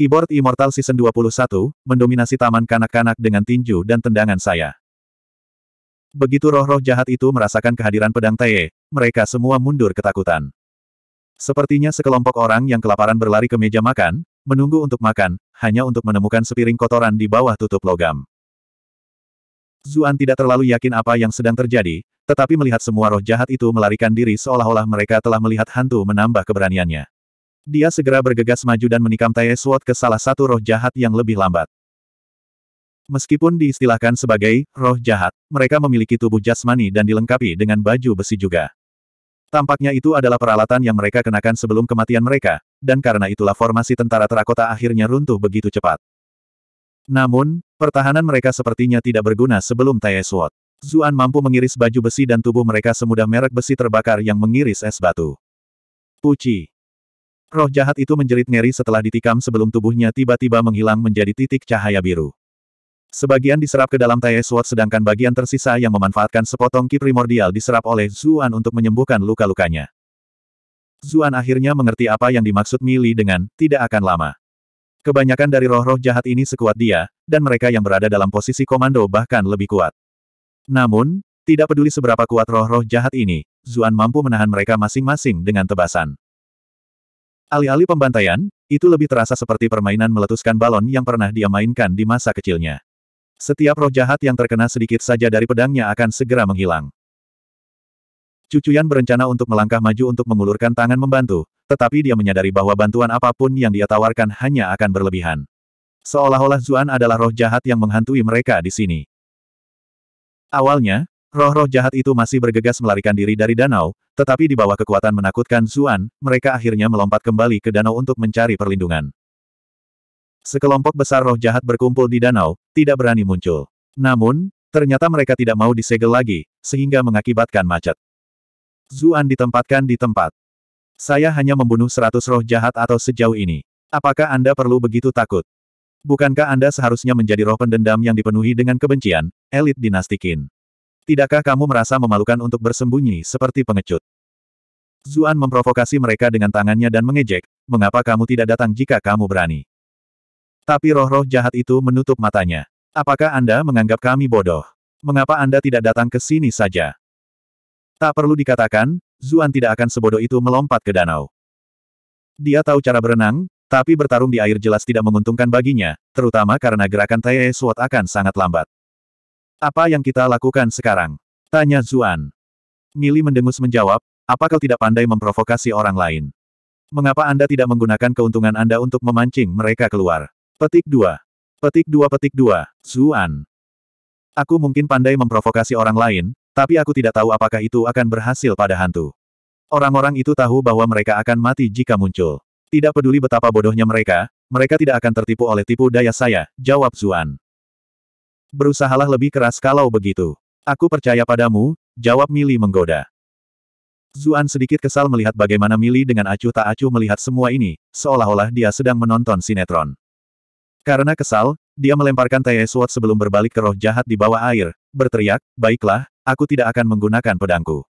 Keyboard Immortal Season 21, mendominasi taman kanak-kanak dengan tinju dan tendangan saya. Begitu roh-roh jahat itu merasakan kehadiran pedang Tae, mereka semua mundur ketakutan. Sepertinya sekelompok orang yang kelaparan berlari ke meja makan, menunggu untuk makan, hanya untuk menemukan sepiring kotoran di bawah tutup logam. Zuan tidak terlalu yakin apa yang sedang terjadi, tetapi melihat semua roh jahat itu melarikan diri seolah-olah mereka telah melihat hantu menambah keberaniannya. Dia segera bergegas maju dan menikam Tae Sword ke salah satu roh jahat yang lebih lambat. Meskipun diistilahkan sebagai roh jahat, mereka memiliki tubuh jasmani dan dilengkapi dengan baju besi juga. Tampaknya itu adalah peralatan yang mereka kenakan sebelum kematian mereka, dan karena itulah formasi tentara terakota akhirnya runtuh begitu cepat. Namun, pertahanan mereka sepertinya tidak berguna sebelum Tae Sword. Zuan mampu mengiris baju besi dan tubuh mereka semudah merek besi terbakar yang mengiris es batu. Puci. Roh jahat itu menjerit ngeri setelah ditikam sebelum tubuhnya tiba-tiba menghilang menjadi titik cahaya biru. Sebagian diserap ke dalam Tae Sword sedangkan bagian tersisa yang memanfaatkan sepotong ki primordial diserap oleh Zuan untuk menyembuhkan luka-lukanya. Zuan akhirnya mengerti apa yang dimaksud Mili dengan, tidak akan lama. Kebanyakan dari roh-roh jahat ini sekuat dia, dan mereka yang berada dalam posisi komando bahkan lebih kuat. Namun, tidak peduli seberapa kuat roh-roh jahat ini, Zuan mampu menahan mereka masing-masing dengan tebasan. Alih-alih pembantaian, itu lebih terasa seperti permainan meletuskan balon yang pernah dia mainkan di masa kecilnya. Setiap roh jahat yang terkena sedikit saja dari pedangnya akan segera menghilang. Cucuyan berencana untuk melangkah maju untuk mengulurkan tangan membantu, tetapi dia menyadari bahwa bantuan apapun yang dia tawarkan hanya akan berlebihan. Seolah-olah Zuan adalah roh jahat yang menghantui mereka di sini. Awalnya, roh-roh jahat itu masih bergegas melarikan diri dari danau, tetapi di bawah kekuatan menakutkan Zuan, mereka akhirnya melompat kembali ke danau untuk mencari perlindungan. Sekelompok besar roh jahat berkumpul di danau, tidak berani muncul. Namun, ternyata mereka tidak mau disegel lagi, sehingga mengakibatkan macet. Zuan ditempatkan di tempat. Saya hanya membunuh seratus roh jahat atau sejauh ini. Apakah Anda perlu begitu takut? Bukankah Anda seharusnya menjadi roh pendendam yang dipenuhi dengan kebencian, elit dinastikin? Tidakkah kamu merasa memalukan untuk bersembunyi seperti pengecut? Zuan memprovokasi mereka dengan tangannya dan mengejek, mengapa kamu tidak datang jika kamu berani? Tapi roh-roh jahat itu menutup matanya. Apakah Anda menganggap kami bodoh? Mengapa Anda tidak datang ke sini saja? Tak perlu dikatakan, Zuan tidak akan sebodoh itu melompat ke danau. Dia tahu cara berenang, tapi bertarung di air jelas tidak menguntungkan baginya, terutama karena gerakan Tae Suot akan sangat lambat. Apa yang kita lakukan sekarang? Tanya Zuan. Mili mendengus menjawab, apa kau tidak pandai memprovokasi orang lain? Mengapa Anda tidak menggunakan keuntungan Anda untuk memancing mereka keluar? Petik 2. Petik 2 petik 2, Zuan. Aku mungkin pandai memprovokasi orang lain, tapi aku tidak tahu apakah itu akan berhasil pada hantu. Orang-orang itu tahu bahwa mereka akan mati jika muncul. Tidak peduli betapa bodohnya mereka, mereka tidak akan tertipu oleh tipu daya saya, jawab Zuan. Berusahalah lebih keras kalau begitu. Aku percaya padamu, jawab Mili menggoda. Zuan sedikit kesal melihat bagaimana Mili dengan acuh tak acuh melihat semua ini, seolah-olah dia sedang menonton sinetron. Karena kesal, dia melemparkan Tae Sword sebelum berbalik ke roh jahat di bawah air, berteriak, baiklah, aku tidak akan menggunakan pedangku.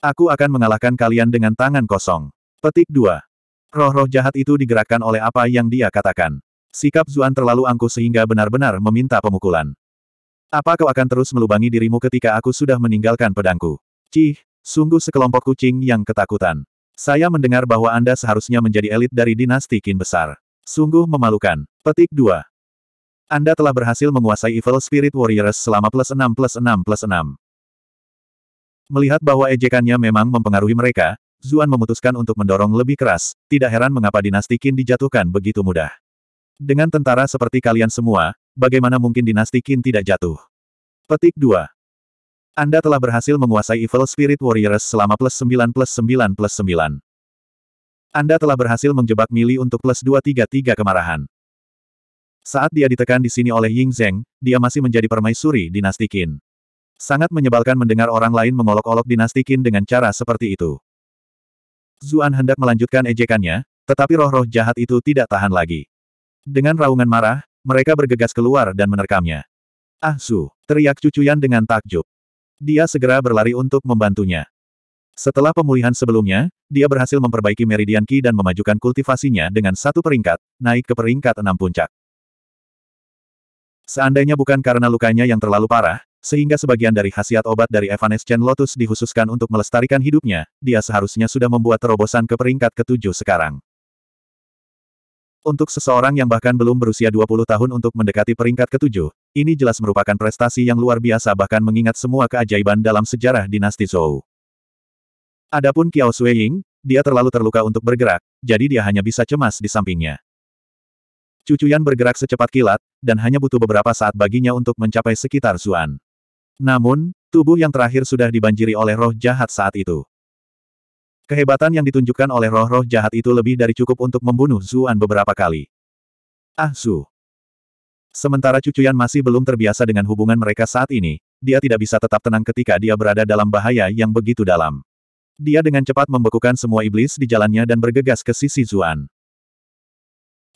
Aku akan mengalahkan kalian dengan tangan kosong. Petik 2. Roh-roh jahat itu digerakkan oleh apa yang dia katakan. Sikap Zuan terlalu angkuh sehingga benar-benar meminta pemukulan. Apa kau akan terus melubangi dirimu ketika aku sudah meninggalkan pedangku? Cih, sungguh sekelompok kucing yang ketakutan. Saya mendengar bahwa Anda seharusnya menjadi elit dari dinasti Qin besar. Sungguh memalukan. Petik 2. Anda telah berhasil menguasai Evil Spirit Warriors selama plus 6 plus 6 plus 6. Melihat bahwa ejekannya memang mempengaruhi mereka, Zuan memutuskan untuk mendorong lebih keras, tidak heran mengapa dinasti Qin dijatuhkan begitu mudah. Dengan tentara seperti kalian semua, bagaimana mungkin dinasti Qin tidak jatuh? Petik 2. Anda telah berhasil menguasai Evil Spirit Warriors selama plus 9 plus 9 plus 9. Anda telah berhasil menjebak Mili untuk plus 233 kemarahan. Saat dia ditekan di sini oleh Ying Zheng, dia masih menjadi permaisuri dinasti Qin. Sangat menyebalkan mendengar orang lain mengolok-olok dinasti Qin dengan cara seperti itu. Zuan hendak melanjutkan ejekannya, tetapi roh-roh jahat itu tidak tahan lagi. Dengan raungan marah, mereka bergegas keluar dan menerkamnya. Ah Su, teriak cucuyan dengan takjub. Dia segera berlari untuk membantunya. Setelah pemulihan sebelumnya, dia berhasil memperbaiki meridian Qi dan memajukan kultivasinya dengan satu peringkat, naik ke peringkat enam puncak. Seandainya bukan karena lukanya yang terlalu parah, sehingga sebagian dari khasiat obat dari Evanescent Lotus dihususkan untuk melestarikan hidupnya, dia seharusnya sudah membuat terobosan ke peringkat ketujuh sekarang. Untuk seseorang yang bahkan belum berusia 20 tahun untuk mendekati peringkat ketujuh, ini jelas merupakan prestasi yang luar biasa bahkan mengingat semua keajaiban dalam sejarah dinasti Zhou. Adapun Qiao Ying, dia terlalu terluka untuk bergerak, jadi dia hanya bisa cemas di sampingnya. Cucuyan bergerak secepat kilat, dan hanya butuh beberapa saat baginya untuk mencapai sekitar Zuan. Namun, tubuh yang terakhir sudah dibanjiri oleh roh jahat saat itu. Kehebatan yang ditunjukkan oleh roh-roh jahat itu lebih dari cukup untuk membunuh Zuan beberapa kali. Ah Zu. Sementara Cucu Yan masih belum terbiasa dengan hubungan mereka saat ini, dia tidak bisa tetap tenang ketika dia berada dalam bahaya yang begitu dalam. Dia dengan cepat membekukan semua iblis di jalannya dan bergegas ke sisi Zuan.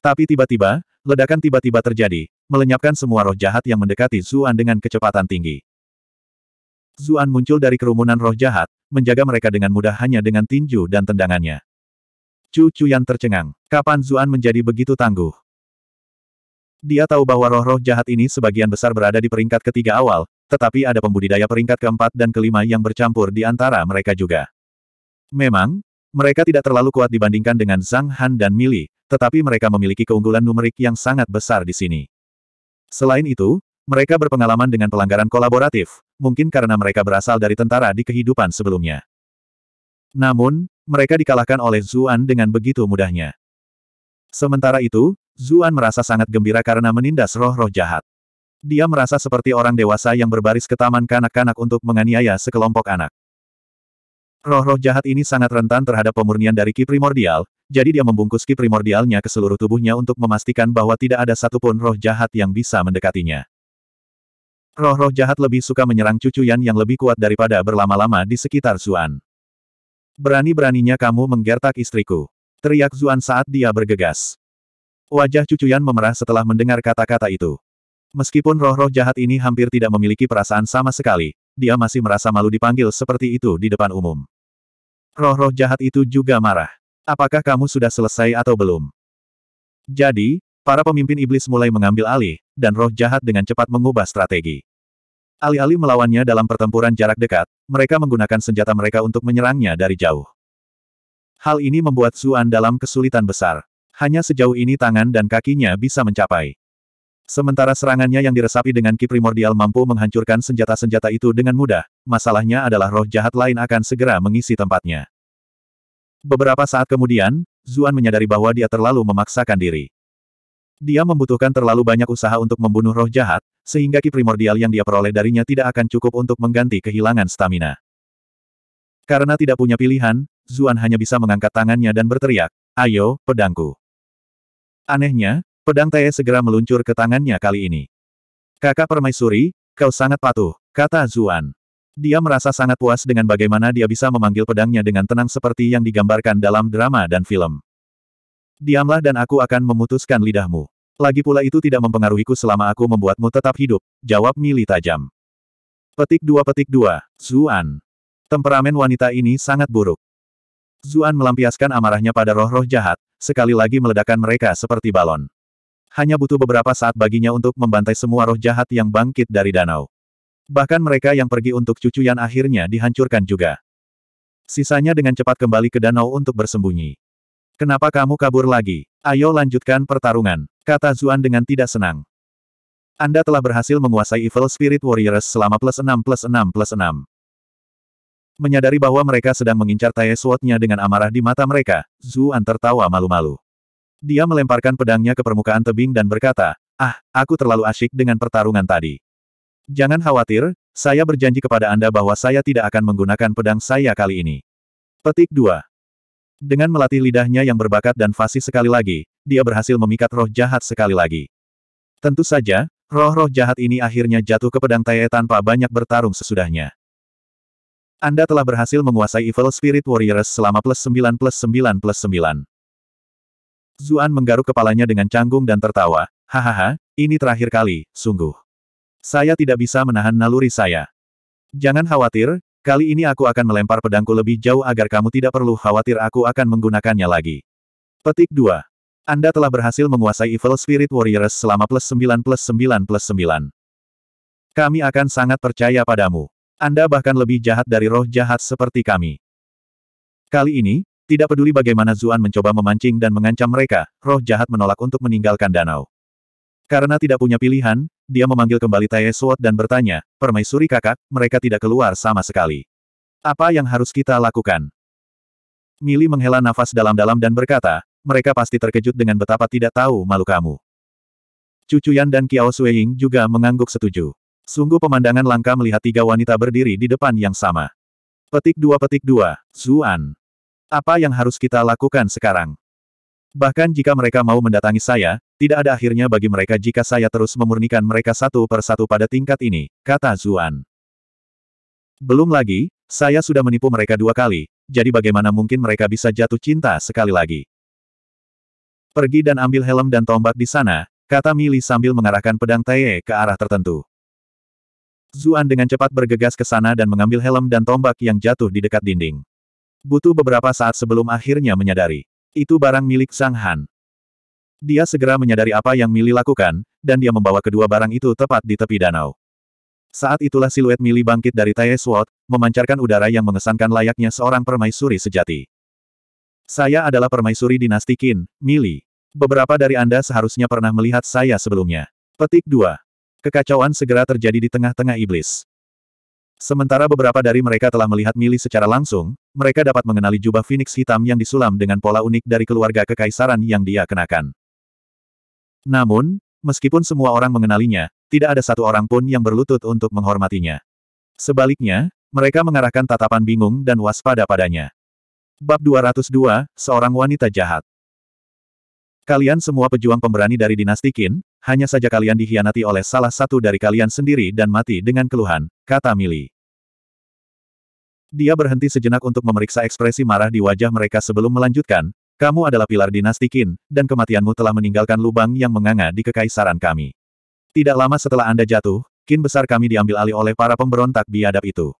Tapi tiba-tiba, ledakan tiba-tiba terjadi, melenyapkan semua roh jahat yang mendekati Zuan dengan kecepatan tinggi. Zuan muncul dari kerumunan roh jahat, menjaga mereka dengan mudah hanya dengan tinju dan tendangannya. Chu yang tercengang. Kapan Zuan menjadi begitu tangguh? Dia tahu bahwa roh-roh jahat ini sebagian besar berada di peringkat ketiga awal, tetapi ada pembudidaya peringkat keempat dan kelima yang bercampur di antara mereka juga. Memang, mereka tidak terlalu kuat dibandingkan dengan Zhang Han dan Mili, tetapi mereka memiliki keunggulan numerik yang sangat besar di sini. Selain itu, mereka berpengalaman dengan pelanggaran kolaboratif, mungkin karena mereka berasal dari tentara di kehidupan sebelumnya. Namun, mereka dikalahkan oleh Zuan dengan begitu mudahnya. Sementara itu, Zuan merasa sangat gembira karena menindas roh-roh jahat. Dia merasa seperti orang dewasa yang berbaris ke taman kanak-kanak untuk menganiaya sekelompok anak. Roh-roh jahat ini sangat rentan terhadap pemurnian dari ki primordial, jadi dia membungkus ki primordialnya ke seluruh tubuhnya untuk memastikan bahwa tidak ada satupun roh jahat yang bisa mendekatinya. Roh-roh jahat lebih suka menyerang cucu Yan yang lebih kuat daripada berlama-lama di sekitar Zuan. Berani-beraninya kamu menggertak istriku. Teriak Zuan saat dia bergegas. Wajah cucu Yan memerah setelah mendengar kata-kata itu. Meskipun roh-roh jahat ini hampir tidak memiliki perasaan sama sekali, dia masih merasa malu dipanggil seperti itu di depan umum. Roh-roh jahat itu juga marah. Apakah kamu sudah selesai atau belum? Jadi, para pemimpin iblis mulai mengambil alih, dan roh jahat dengan cepat mengubah strategi. Alih-alih melawannya dalam pertempuran jarak dekat, mereka menggunakan senjata mereka untuk menyerangnya dari jauh. Hal ini membuat Zuan dalam kesulitan besar. Hanya sejauh ini tangan dan kakinya bisa mencapai. Sementara serangannya yang diresapi dengan ki primordial mampu menghancurkan senjata-senjata itu dengan mudah, masalahnya adalah roh jahat lain akan segera mengisi tempatnya. Beberapa saat kemudian, Zuan menyadari bahwa dia terlalu memaksakan diri. Dia membutuhkan terlalu banyak usaha untuk membunuh roh jahat, sehingga ki primordial yang dia peroleh darinya tidak akan cukup untuk mengganti kehilangan stamina. Karena tidak punya pilihan, Zuan hanya bisa mengangkat tangannya dan berteriak, Ayo, pedangku. Anehnya, pedang Tae segera meluncur ke tangannya kali ini. Kakak permaisuri, kau sangat patuh, kata Zuan. Dia merasa sangat puas dengan bagaimana dia bisa memanggil pedangnya dengan tenang seperti yang digambarkan dalam drama dan film. Diamlah dan aku akan memutuskan lidahmu. Lagi pula itu tidak mempengaruhiku selama aku membuatmu tetap hidup, jawab Mili tajam. Petik dua petik dua, Zuan. Temperamen wanita ini sangat buruk. Zuan melampiaskan amarahnya pada roh-roh jahat, sekali lagi meledakkan mereka seperti balon. Hanya butuh beberapa saat baginya untuk membantai semua roh jahat yang bangkit dari danau. Bahkan mereka yang pergi untuk cucu yang akhirnya dihancurkan juga. Sisanya dengan cepat kembali ke danau untuk bersembunyi. Kenapa kamu kabur lagi? Ayo lanjutkan pertarungan. Kata Zuan dengan tidak senang. Anda telah berhasil menguasai Evil Spirit Warriors selama plus 6 plus 6 plus 6. Menyadari bahwa mereka sedang mengincar Tae sword dengan amarah di mata mereka, Zuan tertawa malu-malu. Dia melemparkan pedangnya ke permukaan tebing dan berkata, Ah, aku terlalu asyik dengan pertarungan tadi. Jangan khawatir, saya berjanji kepada Anda bahwa saya tidak akan menggunakan pedang saya kali ini. Petik 2. Dengan melatih lidahnya yang berbakat dan fasih sekali lagi, dia berhasil memikat roh jahat sekali lagi. Tentu saja, roh-roh jahat ini akhirnya jatuh ke pedang Tae tanpa banyak bertarung sesudahnya. Anda telah berhasil menguasai Evil Spirit Warriors selama plus 9 plus 9 plus 9. Zuan menggaruk kepalanya dengan canggung dan tertawa, hahaha, ini terakhir kali, sungguh. Saya tidak bisa menahan naluri saya. Jangan khawatir, Kali ini aku akan melempar pedangku lebih jauh agar kamu tidak perlu khawatir aku akan menggunakannya lagi. Petik 2. Anda telah berhasil menguasai Evil Spirit Warriors selama plus 9 plus 9 plus 9. Kami akan sangat percaya padamu. Anda bahkan lebih jahat dari roh jahat seperti kami. Kali ini, tidak peduli bagaimana Zuan mencoba memancing dan mengancam mereka, roh jahat menolak untuk meninggalkan danau. Karena tidak punya pilihan, dia memanggil kembali Tae Suot dan bertanya, Permaisuri kakak, mereka tidak keluar sama sekali. Apa yang harus kita lakukan? Mili menghela nafas dalam-dalam dan berkata, mereka pasti terkejut dengan betapa tidak tahu malu kamu. Cucu Yan dan Kiao Sueying juga mengangguk setuju. Sungguh pemandangan langka melihat tiga wanita berdiri di depan yang sama. Petik dua petik dua, Zuan. Apa yang harus kita lakukan sekarang? Bahkan jika mereka mau mendatangi saya, tidak ada akhirnya bagi mereka jika saya terus memurnikan mereka satu per satu pada tingkat ini, kata Zuan. Belum lagi, saya sudah menipu mereka dua kali, jadi bagaimana mungkin mereka bisa jatuh cinta sekali lagi. Pergi dan ambil helm dan tombak di sana, kata Mili sambil mengarahkan pedang Tae ke arah tertentu. Zuan dengan cepat bergegas ke sana dan mengambil helm dan tombak yang jatuh di dekat dinding. Butuh beberapa saat sebelum akhirnya menyadari. Itu barang milik Sang Han. Dia segera menyadari apa yang Mili lakukan, dan dia membawa kedua barang itu tepat di tepi danau. Saat itulah siluet Mili bangkit dari Tae Sword, memancarkan udara yang mengesankan layaknya seorang permaisuri sejati. Saya adalah permaisuri dinasti Qin, Mili. Beberapa dari Anda seharusnya pernah melihat saya sebelumnya. Petik 2. Kekacauan segera terjadi di tengah-tengah iblis. Sementara beberapa dari mereka telah melihat Mili secara langsung, mereka dapat mengenali jubah Phoenix hitam yang disulam dengan pola unik dari keluarga kekaisaran yang dia kenakan. Namun, meskipun semua orang mengenalinya, tidak ada satu orang pun yang berlutut untuk menghormatinya. Sebaliknya, mereka mengarahkan tatapan bingung dan waspada padanya. Bab 202, Seorang Wanita Jahat Kalian semua pejuang pemberani dari dinasti Qin, hanya saja kalian dihianati oleh salah satu dari kalian sendiri dan mati dengan keluhan, kata Mili. Dia berhenti sejenak untuk memeriksa ekspresi marah di wajah mereka sebelum melanjutkan, kamu adalah pilar dinasti Qin, dan kematianmu telah meninggalkan lubang yang menganga di kekaisaran kami. Tidak lama setelah Anda jatuh, Qin besar kami diambil alih oleh para pemberontak biadab itu.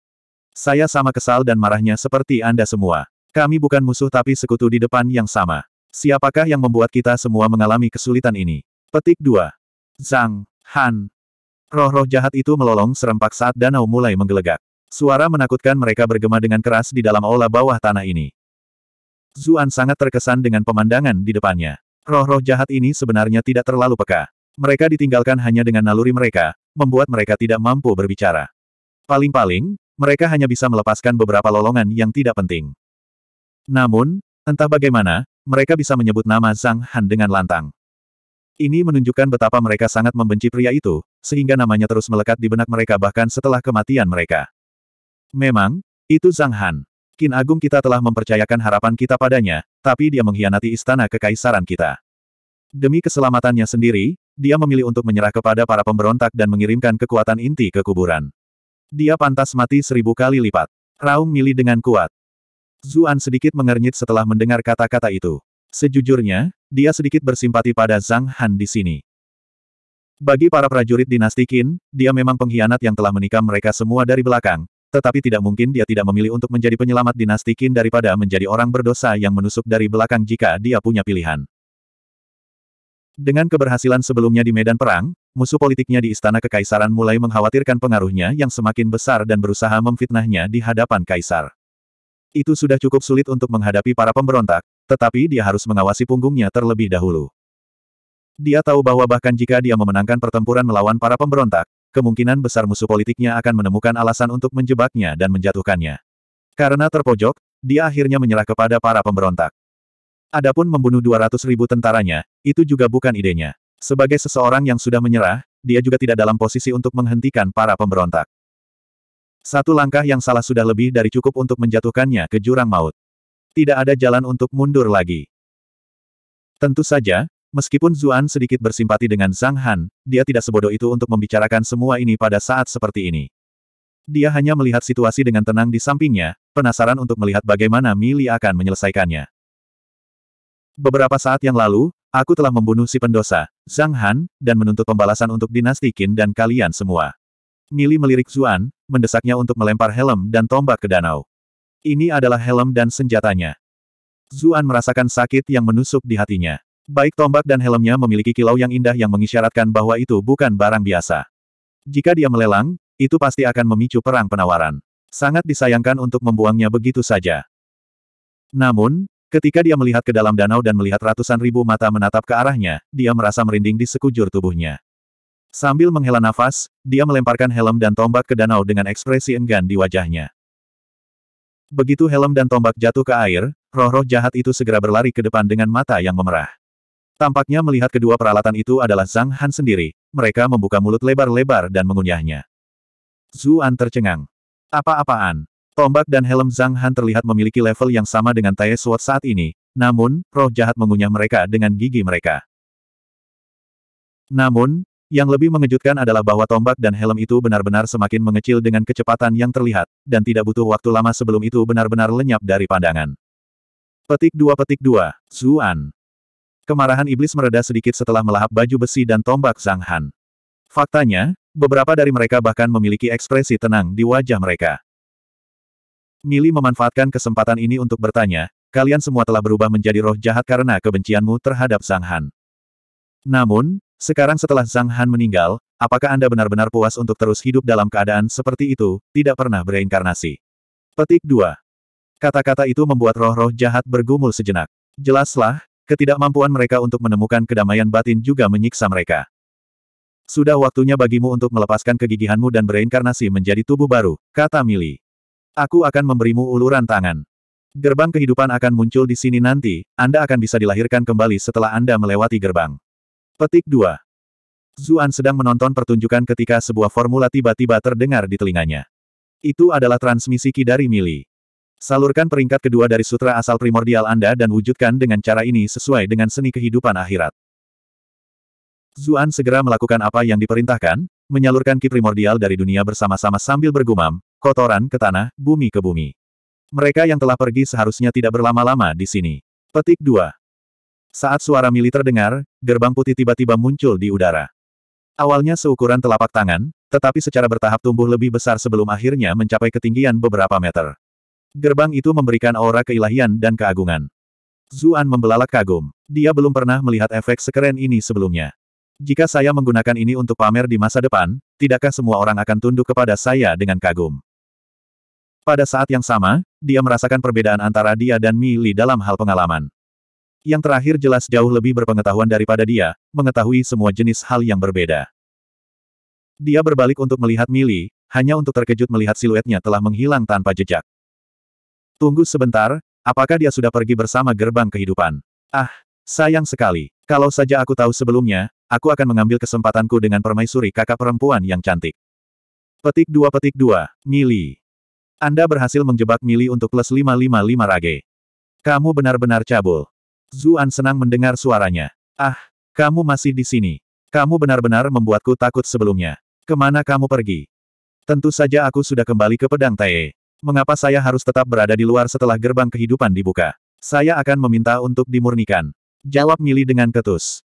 Saya sama kesal dan marahnya seperti Anda semua. Kami bukan musuh tapi sekutu di depan yang sama. Siapakah yang membuat kita semua mengalami kesulitan ini? Petik 2. Zhang, Han. Roh-roh jahat itu melolong serempak saat danau mulai menggelegak. Suara menakutkan mereka bergema dengan keras di dalam aula bawah tanah ini. Zuan sangat terkesan dengan pemandangan di depannya. Roh-roh jahat ini sebenarnya tidak terlalu peka. Mereka ditinggalkan hanya dengan naluri mereka, membuat mereka tidak mampu berbicara. Paling-paling, mereka hanya bisa melepaskan beberapa lolongan yang tidak penting. Namun, entah bagaimana, mereka bisa menyebut nama Zhang Han dengan lantang. Ini menunjukkan betapa mereka sangat membenci pria itu, sehingga namanya terus melekat di benak mereka bahkan setelah kematian mereka. Memang, itu Zhang Han. Kin Agung kita telah mempercayakan harapan kita padanya, tapi dia mengkhianati istana kekaisaran kita. Demi keselamatannya sendiri, dia memilih untuk menyerah kepada para pemberontak dan mengirimkan kekuatan inti ke kuburan. Dia pantas mati seribu kali lipat. Raung milih dengan kuat. Zuan sedikit mengernyit setelah mendengar kata-kata itu. Sejujurnya, dia sedikit bersimpati pada Zhang Han di sini. Bagi para prajurit dinasti Qin, dia memang pengkhianat yang telah menikam mereka semua dari belakang, tetapi tidak mungkin dia tidak memilih untuk menjadi penyelamat dinasti Qin daripada menjadi orang berdosa yang menusuk dari belakang jika dia punya pilihan. Dengan keberhasilan sebelumnya di medan perang, musuh politiknya di istana kekaisaran mulai mengkhawatirkan pengaruhnya yang semakin besar dan berusaha memfitnahnya di hadapan kaisar. Itu sudah cukup sulit untuk menghadapi para pemberontak, tetapi dia harus mengawasi punggungnya terlebih dahulu. Dia tahu bahwa bahkan jika dia memenangkan pertempuran melawan para pemberontak, kemungkinan besar musuh politiknya akan menemukan alasan untuk menjebaknya dan menjatuhkannya. Karena terpojok, dia akhirnya menyerah kepada para pemberontak. Adapun membunuh 200 ribu tentaranya, itu juga bukan idenya. Sebagai seseorang yang sudah menyerah, dia juga tidak dalam posisi untuk menghentikan para pemberontak. Satu langkah yang salah sudah lebih dari cukup untuk menjatuhkannya ke jurang maut. Tidak ada jalan untuk mundur lagi. Tentu saja, Meskipun Zuan sedikit bersimpati dengan Zhang Han, dia tidak sebodoh itu untuk membicarakan semua ini pada saat seperti ini. Dia hanya melihat situasi dengan tenang di sampingnya, penasaran untuk melihat bagaimana Mili akan menyelesaikannya. Beberapa saat yang lalu, aku telah membunuh si pendosa, Zhang Han, dan menuntut pembalasan untuk dinasti Qin dan kalian semua. Mili melirik Zuan, mendesaknya untuk melempar helm dan tombak ke danau. Ini adalah helm dan senjatanya. Zuan merasakan sakit yang menusuk di hatinya. Baik tombak dan helmnya memiliki kilau yang indah yang mengisyaratkan bahwa itu bukan barang biasa. Jika dia melelang, itu pasti akan memicu perang penawaran. Sangat disayangkan untuk membuangnya begitu saja. Namun, ketika dia melihat ke dalam danau dan melihat ratusan ribu mata menatap ke arahnya, dia merasa merinding di sekujur tubuhnya. Sambil menghela nafas, dia melemparkan helm dan tombak ke danau dengan ekspresi enggan di wajahnya. Begitu helm dan tombak jatuh ke air, roh-roh jahat itu segera berlari ke depan dengan mata yang memerah. Tampaknya melihat kedua peralatan itu adalah Zhang Han sendiri, mereka membuka mulut lebar-lebar dan mengunyahnya. Zuan tercengang. Apa-apaan? Tombak dan helm Zhang Han terlihat memiliki level yang sama dengan Tai Sword saat ini, namun, roh jahat mengunyah mereka dengan gigi mereka. Namun, yang lebih mengejutkan adalah bahwa tombak dan helm itu benar-benar semakin mengecil dengan kecepatan yang terlihat, dan tidak butuh waktu lama sebelum itu benar-benar lenyap dari pandangan. Petik dua Petik dua Zuan. Kemarahan iblis mereda sedikit setelah melahap baju besi dan tombak Zhang Han. Faktanya, beberapa dari mereka bahkan memiliki ekspresi tenang di wajah mereka. Mili memanfaatkan kesempatan ini untuk bertanya, kalian semua telah berubah menjadi roh jahat karena kebencianmu terhadap Zhang Han. Namun, sekarang setelah Zhang Han meninggal, apakah Anda benar-benar puas untuk terus hidup dalam keadaan seperti itu, tidak pernah bereinkarnasi? Petik 2. Kata-kata itu membuat roh-roh jahat bergumul sejenak. Jelaslah, Ketidakmampuan mereka untuk menemukan kedamaian batin juga menyiksa mereka. Sudah waktunya bagimu untuk melepaskan kegigihanmu dan bereinkarnasi menjadi tubuh baru, kata Mili. Aku akan memberimu uluran tangan. Gerbang kehidupan akan muncul di sini nanti, Anda akan bisa dilahirkan kembali setelah Anda melewati gerbang. Petik 2. Zuan sedang menonton pertunjukan ketika sebuah formula tiba-tiba terdengar di telinganya. Itu adalah transmisi ki dari Mili. Salurkan peringkat kedua dari sutra asal primordial Anda dan wujudkan dengan cara ini sesuai dengan seni kehidupan akhirat. Zuan segera melakukan apa yang diperintahkan, menyalurkan ki primordial dari dunia bersama-sama sambil bergumam, kotoran ke tanah, bumi ke bumi. Mereka yang telah pergi seharusnya tidak berlama-lama di sini. Petik 2. Saat suara militer dengar, gerbang putih tiba-tiba muncul di udara. Awalnya seukuran telapak tangan, tetapi secara bertahap tumbuh lebih besar sebelum akhirnya mencapai ketinggian beberapa meter. Gerbang itu memberikan aura keilahian dan keagungan. Zuan membelalak kagum. Dia belum pernah melihat efek sekeren ini sebelumnya. Jika saya menggunakan ini untuk pamer di masa depan, tidakkah semua orang akan tunduk kepada saya dengan kagum? Pada saat yang sama, dia merasakan perbedaan antara dia dan Mi Li dalam hal pengalaman. Yang terakhir jelas jauh lebih berpengetahuan daripada dia, mengetahui semua jenis hal yang berbeda. Dia berbalik untuk melihat Mili, hanya untuk terkejut melihat siluetnya telah menghilang tanpa jejak. Tunggu sebentar, apakah dia sudah pergi bersama gerbang kehidupan? Ah, sayang sekali. Kalau saja aku tahu sebelumnya, aku akan mengambil kesempatanku dengan permaisuri kakak perempuan yang cantik. Petik 2 petik 2, Mili. Anda berhasil menjebak Mili untuk plus 555 rage. Kamu benar-benar cabul. Zuan senang mendengar suaranya. Ah, kamu masih di sini. Kamu benar-benar membuatku takut sebelumnya. Kemana kamu pergi? Tentu saja aku sudah kembali ke pedang Tae. Mengapa saya harus tetap berada di luar setelah gerbang kehidupan dibuka? Saya akan meminta untuk dimurnikan. Jawab Mili dengan ketus.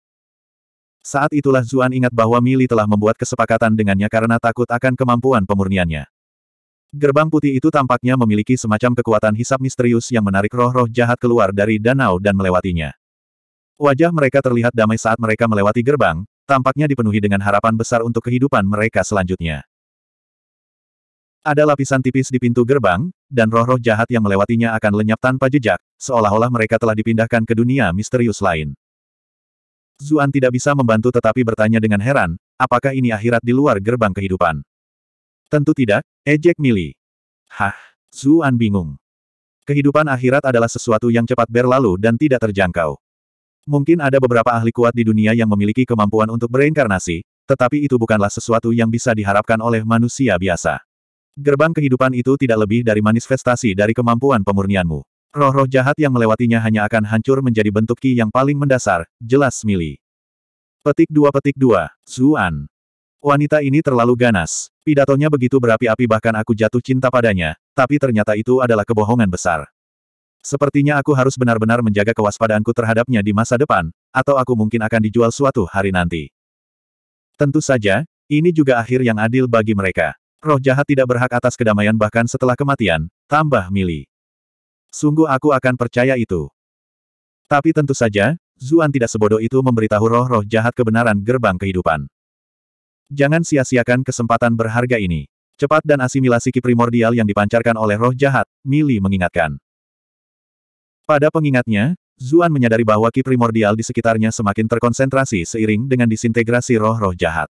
Saat itulah Zuan ingat bahwa Mili telah membuat kesepakatan dengannya karena takut akan kemampuan pemurniannya. Gerbang putih itu tampaknya memiliki semacam kekuatan hisap misterius yang menarik roh-roh jahat keluar dari danau dan melewatinya. Wajah mereka terlihat damai saat mereka melewati gerbang, tampaknya dipenuhi dengan harapan besar untuk kehidupan mereka selanjutnya. Ada lapisan tipis di pintu gerbang, dan roh-roh jahat yang melewatinya akan lenyap tanpa jejak, seolah-olah mereka telah dipindahkan ke dunia misterius lain. Zuan tidak bisa membantu tetapi bertanya dengan heran, apakah ini akhirat di luar gerbang kehidupan? Tentu tidak, ejek Mili. Hah, Zuan bingung. Kehidupan akhirat adalah sesuatu yang cepat berlalu dan tidak terjangkau. Mungkin ada beberapa ahli kuat di dunia yang memiliki kemampuan untuk bereinkarnasi, tetapi itu bukanlah sesuatu yang bisa diharapkan oleh manusia biasa. Gerbang kehidupan itu tidak lebih dari manifestasi dari kemampuan pemurnianmu. Roh-roh jahat yang melewatinya hanya akan hancur menjadi bentuk ki yang paling mendasar, jelas Mili. Petik dua petik dua, Zuan. Wanita ini terlalu ganas. Pidatonya begitu berapi-api bahkan aku jatuh cinta padanya, tapi ternyata itu adalah kebohongan besar. Sepertinya aku harus benar-benar menjaga kewaspadaanku terhadapnya di masa depan, atau aku mungkin akan dijual suatu hari nanti. Tentu saja, ini juga akhir yang adil bagi mereka. Roh jahat tidak berhak atas kedamaian bahkan setelah kematian, tambah Mili. Sungguh aku akan percaya itu. Tapi tentu saja, Zuan tidak sebodoh itu memberitahu roh-roh jahat kebenaran gerbang kehidupan. Jangan sia-siakan kesempatan berharga ini. Cepat dan asimilasi ki primordial yang dipancarkan oleh roh jahat, Mili mengingatkan. Pada pengingatnya, Zuan menyadari bahwa ki primordial di sekitarnya semakin terkonsentrasi seiring dengan disintegrasi roh-roh jahat.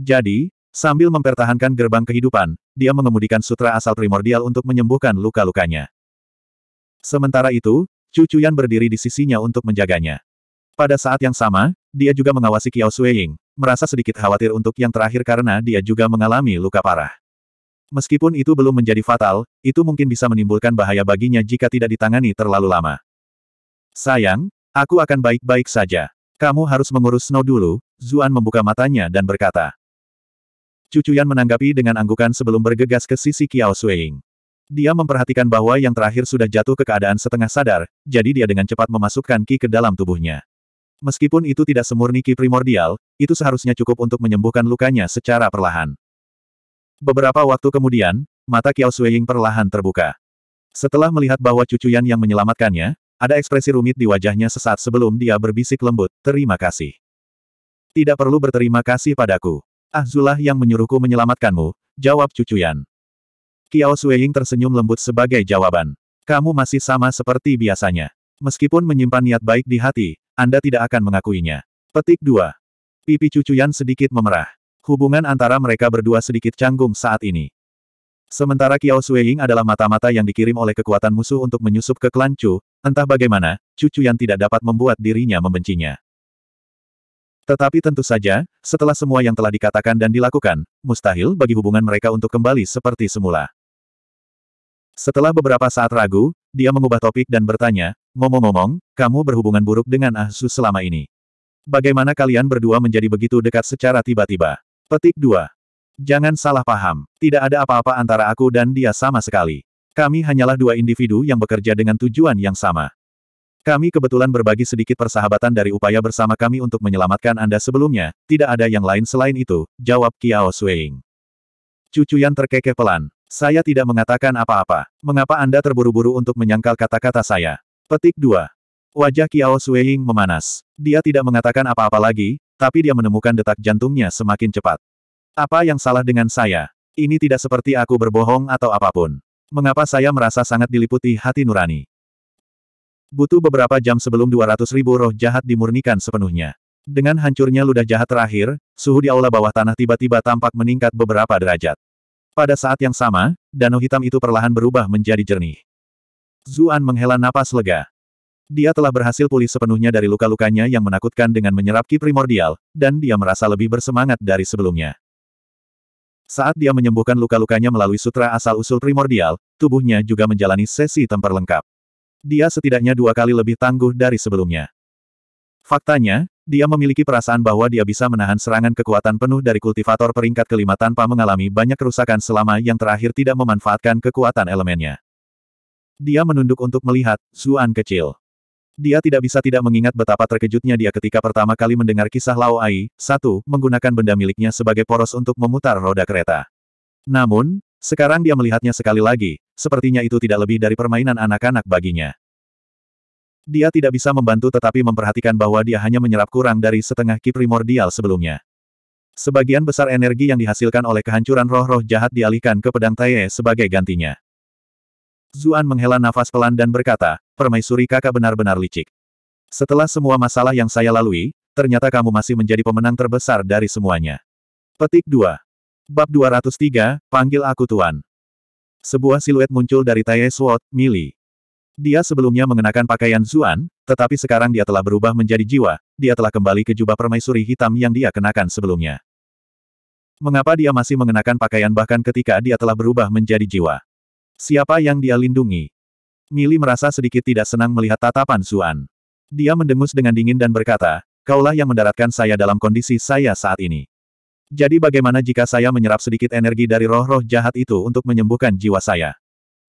Jadi, Sambil mempertahankan gerbang kehidupan, dia mengemudikan sutra asal primordial untuk menyembuhkan luka-lukanya. Sementara itu, cucu Yan berdiri di sisinya untuk menjaganya. Pada saat yang sama, dia juga mengawasi Kiao Sueying, merasa sedikit khawatir untuk yang terakhir karena dia juga mengalami luka parah. Meskipun itu belum menjadi fatal, itu mungkin bisa menimbulkan bahaya baginya jika tidak ditangani terlalu lama. Sayang, aku akan baik-baik saja. Kamu harus mengurus Snow dulu, Zuan membuka matanya dan berkata. Cucuyan menanggapi dengan anggukan sebelum bergegas ke sisi Kiao Suying. Dia memperhatikan bahwa yang terakhir sudah jatuh ke keadaan setengah sadar, jadi dia dengan cepat memasukkan Ki ke dalam tubuhnya. Meskipun itu tidak semurni Ki primordial, itu seharusnya cukup untuk menyembuhkan lukanya secara perlahan. Beberapa waktu kemudian, mata Kiao Suying perlahan terbuka. Setelah melihat bahwa Cucuyan yang menyelamatkannya, ada ekspresi rumit di wajahnya sesaat sebelum dia berbisik lembut, terima kasih. Tidak perlu berterima kasih padaku. Ahzulah yang menyuruhku menyelamatkanmu, jawab cucuyan. Kiao Suying tersenyum lembut sebagai jawaban. Kamu masih sama seperti biasanya. Meskipun menyimpan niat baik di hati, Anda tidak akan mengakuinya. Petik 2. Pipi cucuyan sedikit memerah. Hubungan antara mereka berdua sedikit canggung saat ini. Sementara Kiao Suying adalah mata-mata yang dikirim oleh kekuatan musuh untuk menyusup ke klan Chu, entah bagaimana, cucuyan tidak dapat membuat dirinya membencinya. Tetapi tentu saja, setelah semua yang telah dikatakan dan dilakukan, mustahil bagi hubungan mereka untuk kembali seperti semula. Setelah beberapa saat ragu, dia mengubah topik dan bertanya, ngomong-ngomong, kamu berhubungan buruk dengan Ahsu selama ini. Bagaimana kalian berdua menjadi begitu dekat secara tiba-tiba? Petik 2. Jangan salah paham, tidak ada apa-apa antara aku dan dia sama sekali. Kami hanyalah dua individu yang bekerja dengan tujuan yang sama. Kami kebetulan berbagi sedikit persahabatan dari upaya bersama kami untuk menyelamatkan Anda sebelumnya, tidak ada yang lain selain itu, jawab Kiao Cucu yang terkekeh pelan. Saya tidak mengatakan apa-apa. Mengapa Anda terburu-buru untuk menyangkal kata-kata saya? Petik 2. Wajah Kiao Sueing memanas. Dia tidak mengatakan apa-apa lagi, tapi dia menemukan detak jantungnya semakin cepat. Apa yang salah dengan saya? Ini tidak seperti aku berbohong atau apapun. Mengapa saya merasa sangat diliputi hati nurani? Butuh beberapa jam sebelum 200 ribu roh jahat dimurnikan sepenuhnya. Dengan hancurnya ludah jahat terakhir, suhu di aula bawah tanah tiba-tiba tampak meningkat beberapa derajat. Pada saat yang sama, danau hitam itu perlahan berubah menjadi jernih. Zuan menghela napas lega. Dia telah berhasil pulih sepenuhnya dari luka-lukanya yang menakutkan dengan menyerap ki primordial, dan dia merasa lebih bersemangat dari sebelumnya. Saat dia menyembuhkan luka-lukanya melalui sutra asal-usul primordial, tubuhnya juga menjalani sesi temper lengkap dia setidaknya dua kali lebih tangguh dari sebelumnya. Faktanya, dia memiliki perasaan bahwa dia bisa menahan serangan kekuatan penuh dari kultivator peringkat kelima tanpa mengalami banyak kerusakan selama yang terakhir tidak memanfaatkan kekuatan elemennya. Dia menunduk untuk melihat, Zuan kecil. Dia tidak bisa tidak mengingat betapa terkejutnya dia ketika pertama kali mendengar kisah Lao Ai, satu, menggunakan benda miliknya sebagai poros untuk memutar roda kereta. Namun, sekarang dia melihatnya sekali lagi, sepertinya itu tidak lebih dari permainan anak-anak baginya. Dia tidak bisa membantu tetapi memperhatikan bahwa dia hanya menyerap kurang dari setengah ki primordial sebelumnya. Sebagian besar energi yang dihasilkan oleh kehancuran roh-roh jahat dialihkan ke pedang Tae sebagai gantinya. Zuan menghela nafas pelan dan berkata, Permaisuri kakak benar-benar licik. Setelah semua masalah yang saya lalui, ternyata kamu masih menjadi pemenang terbesar dari semuanya. Petik 2. Bab 203, Panggil Aku Tuan. Sebuah siluet muncul dari Tae Sword, Mili. Dia sebelumnya mengenakan pakaian Zuan, tetapi sekarang dia telah berubah menjadi jiwa, dia telah kembali ke jubah permaisuri hitam yang dia kenakan sebelumnya. Mengapa dia masih mengenakan pakaian bahkan ketika dia telah berubah menjadi jiwa? Siapa yang dia lindungi? Mili merasa sedikit tidak senang melihat tatapan Zuan. Dia mendengus dengan dingin dan berkata, Kaulah yang mendaratkan saya dalam kondisi saya saat ini. Jadi bagaimana jika saya menyerap sedikit energi dari roh-roh jahat itu untuk menyembuhkan jiwa saya?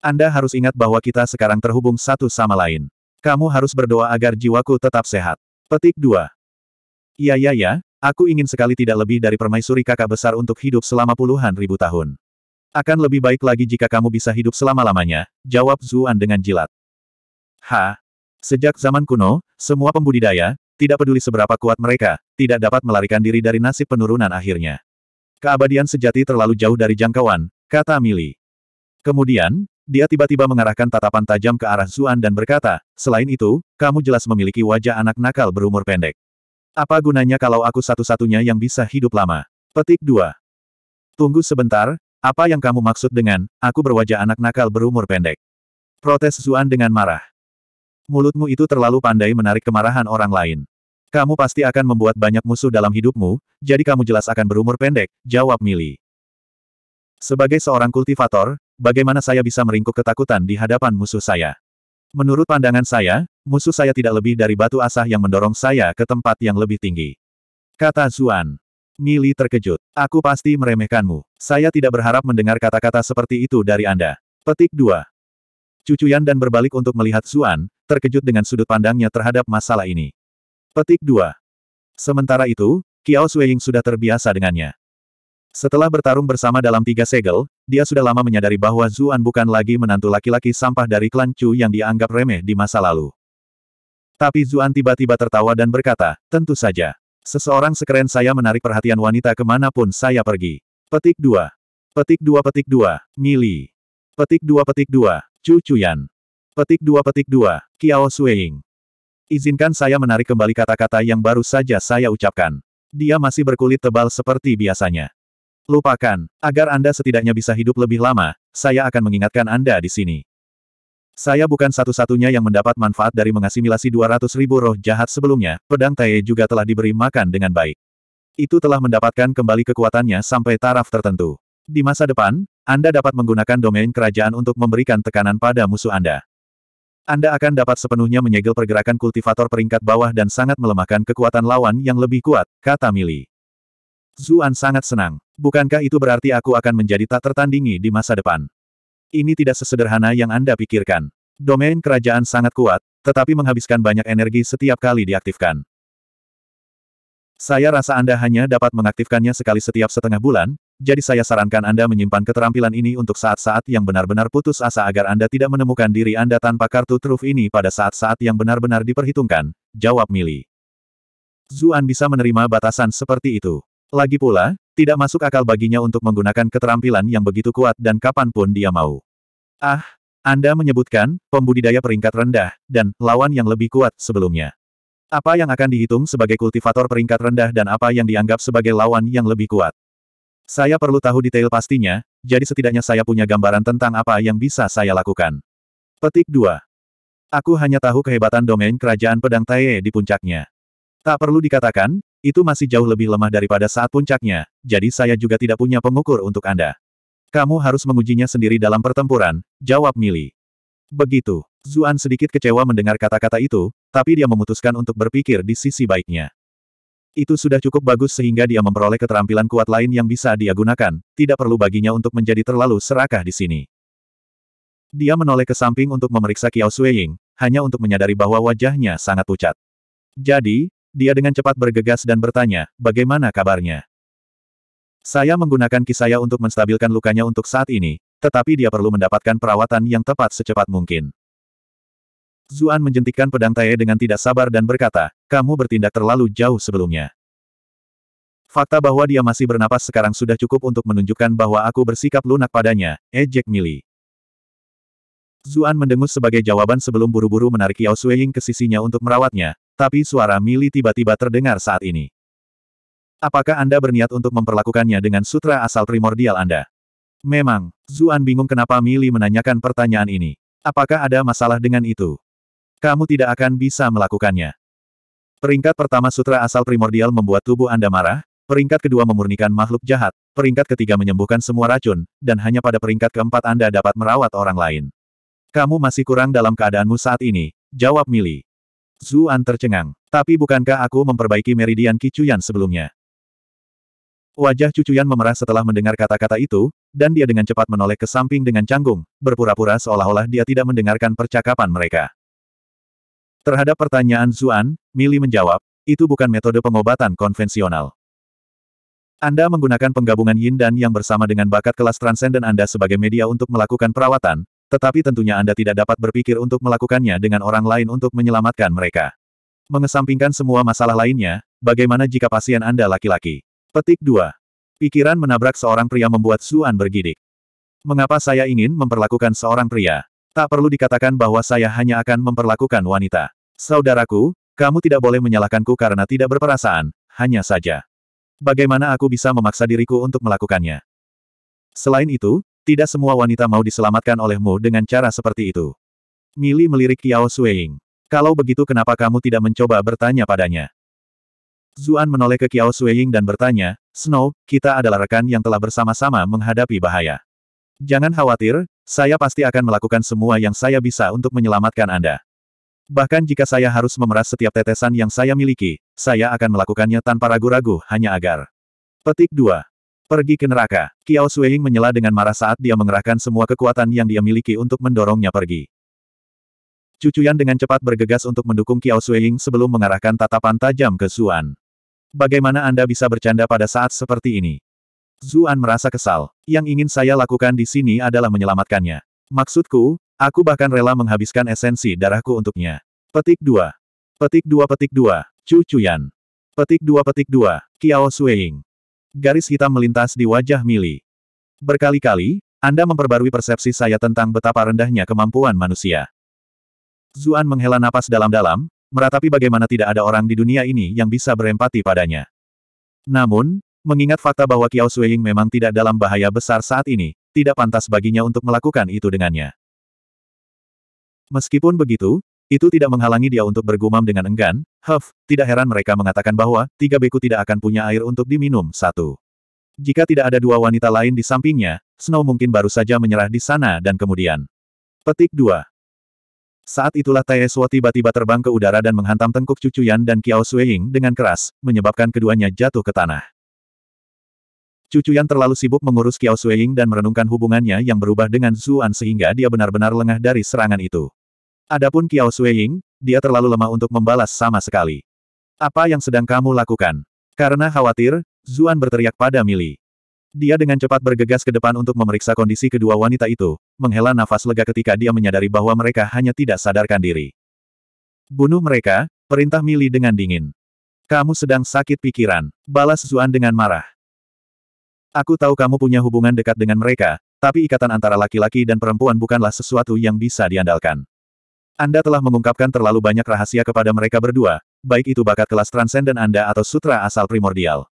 Anda harus ingat bahwa kita sekarang terhubung satu sama lain. Kamu harus berdoa agar jiwaku tetap sehat. Petik 2. Iya ya, ya, aku ingin sekali tidak lebih dari permaisuri kakak besar untuk hidup selama puluhan ribu tahun. Akan lebih baik lagi jika kamu bisa hidup selama-lamanya, jawab Zuan dengan jilat. Ha, Sejak zaman kuno, semua pembudidaya, tidak peduli seberapa kuat mereka, tidak dapat melarikan diri dari nasib penurunan akhirnya. Keabadian sejati terlalu jauh dari jangkauan, kata Mili. Kemudian, dia tiba-tiba mengarahkan tatapan tajam ke arah Zuan dan berkata, selain itu, kamu jelas memiliki wajah anak nakal berumur pendek. Apa gunanya kalau aku satu-satunya yang bisa hidup lama? Petik 2. Tunggu sebentar, apa yang kamu maksud dengan, aku berwajah anak nakal berumur pendek? Protes Zuan dengan marah. Mulutmu itu terlalu pandai menarik kemarahan orang lain. Kamu pasti akan membuat banyak musuh dalam hidupmu, jadi kamu jelas akan berumur pendek, jawab Mili. Sebagai seorang kultivator, bagaimana saya bisa meringkuk ketakutan di hadapan musuh saya? Menurut pandangan saya, musuh saya tidak lebih dari batu asah yang mendorong saya ke tempat yang lebih tinggi. Kata Zuan. Mili terkejut. Aku pasti meremehkanmu. Saya tidak berharap mendengar kata-kata seperti itu dari Anda. Petik 2. Cucuyan dan berbalik untuk melihat Zuan, terkejut dengan sudut pandangnya terhadap masalah ini. Petik 2. Sementara itu, Kiao Sueying sudah terbiasa dengannya. Setelah bertarung bersama dalam tiga segel, dia sudah lama menyadari bahwa Zuan bukan lagi menantu laki-laki sampah dari klan Chu yang dianggap remeh di masa lalu. Tapi Zuan tiba-tiba tertawa dan berkata, tentu saja. Seseorang sekeren saya menarik perhatian wanita kemanapun saya pergi. Petik 2. Petik 2 petik 2, Mili. Petik 2 petik 2, Chu Chuyan. Petik 2 Petik 2, Kiao Sueying. Izinkan saya menarik kembali kata-kata yang baru saja saya ucapkan. Dia masih berkulit tebal seperti biasanya. Lupakan, agar Anda setidaknya bisa hidup lebih lama, saya akan mengingatkan Anda di sini. Saya bukan satu-satunya yang mendapat manfaat dari mengasimilasi 200 ribu roh jahat sebelumnya, pedang Tae juga telah diberi makan dengan baik. Itu telah mendapatkan kembali kekuatannya sampai taraf tertentu. Di masa depan, Anda dapat menggunakan domain kerajaan untuk memberikan tekanan pada musuh Anda. Anda akan dapat sepenuhnya menyegel pergerakan kultivator peringkat bawah dan sangat melemahkan kekuatan lawan yang lebih kuat, kata Mili. Zuan sangat senang. Bukankah itu berarti aku akan menjadi tak tertandingi di masa depan? Ini tidak sesederhana yang Anda pikirkan. Domain kerajaan sangat kuat, tetapi menghabiskan banyak energi setiap kali diaktifkan. Saya rasa Anda hanya dapat mengaktifkannya sekali setiap setengah bulan, jadi saya sarankan Anda menyimpan keterampilan ini untuk saat-saat yang benar-benar putus asa agar Anda tidak menemukan diri Anda tanpa kartu truf ini pada saat-saat yang benar-benar diperhitungkan, jawab Mili. Zuan bisa menerima batasan seperti itu. Lagi pula, tidak masuk akal baginya untuk menggunakan keterampilan yang begitu kuat dan kapanpun dia mau. Ah, Anda menyebutkan, pembudidaya peringkat rendah, dan lawan yang lebih kuat sebelumnya. Apa yang akan dihitung sebagai kultivator peringkat rendah dan apa yang dianggap sebagai lawan yang lebih kuat? Saya perlu tahu detail pastinya, jadi setidaknya saya punya gambaran tentang apa yang bisa saya lakukan. Petik 2. Aku hanya tahu kehebatan domain kerajaan pedang Tae di puncaknya. Tak perlu dikatakan, itu masih jauh lebih lemah daripada saat puncaknya, jadi saya juga tidak punya pengukur untuk Anda. Kamu harus mengujinya sendiri dalam pertempuran, jawab Mili. Begitu. Zuan sedikit kecewa mendengar kata-kata itu, tapi dia memutuskan untuk berpikir di sisi baiknya. Itu sudah cukup bagus sehingga dia memperoleh keterampilan kuat lain yang bisa dia gunakan, tidak perlu baginya untuk menjadi terlalu serakah di sini. Dia menoleh ke samping untuk memeriksa Kiao Suying, hanya untuk menyadari bahwa wajahnya sangat pucat. Jadi, dia dengan cepat bergegas dan bertanya, bagaimana kabarnya? Saya menggunakan kisah untuk menstabilkan lukanya untuk saat ini, tetapi dia perlu mendapatkan perawatan yang tepat secepat mungkin. Zuan menjentikkan pedang Tae dengan tidak sabar dan berkata, kamu bertindak terlalu jauh sebelumnya. Fakta bahwa dia masih bernapas sekarang sudah cukup untuk menunjukkan bahwa aku bersikap lunak padanya, ejek eh, Mili. Zuan mendengus sebagai jawaban sebelum buru-buru menarik Yao Sueying ke sisinya untuk merawatnya, tapi suara Mili tiba-tiba terdengar saat ini. Apakah Anda berniat untuk memperlakukannya dengan sutra asal primordial Anda? Memang, Zuan bingung kenapa Mili menanyakan pertanyaan ini. Apakah ada masalah dengan itu? Kamu tidak akan bisa melakukannya. Peringkat pertama sutra asal primordial membuat tubuh Anda marah, peringkat kedua memurnikan makhluk jahat, peringkat ketiga menyembuhkan semua racun, dan hanya pada peringkat keempat Anda dapat merawat orang lain. Kamu masih kurang dalam keadaanmu saat ini, jawab Mili. Zuan tercengang. Tapi bukankah aku memperbaiki meridian Kicuyan sebelumnya? Wajah Cucuyan memerah setelah mendengar kata-kata itu, dan dia dengan cepat menoleh ke samping dengan canggung, berpura-pura seolah-olah dia tidak mendengarkan percakapan mereka. Terhadap pertanyaan Zuan, Mili menjawab, itu bukan metode pengobatan konvensional. Anda menggunakan penggabungan yin dan yang bersama dengan bakat kelas transenden Anda sebagai media untuk melakukan perawatan, tetapi tentunya Anda tidak dapat berpikir untuk melakukannya dengan orang lain untuk menyelamatkan mereka. Mengesampingkan semua masalah lainnya, bagaimana jika pasien Anda laki-laki? Petik 2. Pikiran menabrak seorang pria membuat Zuan bergidik. Mengapa saya ingin memperlakukan seorang pria? Tak perlu dikatakan bahwa saya hanya akan memperlakukan wanita. Saudaraku, kamu tidak boleh menyalahkanku karena tidak berperasaan, hanya saja. Bagaimana aku bisa memaksa diriku untuk melakukannya? Selain itu, tidak semua wanita mau diselamatkan olehmu dengan cara seperti itu. Mili melirik Yao Suying. Kalau begitu kenapa kamu tidak mencoba bertanya padanya? Zuan menoleh ke Kiao Suying dan bertanya, Snow, kita adalah rekan yang telah bersama-sama menghadapi bahaya. Jangan khawatir, saya pasti akan melakukan semua yang saya bisa untuk menyelamatkan Anda. Bahkan jika saya harus memeras setiap tetesan yang saya miliki, saya akan melakukannya tanpa ragu-ragu hanya agar. Petik 2. Pergi ke neraka. Kiao Sueying menyela dengan marah saat dia mengerahkan semua kekuatan yang dia miliki untuk mendorongnya pergi. Cucuyan dengan cepat bergegas untuk mendukung Kiao Sueying sebelum mengarahkan tatapan tajam ke Zuan. Bagaimana Anda bisa bercanda pada saat seperti ini? Zuan merasa kesal. Yang ingin saya lakukan di sini adalah menyelamatkannya. Maksudku, Aku bahkan rela menghabiskan esensi darahku untuknya. Petik 2. Petik 2 petik 2. Chu Chuyan. Petik 2 petik 2. Kiao Sueying. Garis hitam melintas di wajah Mili. Berkali-kali, Anda memperbarui persepsi saya tentang betapa rendahnya kemampuan manusia. Zuan menghela napas dalam-dalam, meratapi bagaimana tidak ada orang di dunia ini yang bisa berempati padanya. Namun, mengingat fakta bahwa Qiao Suiying memang tidak dalam bahaya besar saat ini, tidak pantas baginya untuk melakukan itu dengannya. Meskipun begitu, itu tidak menghalangi dia untuk bergumam dengan enggan, Huff, tidak heran mereka mengatakan bahwa, tiga beku tidak akan punya air untuk diminum, satu. Jika tidak ada dua wanita lain di sampingnya, Snow mungkin baru saja menyerah di sana dan kemudian. Petik 2. Saat itulah Taeswo tiba-tiba terbang ke udara dan menghantam tengkuk Cucuyan dan Kiao Sueying dengan keras, menyebabkan keduanya jatuh ke tanah. Cucuyan terlalu sibuk mengurus Kiao Sueying dan merenungkan hubungannya yang berubah dengan Zuan sehingga dia benar-benar lengah dari serangan itu. Adapun Qiao Sueying, dia terlalu lemah untuk membalas sama sekali. Apa yang sedang kamu lakukan? Karena khawatir, Zuan berteriak pada Mili. Dia dengan cepat bergegas ke depan untuk memeriksa kondisi kedua wanita itu, menghela nafas lega ketika dia menyadari bahwa mereka hanya tidak sadarkan diri. Bunuh mereka, perintah Mili dengan dingin. Kamu sedang sakit pikiran, balas Zuan dengan marah. Aku tahu kamu punya hubungan dekat dengan mereka, tapi ikatan antara laki-laki dan perempuan bukanlah sesuatu yang bisa diandalkan. Anda telah mengungkapkan terlalu banyak rahasia kepada mereka berdua, baik itu bakat kelas transenden Anda atau sutra asal primordial.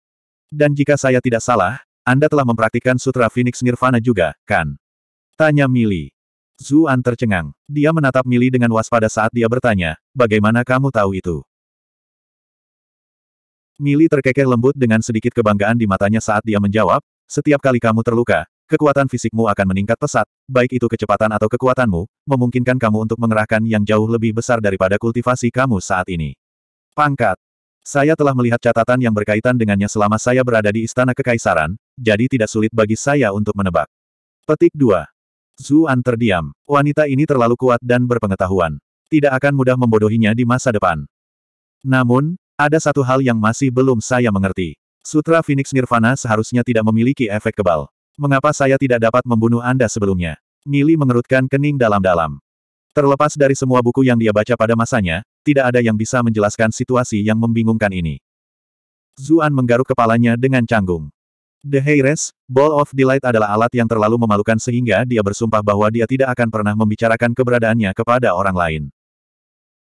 Dan jika saya tidak salah, Anda telah mempraktikkan sutra Phoenix Nirvana juga, kan? Tanya Mili. Zuan tercengang. Dia menatap Mili dengan waspada saat dia bertanya, bagaimana kamu tahu itu? Mili terkekeh lembut dengan sedikit kebanggaan di matanya saat dia menjawab, setiap kali kamu terluka, Kekuatan fisikmu akan meningkat pesat, baik itu kecepatan atau kekuatanmu, memungkinkan kamu untuk mengerahkan yang jauh lebih besar daripada kultivasi kamu saat ini. Pangkat. Saya telah melihat catatan yang berkaitan dengannya selama saya berada di Istana Kekaisaran, jadi tidak sulit bagi saya untuk menebak. Petik 2. Zuan terdiam. Wanita ini terlalu kuat dan berpengetahuan. Tidak akan mudah membodohinya di masa depan. Namun, ada satu hal yang masih belum saya mengerti. Sutra Phoenix Nirvana seharusnya tidak memiliki efek kebal. Mengapa saya tidak dapat membunuh Anda sebelumnya? Mili mengerutkan kening dalam-dalam. Terlepas dari semua buku yang dia baca pada masanya, tidak ada yang bisa menjelaskan situasi yang membingungkan ini. Zuan menggaruk kepalanya dengan canggung. The Heires, Ball of Delight adalah alat yang terlalu memalukan sehingga dia bersumpah bahwa dia tidak akan pernah membicarakan keberadaannya kepada orang lain.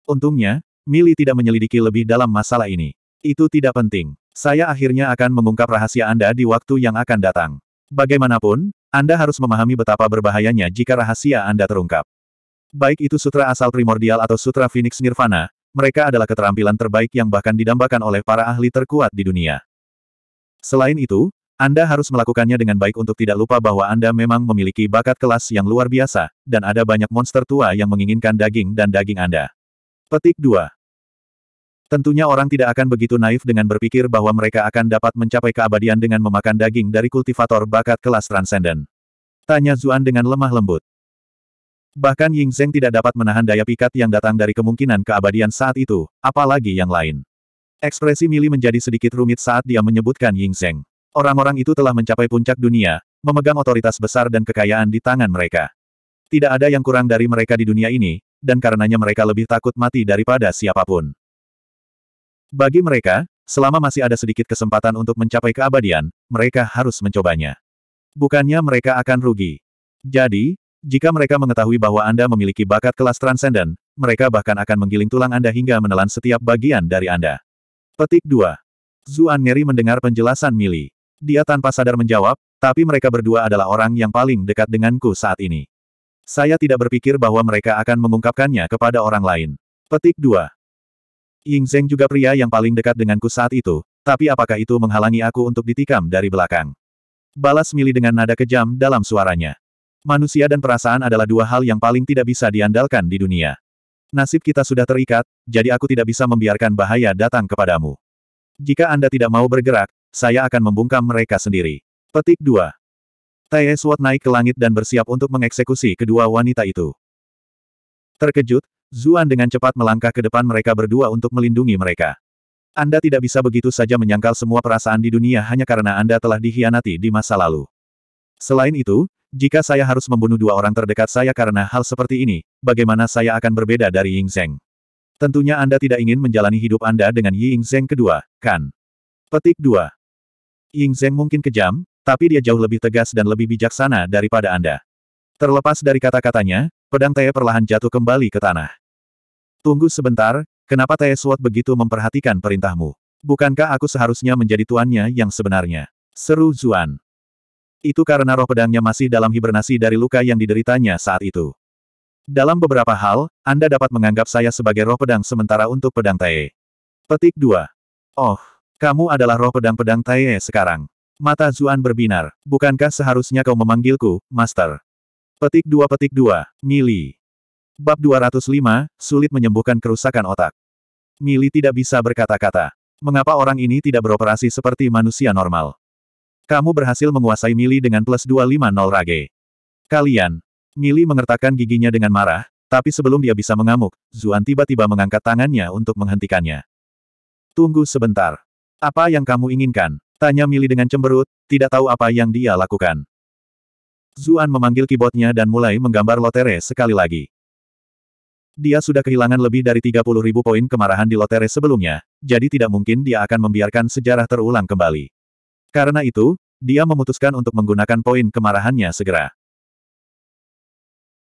Untungnya, Mili tidak menyelidiki lebih dalam masalah ini. Itu tidak penting. Saya akhirnya akan mengungkap rahasia Anda di waktu yang akan datang. Bagaimanapun, Anda harus memahami betapa berbahayanya jika rahasia Anda terungkap. Baik itu sutra asal primordial atau sutra Phoenix Nirvana, mereka adalah keterampilan terbaik yang bahkan didambakan oleh para ahli terkuat di dunia. Selain itu, Anda harus melakukannya dengan baik untuk tidak lupa bahwa Anda memang memiliki bakat kelas yang luar biasa, dan ada banyak monster tua yang menginginkan daging dan daging Anda. Petik 2. Tentunya orang tidak akan begitu naif dengan berpikir bahwa mereka akan dapat mencapai keabadian dengan memakan daging dari kultivator bakat kelas transenden. Tanya Zuan dengan lemah lembut. Bahkan Ying Zheng tidak dapat menahan daya pikat yang datang dari kemungkinan keabadian saat itu, apalagi yang lain. Ekspresi Mili menjadi sedikit rumit saat dia menyebutkan Ying Zheng. Orang-orang itu telah mencapai puncak dunia, memegang otoritas besar dan kekayaan di tangan mereka. Tidak ada yang kurang dari mereka di dunia ini, dan karenanya mereka lebih takut mati daripada siapapun. Bagi mereka, selama masih ada sedikit kesempatan untuk mencapai keabadian, mereka harus mencobanya. Bukannya mereka akan rugi. Jadi, jika mereka mengetahui bahwa Anda memiliki bakat kelas transenden, mereka bahkan akan menggiling tulang Anda hingga menelan setiap bagian dari Anda. Petik 2. Zuan Neri mendengar penjelasan Mili. Dia tanpa sadar menjawab, tapi mereka berdua adalah orang yang paling dekat denganku saat ini. Saya tidak berpikir bahwa mereka akan mengungkapkannya kepada orang lain. Petik 2. Ying Zeng juga pria yang paling dekat denganku saat itu, tapi apakah itu menghalangi aku untuk ditikam dari belakang? Balas milih dengan nada kejam dalam suaranya. Manusia dan perasaan adalah dua hal yang paling tidak bisa diandalkan di dunia. Nasib kita sudah terikat, jadi aku tidak bisa membiarkan bahaya datang kepadamu. Jika Anda tidak mau bergerak, saya akan membungkam mereka sendiri. Petik 2. Tai naik ke langit dan bersiap untuk mengeksekusi kedua wanita itu. Terkejut, Zuan dengan cepat melangkah ke depan mereka berdua untuk melindungi mereka. Anda tidak bisa begitu saja menyangkal semua perasaan di dunia hanya karena Anda telah dihianati di masa lalu. Selain itu, jika saya harus membunuh dua orang terdekat saya karena hal seperti ini, bagaimana saya akan berbeda dari Ying Zeng? Tentunya Anda tidak ingin menjalani hidup Anda dengan Ying Zeng kedua, kan? Petik 2. Ying Zeng mungkin kejam, tapi dia jauh lebih tegas dan lebih bijaksana daripada Anda. Terlepas dari kata-katanya, pedang Tae perlahan jatuh kembali ke tanah. Tunggu sebentar, kenapa Tae Suot begitu memperhatikan perintahmu? Bukankah aku seharusnya menjadi tuannya yang sebenarnya? Seru Zuan. Itu karena roh pedangnya masih dalam hibernasi dari luka yang dideritanya saat itu. Dalam beberapa hal, Anda dapat menganggap saya sebagai roh pedang sementara untuk pedang Tae. Petik 2. Oh, kamu adalah roh pedang-pedang Tae sekarang. Mata Zuan berbinar. Bukankah seharusnya kau memanggilku, Master? Petik 2 petik 2, Mili. Bab 205, sulit menyembuhkan kerusakan otak. Mili tidak bisa berkata-kata. Mengapa orang ini tidak beroperasi seperti manusia normal? Kamu berhasil menguasai Mili dengan plus 250 rage. Kalian. Mili mengertakkan giginya dengan marah, tapi sebelum dia bisa mengamuk, Zuan tiba-tiba mengangkat tangannya untuk menghentikannya. Tunggu sebentar. Apa yang kamu inginkan? Tanya Mili dengan cemberut, tidak tahu apa yang dia lakukan. Zuan memanggil keyboardnya dan mulai menggambar lotere sekali lagi. Dia sudah kehilangan lebih dari 30 ribu poin kemarahan di lotere sebelumnya, jadi tidak mungkin dia akan membiarkan sejarah terulang kembali. Karena itu, dia memutuskan untuk menggunakan poin kemarahannya segera.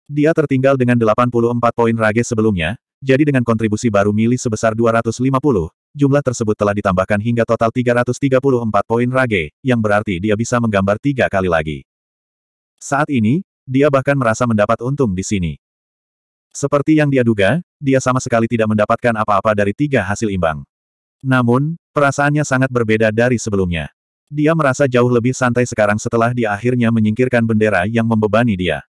Dia tertinggal dengan 84 poin rage sebelumnya, jadi dengan kontribusi baru mili sebesar 250, jumlah tersebut telah ditambahkan hingga total 334 poin rage, yang berarti dia bisa menggambar tiga kali lagi. Saat ini, dia bahkan merasa mendapat untung di sini. Seperti yang dia duga, dia sama sekali tidak mendapatkan apa-apa dari tiga hasil imbang. Namun, perasaannya sangat berbeda dari sebelumnya. Dia merasa jauh lebih santai sekarang setelah dia akhirnya menyingkirkan bendera yang membebani dia.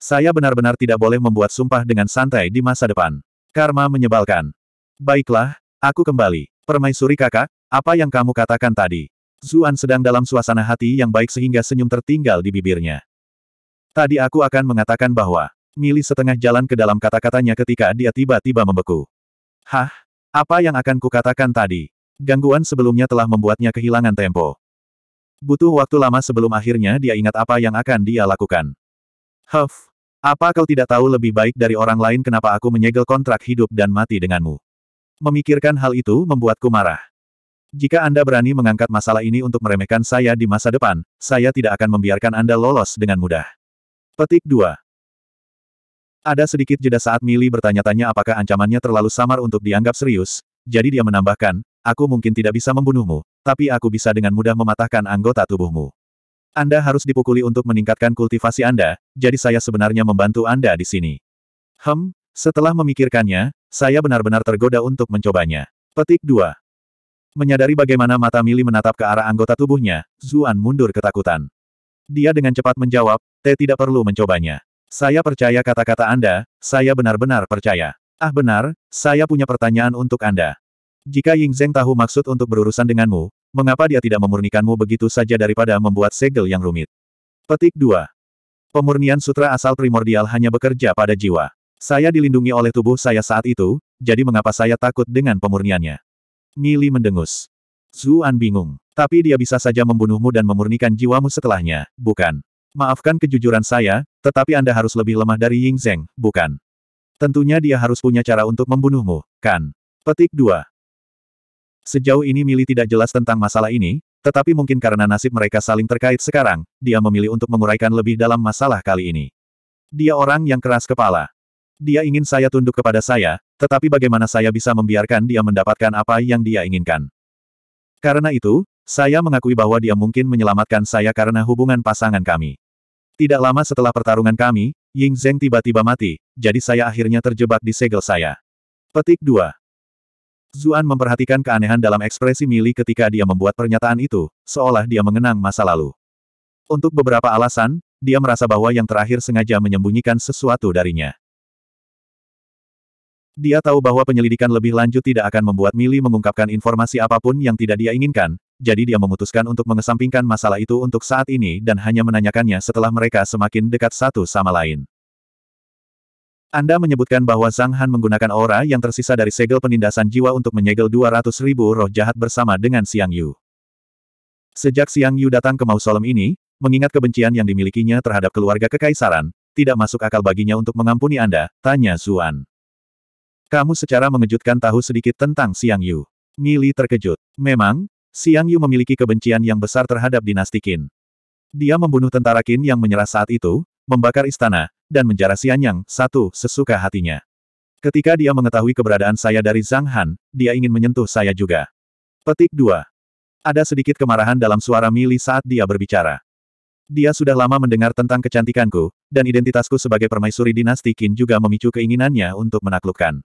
Saya benar-benar tidak boleh membuat sumpah dengan santai di masa depan. Karma menyebalkan. Baiklah, aku kembali. Permaisuri kakak, apa yang kamu katakan tadi? Zuan sedang dalam suasana hati yang baik sehingga senyum tertinggal di bibirnya. Tadi aku akan mengatakan bahwa, milih setengah jalan ke dalam kata-katanya ketika dia tiba-tiba membeku. Hah? Apa yang akan kukatakan tadi? Gangguan sebelumnya telah membuatnya kehilangan tempo. Butuh waktu lama sebelum akhirnya dia ingat apa yang akan dia lakukan. Huff, apa kau tidak tahu lebih baik dari orang lain kenapa aku menyegel kontrak hidup dan mati denganmu? Memikirkan hal itu membuatku marah. Jika Anda berani mengangkat masalah ini untuk meremehkan saya di masa depan, saya tidak akan membiarkan Anda lolos dengan mudah. Petik 2. Ada sedikit jeda saat Mili bertanya-tanya apakah ancamannya terlalu samar untuk dianggap serius, jadi dia menambahkan, aku mungkin tidak bisa membunuhmu, tapi aku bisa dengan mudah mematahkan anggota tubuhmu. Anda harus dipukuli untuk meningkatkan kultivasi Anda, jadi saya sebenarnya membantu Anda di sini. Hem, setelah memikirkannya, saya benar-benar tergoda untuk mencobanya. Petik 2. Menyadari bagaimana mata Mili menatap ke arah anggota tubuhnya, Zuan mundur ketakutan. Dia dengan cepat menjawab, T tidak perlu mencobanya. Saya percaya kata-kata Anda, saya benar-benar percaya. Ah benar, saya punya pertanyaan untuk Anda. Jika Ying Zheng tahu maksud untuk berurusan denganmu, mengapa dia tidak memurnikanmu begitu saja daripada membuat segel yang rumit? Petik 2. Pemurnian sutra asal primordial hanya bekerja pada jiwa. Saya dilindungi oleh tubuh saya saat itu, jadi mengapa saya takut dengan pemurniannya? Nili mendengus. Zuan bingung. Tapi dia bisa saja membunuhmu dan memurnikan jiwamu setelahnya, bukan? Maafkan kejujuran saya, tetapi Anda harus lebih lemah dari Ying Zeng, bukan? Tentunya dia harus punya cara untuk membunuhmu, kan? Petik 2. Sejauh ini Mili tidak jelas tentang masalah ini, tetapi mungkin karena nasib mereka saling terkait sekarang, dia memilih untuk menguraikan lebih dalam masalah kali ini. Dia orang yang keras kepala. Dia ingin saya tunduk kepada saya, tetapi bagaimana saya bisa membiarkan dia mendapatkan apa yang dia inginkan? Karena itu, saya mengakui bahwa dia mungkin menyelamatkan saya karena hubungan pasangan kami. Tidak lama setelah pertarungan kami, Ying Zheng tiba-tiba mati, jadi saya akhirnya terjebak di segel saya. Petik 2. Zuan memperhatikan keanehan dalam ekspresi Mili ketika dia membuat pernyataan itu, seolah dia mengenang masa lalu. Untuk beberapa alasan, dia merasa bahwa yang terakhir sengaja menyembunyikan sesuatu darinya. Dia tahu bahwa penyelidikan lebih lanjut tidak akan membuat Mili mengungkapkan informasi apapun yang tidak dia inginkan, jadi dia memutuskan untuk mengesampingkan masalah itu untuk saat ini dan hanya menanyakannya setelah mereka semakin dekat satu sama lain. Anda menyebutkan bahwa Zhang Han menggunakan aura yang tersisa dari segel penindasan jiwa untuk menyegel 200 ribu roh jahat bersama dengan Xiang Yu. Sejak Xiang Yu datang ke mausoleum ini, mengingat kebencian yang dimilikinya terhadap keluarga kekaisaran, tidak masuk akal baginya untuk mengampuni Anda, tanya Zuan. Kamu secara mengejutkan tahu sedikit tentang Siang Yu. Mili terkejut. Memang, Siang Yu memiliki kebencian yang besar terhadap dinasti Qin. Dia membunuh tentara Qin yang menyerah saat itu, membakar istana, dan menjara Xianyang, satu, sesuka hatinya. Ketika dia mengetahui keberadaan saya dari Zhang Han, dia ingin menyentuh saya juga. Petik 2. Ada sedikit kemarahan dalam suara Mili saat dia berbicara. Dia sudah lama mendengar tentang kecantikanku, dan identitasku sebagai permaisuri dinasti Qin juga memicu keinginannya untuk menaklukkan.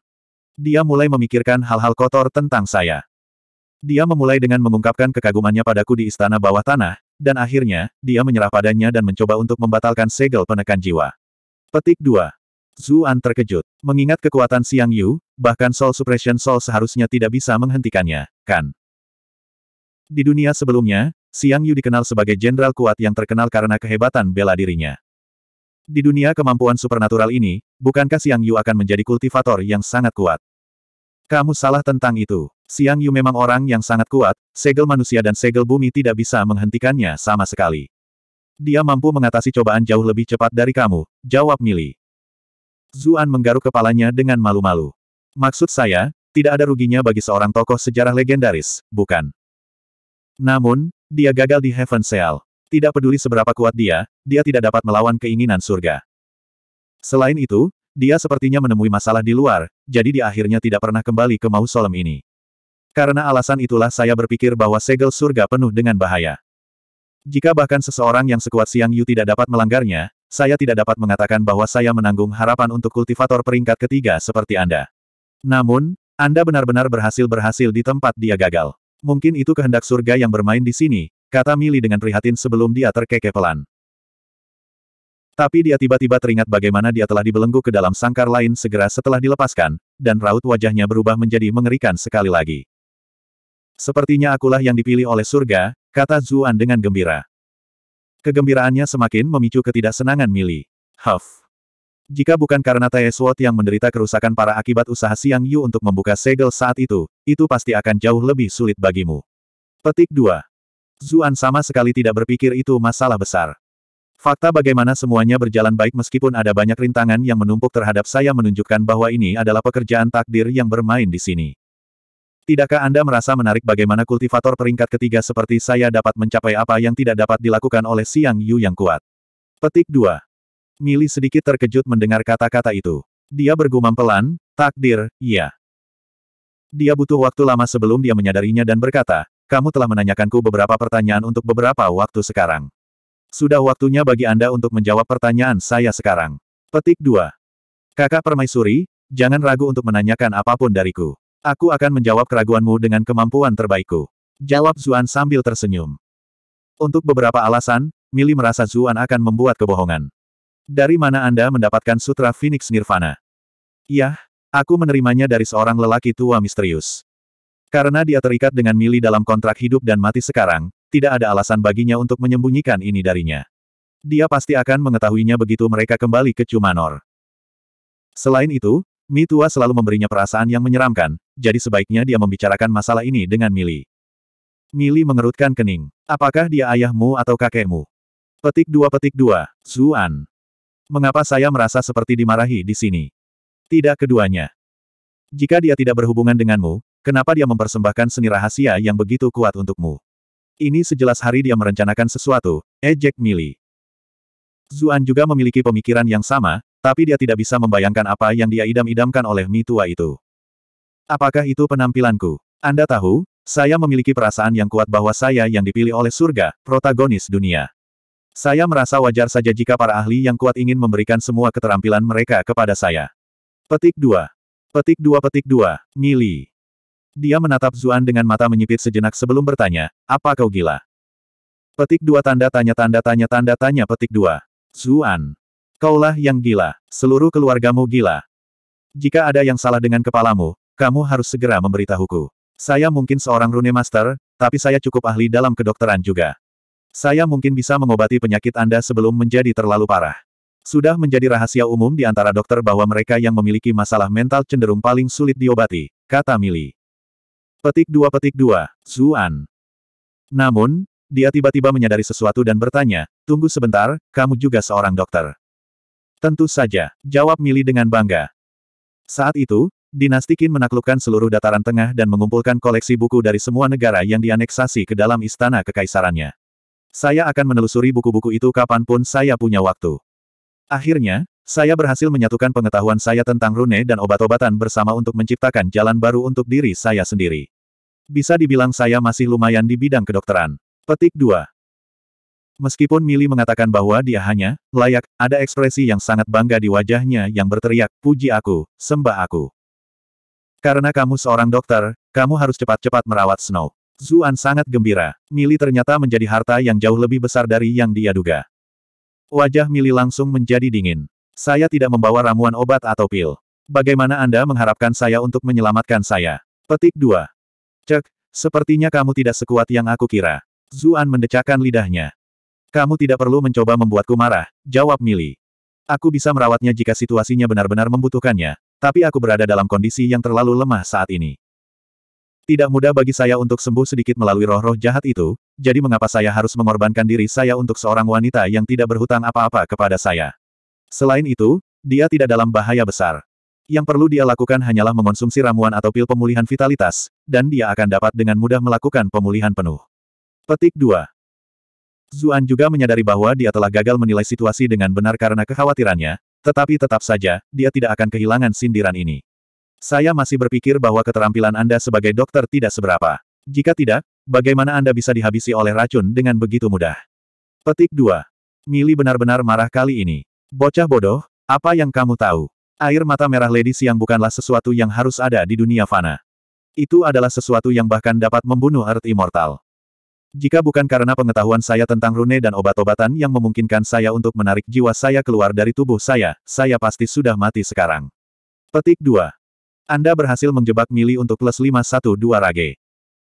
Dia mulai memikirkan hal-hal kotor tentang saya. Dia memulai dengan mengungkapkan kekagumannya padaku di istana bawah tanah, dan akhirnya, dia menyerah padanya dan mencoba untuk membatalkan segel penekan jiwa. Petik 2. Zuan terkejut. Mengingat kekuatan Siang Yu, bahkan Soul Suppression Soul seharusnya tidak bisa menghentikannya, kan? Di dunia sebelumnya, Siang Yu dikenal sebagai jenderal kuat yang terkenal karena kehebatan bela dirinya. Di dunia kemampuan supernatural ini, bukankah Siang Yu akan menjadi kultivator yang sangat kuat? Kamu salah tentang itu. Siang Yu memang orang yang sangat kuat, segel manusia dan segel bumi tidak bisa menghentikannya sama sekali. Dia mampu mengatasi cobaan jauh lebih cepat dari kamu, jawab Mili. Zuan menggaruk kepalanya dengan malu-malu. Maksud saya, tidak ada ruginya bagi seorang tokoh sejarah legendaris, bukan? Namun, dia gagal di Heaven Seal. Tidak peduli seberapa kuat dia, dia tidak dapat melawan keinginan surga. Selain itu, dia sepertinya menemui masalah di luar, jadi dia akhirnya tidak pernah kembali ke mausoleum ini. Karena alasan itulah saya berpikir bahwa segel surga penuh dengan bahaya. Jika bahkan seseorang yang sekuat Siang Yu tidak dapat melanggarnya, saya tidak dapat mengatakan bahwa saya menanggung harapan untuk kultivator peringkat ketiga seperti Anda. Namun, Anda benar-benar berhasil berhasil di tempat dia gagal. Mungkin itu kehendak surga yang bermain di sini, kata Mili dengan prihatin sebelum dia terkekeh pelan. Tapi dia tiba-tiba teringat bagaimana dia telah dibelenggu ke dalam sangkar lain segera setelah dilepaskan, dan raut wajahnya berubah menjadi mengerikan sekali lagi. Sepertinya akulah yang dipilih oleh surga, kata Zuan dengan gembira. Kegembiraannya semakin memicu ketidaksenangan Mili. Huff. Jika bukan karena Tae Suot yang menderita kerusakan para akibat usaha Siang Yu untuk membuka segel saat itu, itu pasti akan jauh lebih sulit bagimu. Petik 2. Zuan sama sekali tidak berpikir itu masalah besar. Fakta bagaimana semuanya berjalan baik meskipun ada banyak rintangan yang menumpuk terhadap saya menunjukkan bahwa ini adalah pekerjaan takdir yang bermain di sini. Tidakkah Anda merasa menarik bagaimana kultivator peringkat ketiga seperti saya dapat mencapai apa yang tidak dapat dilakukan oleh Siang Yu yang kuat? Petik 2. Mili sedikit terkejut mendengar kata-kata itu. Dia bergumam pelan, takdir, iya. Dia butuh waktu lama sebelum dia menyadarinya dan berkata, kamu telah menanyakanku beberapa pertanyaan untuk beberapa waktu sekarang. Sudah waktunya bagi Anda untuk menjawab pertanyaan saya sekarang. Petik 2. Kakak permaisuri, jangan ragu untuk menanyakan apapun dariku. Aku akan menjawab keraguanmu dengan kemampuan terbaikku. Jawab Zuan sambil tersenyum. Untuk beberapa alasan, Mili merasa Zuan akan membuat kebohongan. Dari mana Anda mendapatkan Sutra Phoenix Nirvana? Yah, aku menerimanya dari seorang lelaki tua misterius. Karena dia terikat dengan Mili dalam kontrak hidup dan mati sekarang, tidak ada alasan baginya untuk menyembunyikan ini darinya. Dia pasti akan mengetahuinya begitu mereka kembali ke Cumanor. Selain itu, Mi Tua selalu memberinya perasaan yang menyeramkan, jadi sebaiknya dia membicarakan masalah ini dengan Mili. Mili mengerutkan kening. Apakah dia ayahmu atau kakekmu? Petik dua petik dua, Zuan. Mengapa saya merasa seperti dimarahi di sini? Tidak keduanya. Jika dia tidak berhubungan denganmu, Kenapa dia mempersembahkan seni rahasia yang begitu kuat untukmu? Ini sejelas hari dia merencanakan sesuatu, ejek eh, Mili. Zuan juga memiliki pemikiran yang sama, tapi dia tidak bisa membayangkan apa yang dia idam-idamkan oleh Mi tua itu. Apakah itu penampilanku? Anda tahu, saya memiliki perasaan yang kuat bahwa saya yang dipilih oleh surga, protagonis dunia. Saya merasa wajar saja jika para ahli yang kuat ingin memberikan semua keterampilan mereka kepada saya. Petik 2. Petik 2 Petik 2, Mili. Dia menatap Zuan dengan mata menyipit sejenak sebelum bertanya, apa kau gila? Petik dua tanda tanya tanda tanya tanda tanya petik dua. Zuan. Kaulah yang gila. Seluruh keluargamu gila. Jika ada yang salah dengan kepalamu, kamu harus segera memberitahuku. Saya mungkin seorang rune master, tapi saya cukup ahli dalam kedokteran juga. Saya mungkin bisa mengobati penyakit Anda sebelum menjadi terlalu parah. Sudah menjadi rahasia umum di antara dokter bahwa mereka yang memiliki masalah mental cenderung paling sulit diobati, kata Mili. Petik dua petik dua, Zuan. Namun, dia tiba-tiba menyadari sesuatu dan bertanya, tunggu sebentar, kamu juga seorang dokter. Tentu saja, jawab Mili dengan bangga. Saat itu, Dinasti Qin menaklukkan seluruh dataran tengah dan mengumpulkan koleksi buku dari semua negara yang dianeksasi ke dalam istana kekaisarannya. Saya akan menelusuri buku-buku itu kapanpun saya punya waktu. Akhirnya, saya berhasil menyatukan pengetahuan saya tentang rune dan obat-obatan bersama untuk menciptakan jalan baru untuk diri saya sendiri. Bisa dibilang saya masih lumayan di bidang kedokteran. Petik 2. Meskipun Mili mengatakan bahwa dia hanya layak, ada ekspresi yang sangat bangga di wajahnya yang berteriak, puji aku, sembah aku. Karena kamu seorang dokter, kamu harus cepat-cepat merawat Snow. Zuan sangat gembira. Mili ternyata menjadi harta yang jauh lebih besar dari yang dia duga. Wajah Mili langsung menjadi dingin. Saya tidak membawa ramuan obat atau pil. Bagaimana Anda mengharapkan saya untuk menyelamatkan saya? Petik 2. Cek, sepertinya kamu tidak sekuat yang aku kira. Zuan mendecakkan lidahnya. Kamu tidak perlu mencoba membuatku marah, jawab Mili. Aku bisa merawatnya jika situasinya benar-benar membutuhkannya, tapi aku berada dalam kondisi yang terlalu lemah saat ini. Tidak mudah bagi saya untuk sembuh sedikit melalui roh-roh jahat itu, jadi mengapa saya harus mengorbankan diri saya untuk seorang wanita yang tidak berhutang apa-apa kepada saya? Selain itu, dia tidak dalam bahaya besar. Yang perlu dia lakukan hanyalah mengonsumsi ramuan atau pil pemulihan vitalitas, dan dia akan dapat dengan mudah melakukan pemulihan penuh. Petik 2. Zuan juga menyadari bahwa dia telah gagal menilai situasi dengan benar karena kekhawatirannya, tetapi tetap saja, dia tidak akan kehilangan sindiran ini. Saya masih berpikir bahwa keterampilan Anda sebagai dokter tidak seberapa. Jika tidak, bagaimana Anda bisa dihabisi oleh racun dengan begitu mudah? Petik 2. Mili benar-benar marah kali ini. Bocah bodoh, apa yang kamu tahu? Air mata merah Lady Siang bukanlah sesuatu yang harus ada di dunia fana. Itu adalah sesuatu yang bahkan dapat membunuh Earth Immortal. Jika bukan karena pengetahuan saya tentang rune dan obat-obatan yang memungkinkan saya untuk menarik jiwa saya keluar dari tubuh saya, saya pasti sudah mati sekarang. Petik 2. Anda berhasil menjebak Mili untuk plus 512 Rage.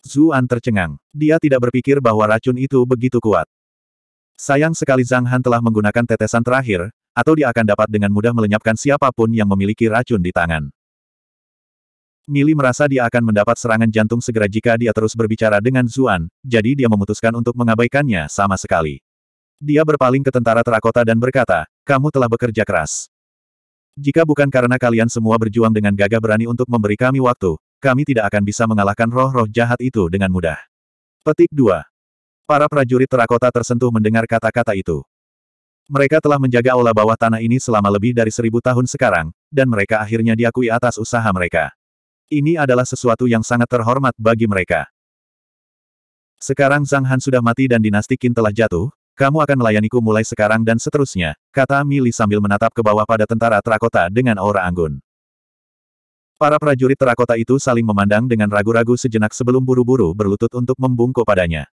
Zuan tercengang. Dia tidak berpikir bahwa racun itu begitu kuat. Sayang sekali Zhang Han telah menggunakan tetesan terakhir, atau dia akan dapat dengan mudah melenyapkan siapapun yang memiliki racun di tangan. Mili merasa dia akan mendapat serangan jantung segera jika dia terus berbicara dengan Zuan, jadi dia memutuskan untuk mengabaikannya sama sekali. Dia berpaling ke tentara terakota dan berkata, kamu telah bekerja keras. Jika bukan karena kalian semua berjuang dengan gagah berani untuk memberi kami waktu, kami tidak akan bisa mengalahkan roh-roh jahat itu dengan mudah. Petik 2. Para prajurit terakota tersentuh mendengar kata-kata itu. Mereka telah menjaga aula bawah tanah ini selama lebih dari seribu tahun sekarang, dan mereka akhirnya diakui atas usaha mereka. Ini adalah sesuatu yang sangat terhormat bagi mereka. Sekarang Zhang Han sudah mati dan dinasti Qin telah jatuh, kamu akan melayaniku mulai sekarang dan seterusnya, kata Mili sambil menatap ke bawah pada tentara terakota dengan aura anggun. Para prajurit terakota itu saling memandang dengan ragu-ragu sejenak sebelum buru-buru berlutut untuk membungkuk padanya.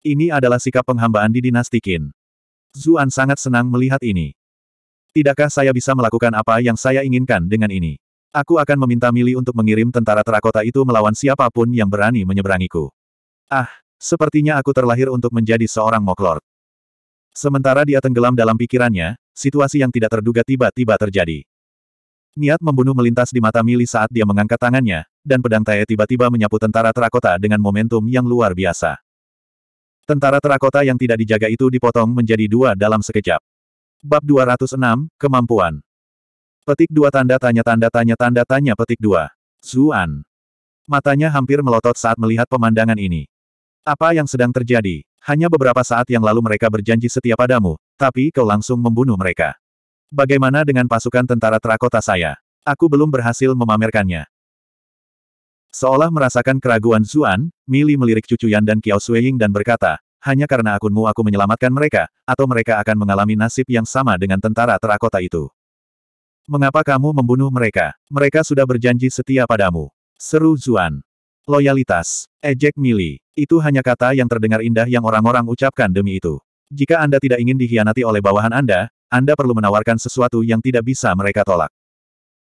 Ini adalah sikap penghambaan di dinasti Qin. Zuan sangat senang melihat ini. Tidakkah saya bisa melakukan apa yang saya inginkan dengan ini? Aku akan meminta Mili untuk mengirim tentara terakota itu melawan siapapun yang berani menyeberangiku. Ah, sepertinya aku terlahir untuk menjadi seorang moklor. Sementara dia tenggelam dalam pikirannya, situasi yang tidak terduga tiba-tiba terjadi. Niat membunuh melintas di mata Mili saat dia mengangkat tangannya, dan pedang Tae tiba-tiba menyapu tentara terakota dengan momentum yang luar biasa. Tentara terakota yang tidak dijaga itu dipotong menjadi dua dalam sekejap. Bab 206, Kemampuan Petik dua tanda tanya tanda tanya tanda tanya petik dua. Zuan. Matanya hampir melotot saat melihat pemandangan ini. Apa yang sedang terjadi? Hanya beberapa saat yang lalu mereka berjanji setia padamu, tapi kau langsung membunuh mereka. Bagaimana dengan pasukan tentara terakota saya? Aku belum berhasil memamerkannya. Seolah merasakan keraguan Zuan, Mili melirik cucu Yan dan Kiao Sueying dan berkata, hanya karena akunmu aku menyelamatkan mereka, atau mereka akan mengalami nasib yang sama dengan tentara terakota itu. Mengapa kamu membunuh mereka? Mereka sudah berjanji setia padamu. Seru Zuan. Loyalitas. Ejek Mili. Itu hanya kata yang terdengar indah yang orang-orang ucapkan demi itu. Jika Anda tidak ingin dikhianati oleh bawahan Anda, Anda perlu menawarkan sesuatu yang tidak bisa mereka tolak.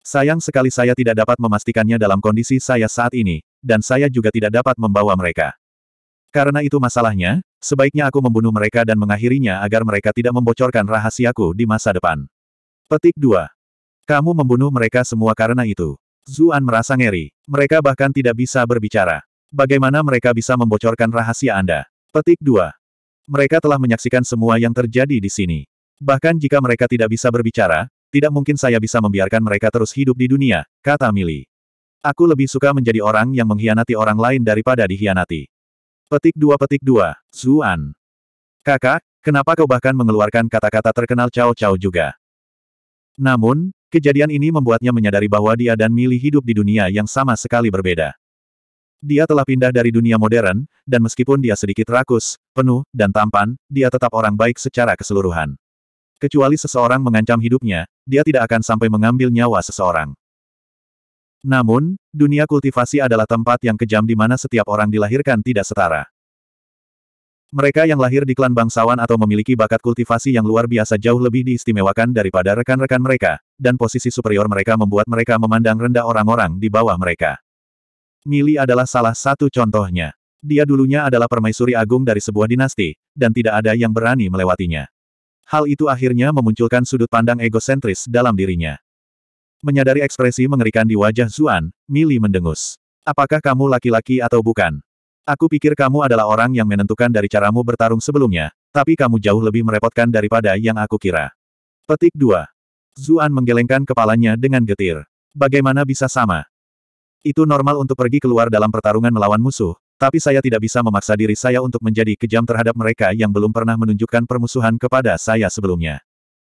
Sayang sekali saya tidak dapat memastikannya dalam kondisi saya saat ini, dan saya juga tidak dapat membawa mereka. Karena itu masalahnya, sebaiknya aku membunuh mereka dan mengakhirinya agar mereka tidak membocorkan rahasiaku di masa depan. Petik 2. Kamu membunuh mereka semua karena itu. Zuan merasa ngeri. Mereka bahkan tidak bisa berbicara. Bagaimana mereka bisa membocorkan rahasia Anda? Petik 2. Mereka telah menyaksikan semua yang terjadi di sini. Bahkan jika mereka tidak bisa berbicara, tidak mungkin saya bisa membiarkan mereka terus hidup di dunia, kata Mili. Aku lebih suka menjadi orang yang mengkhianati orang lain daripada dikhianati. Petik 2 petik 2, Zuan. Kakak, kenapa kau bahkan mengeluarkan kata-kata terkenal Cao Cao juga? Namun, kejadian ini membuatnya menyadari bahwa dia dan Mili hidup di dunia yang sama sekali berbeda. Dia telah pindah dari dunia modern, dan meskipun dia sedikit rakus, penuh, dan tampan, dia tetap orang baik secara keseluruhan. Kecuali seseorang mengancam hidupnya, dia tidak akan sampai mengambil nyawa seseorang. Namun, dunia kultivasi adalah tempat yang kejam di mana setiap orang dilahirkan tidak setara. Mereka yang lahir di klan bangsawan atau memiliki bakat kultivasi yang luar biasa jauh lebih diistimewakan daripada rekan-rekan mereka, dan posisi superior mereka membuat mereka memandang rendah orang-orang di bawah mereka. Mili adalah salah satu contohnya. Dia dulunya adalah permaisuri agung dari sebuah dinasti, dan tidak ada yang berani melewatinya. Hal itu akhirnya memunculkan sudut pandang egosentris dalam dirinya. Menyadari ekspresi mengerikan di wajah Zuan, Mili mendengus. Apakah kamu laki-laki atau bukan? Aku pikir kamu adalah orang yang menentukan dari caramu bertarung sebelumnya, tapi kamu jauh lebih merepotkan daripada yang aku kira. Petik 2. Zuan menggelengkan kepalanya dengan getir. Bagaimana bisa sama? Itu normal untuk pergi keluar dalam pertarungan melawan musuh, tapi saya tidak bisa memaksa diri saya untuk menjadi kejam terhadap mereka yang belum pernah menunjukkan permusuhan kepada saya sebelumnya.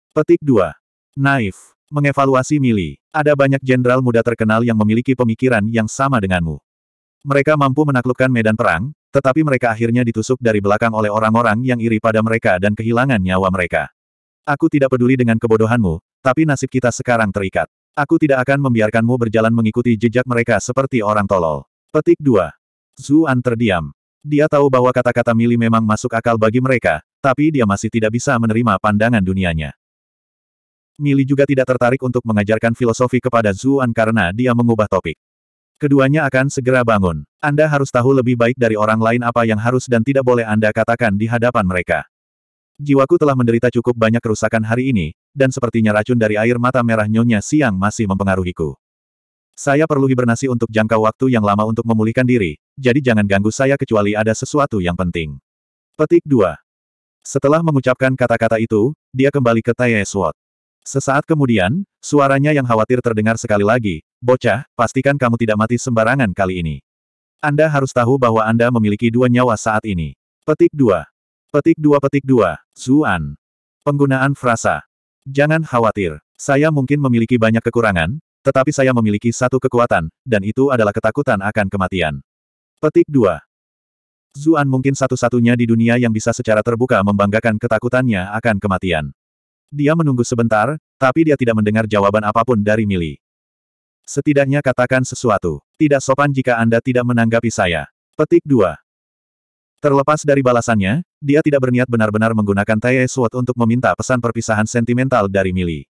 Petik 2. Naif. Mengevaluasi Mili. Ada banyak jenderal muda terkenal yang memiliki pemikiran yang sama denganmu. Mereka mampu menaklukkan medan perang, tetapi mereka akhirnya ditusuk dari belakang oleh orang-orang yang iri pada mereka dan kehilangan nyawa mereka. Aku tidak peduli dengan kebodohanmu, tapi nasib kita sekarang terikat. Aku tidak akan membiarkanmu berjalan mengikuti jejak mereka seperti orang tolol. Petik 2. Zuan terdiam. Dia tahu bahwa kata-kata Mili memang masuk akal bagi mereka, tapi dia masih tidak bisa menerima pandangan dunianya. Mili juga tidak tertarik untuk mengajarkan filosofi kepada Zuan karena dia mengubah topik. Keduanya akan segera bangun. Anda harus tahu lebih baik dari orang lain apa yang harus dan tidak boleh Anda katakan di hadapan mereka. Jiwaku telah menderita cukup banyak kerusakan hari ini, dan sepertinya racun dari air mata merah Nyonya Siang masih mempengaruhiku. Saya perlu hibernasi untuk jangka waktu yang lama untuk memulihkan diri, jadi jangan ganggu saya kecuali ada sesuatu yang penting. Petik 2. Setelah mengucapkan kata-kata itu, dia kembali ke Swat. Sesaat kemudian, suaranya yang khawatir terdengar sekali lagi, Bocah, pastikan kamu tidak mati sembarangan kali ini. Anda harus tahu bahwa Anda memiliki dua nyawa saat ini. Petik 2. Petik 2 Petik 2, Zuan. Penggunaan frasa. Jangan khawatir, saya mungkin memiliki banyak kekurangan, tetapi saya memiliki satu kekuatan, dan itu adalah ketakutan akan kematian. Petik 2. Zuan mungkin satu-satunya di dunia yang bisa secara terbuka membanggakan ketakutannya akan kematian. Dia menunggu sebentar, tapi dia tidak mendengar jawaban apapun dari Mili. Setidaknya katakan sesuatu. Tidak sopan jika Anda tidak menanggapi saya. Petik 2. Terlepas dari balasannya, dia tidak berniat benar-benar menggunakan Tae Sword untuk meminta pesan perpisahan sentimental dari Mili.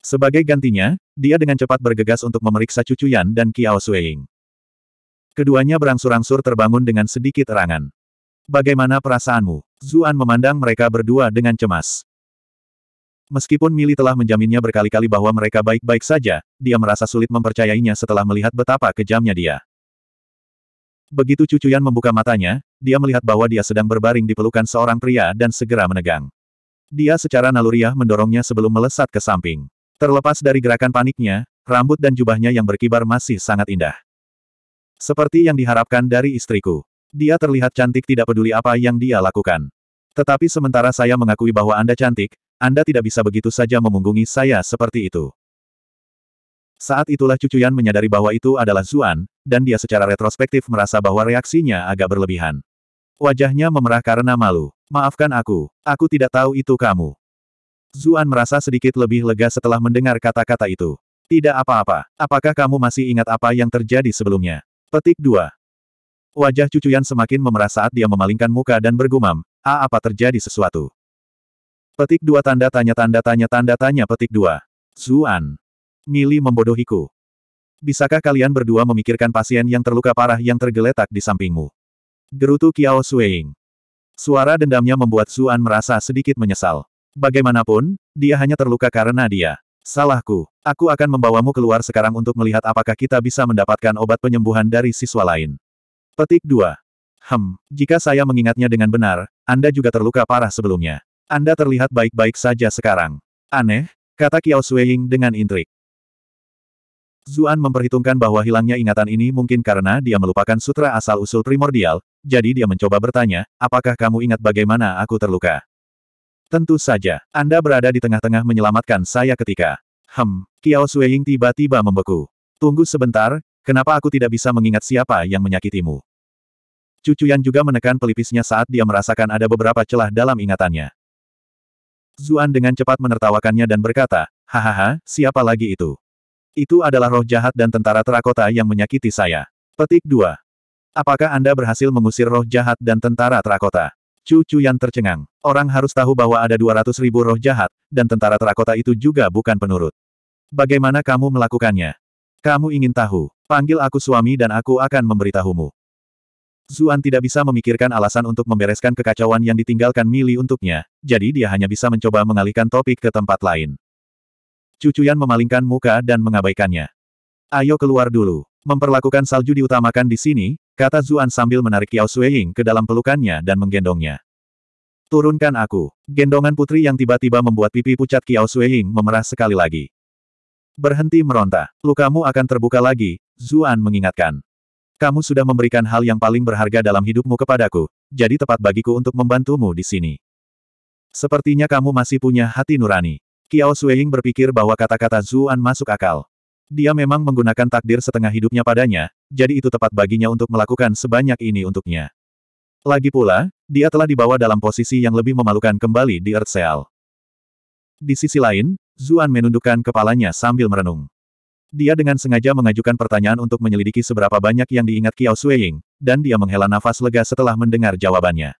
Sebagai gantinya, dia dengan cepat bergegas untuk memeriksa Cucu Yan dan Kiao Sueying. Keduanya berangsur-angsur terbangun dengan sedikit erangan. Bagaimana perasaanmu? Zuan memandang mereka berdua dengan cemas. Meskipun Mili telah menjaminnya berkali-kali bahwa mereka baik-baik saja, dia merasa sulit mempercayainya setelah melihat betapa kejamnya dia. Begitu Cucu Yan membuka matanya, dia melihat bahwa dia sedang berbaring di pelukan seorang pria dan segera menegang. Dia secara naluriah mendorongnya sebelum melesat ke samping. Terlepas dari gerakan paniknya, rambut dan jubahnya yang berkibar masih sangat indah. Seperti yang diharapkan dari istriku. Dia terlihat cantik tidak peduli apa yang dia lakukan. Tetapi sementara saya mengakui bahwa Anda cantik, Anda tidak bisa begitu saja memunggungi saya seperti itu. Saat itulah Cucu Yan menyadari bahwa itu adalah Zuan, dan dia secara retrospektif merasa bahwa reaksinya agak berlebihan. Wajahnya memerah karena malu. Maafkan aku, aku tidak tahu itu kamu. Zuan merasa sedikit lebih lega setelah mendengar kata-kata itu. Tidak apa-apa. Apakah kamu masih ingat apa yang terjadi sebelumnya? Petik 2. Wajah cucuyan semakin memerah saat dia memalingkan muka dan bergumam, A ah, apa terjadi sesuatu? Petik 2 tanda tanya tanda tanya tanda tanya petik 2. Zuan. Mili membodohiku. Bisakah kalian berdua memikirkan pasien yang terluka parah yang tergeletak di sampingmu? Gerutu Kiao Sueing. Suara dendamnya membuat Zuan merasa sedikit menyesal. Bagaimanapun, dia hanya terluka karena dia. Salahku. Aku akan membawamu keluar sekarang untuk melihat apakah kita bisa mendapatkan obat penyembuhan dari siswa lain. Petik 2. Hem, jika saya mengingatnya dengan benar, Anda juga terluka parah sebelumnya. Anda terlihat baik-baik saja sekarang. Aneh, kata Kiao Sueying dengan intrik. Zuan memperhitungkan bahwa hilangnya ingatan ini mungkin karena dia melupakan sutra asal-usul primordial, jadi dia mencoba bertanya, apakah kamu ingat bagaimana aku terluka? Tentu saja, Anda berada di tengah-tengah menyelamatkan saya ketika... Hem, Kiao Sueying tiba-tiba membeku. Tunggu sebentar, kenapa aku tidak bisa mengingat siapa yang menyakitimu? Cucuyan juga menekan pelipisnya saat dia merasakan ada beberapa celah dalam ingatannya. Zuan dengan cepat menertawakannya dan berkata, Hahaha, siapa lagi itu? Itu adalah roh jahat dan tentara terakota yang menyakiti saya. Petik 2. Apakah Anda berhasil mengusir roh jahat dan tentara terakota? Chu Yan tercengang. Orang harus tahu bahwa ada 200 ribu roh jahat, dan tentara terakota itu juga bukan penurut. Bagaimana kamu melakukannya? Kamu ingin tahu? Panggil aku suami dan aku akan memberitahumu. Zuan tidak bisa memikirkan alasan untuk membereskan kekacauan yang ditinggalkan Mili untuknya, jadi dia hanya bisa mencoba mengalihkan topik ke tempat lain. Cucuyan memalingkan muka dan mengabaikannya. Ayo keluar dulu. Memperlakukan salju diutamakan di sini, kata Zuan sambil menarik Yao Sueying ke dalam pelukannya dan menggendongnya. Turunkan aku. Gendongan putri yang tiba-tiba membuat pipi pucat Kiao Sueying memerah sekali lagi. Berhenti meronta. Lukamu akan terbuka lagi, Zuan mengingatkan. Kamu sudah memberikan hal yang paling berharga dalam hidupmu kepadaku, jadi tepat bagiku untuk membantumu di sini. Sepertinya kamu masih punya hati nurani. Kiao Sueying berpikir bahwa kata-kata Zuan masuk akal. Dia memang menggunakan takdir setengah hidupnya padanya, jadi itu tepat baginya untuk melakukan sebanyak ini untuknya. Lagi pula, dia telah dibawa dalam posisi yang lebih memalukan kembali di Earth Di sisi lain, Zuan menundukkan kepalanya sambil merenung. Dia dengan sengaja mengajukan pertanyaan untuk menyelidiki seberapa banyak yang diingat Kiao Suying, dan dia menghela nafas lega setelah mendengar jawabannya.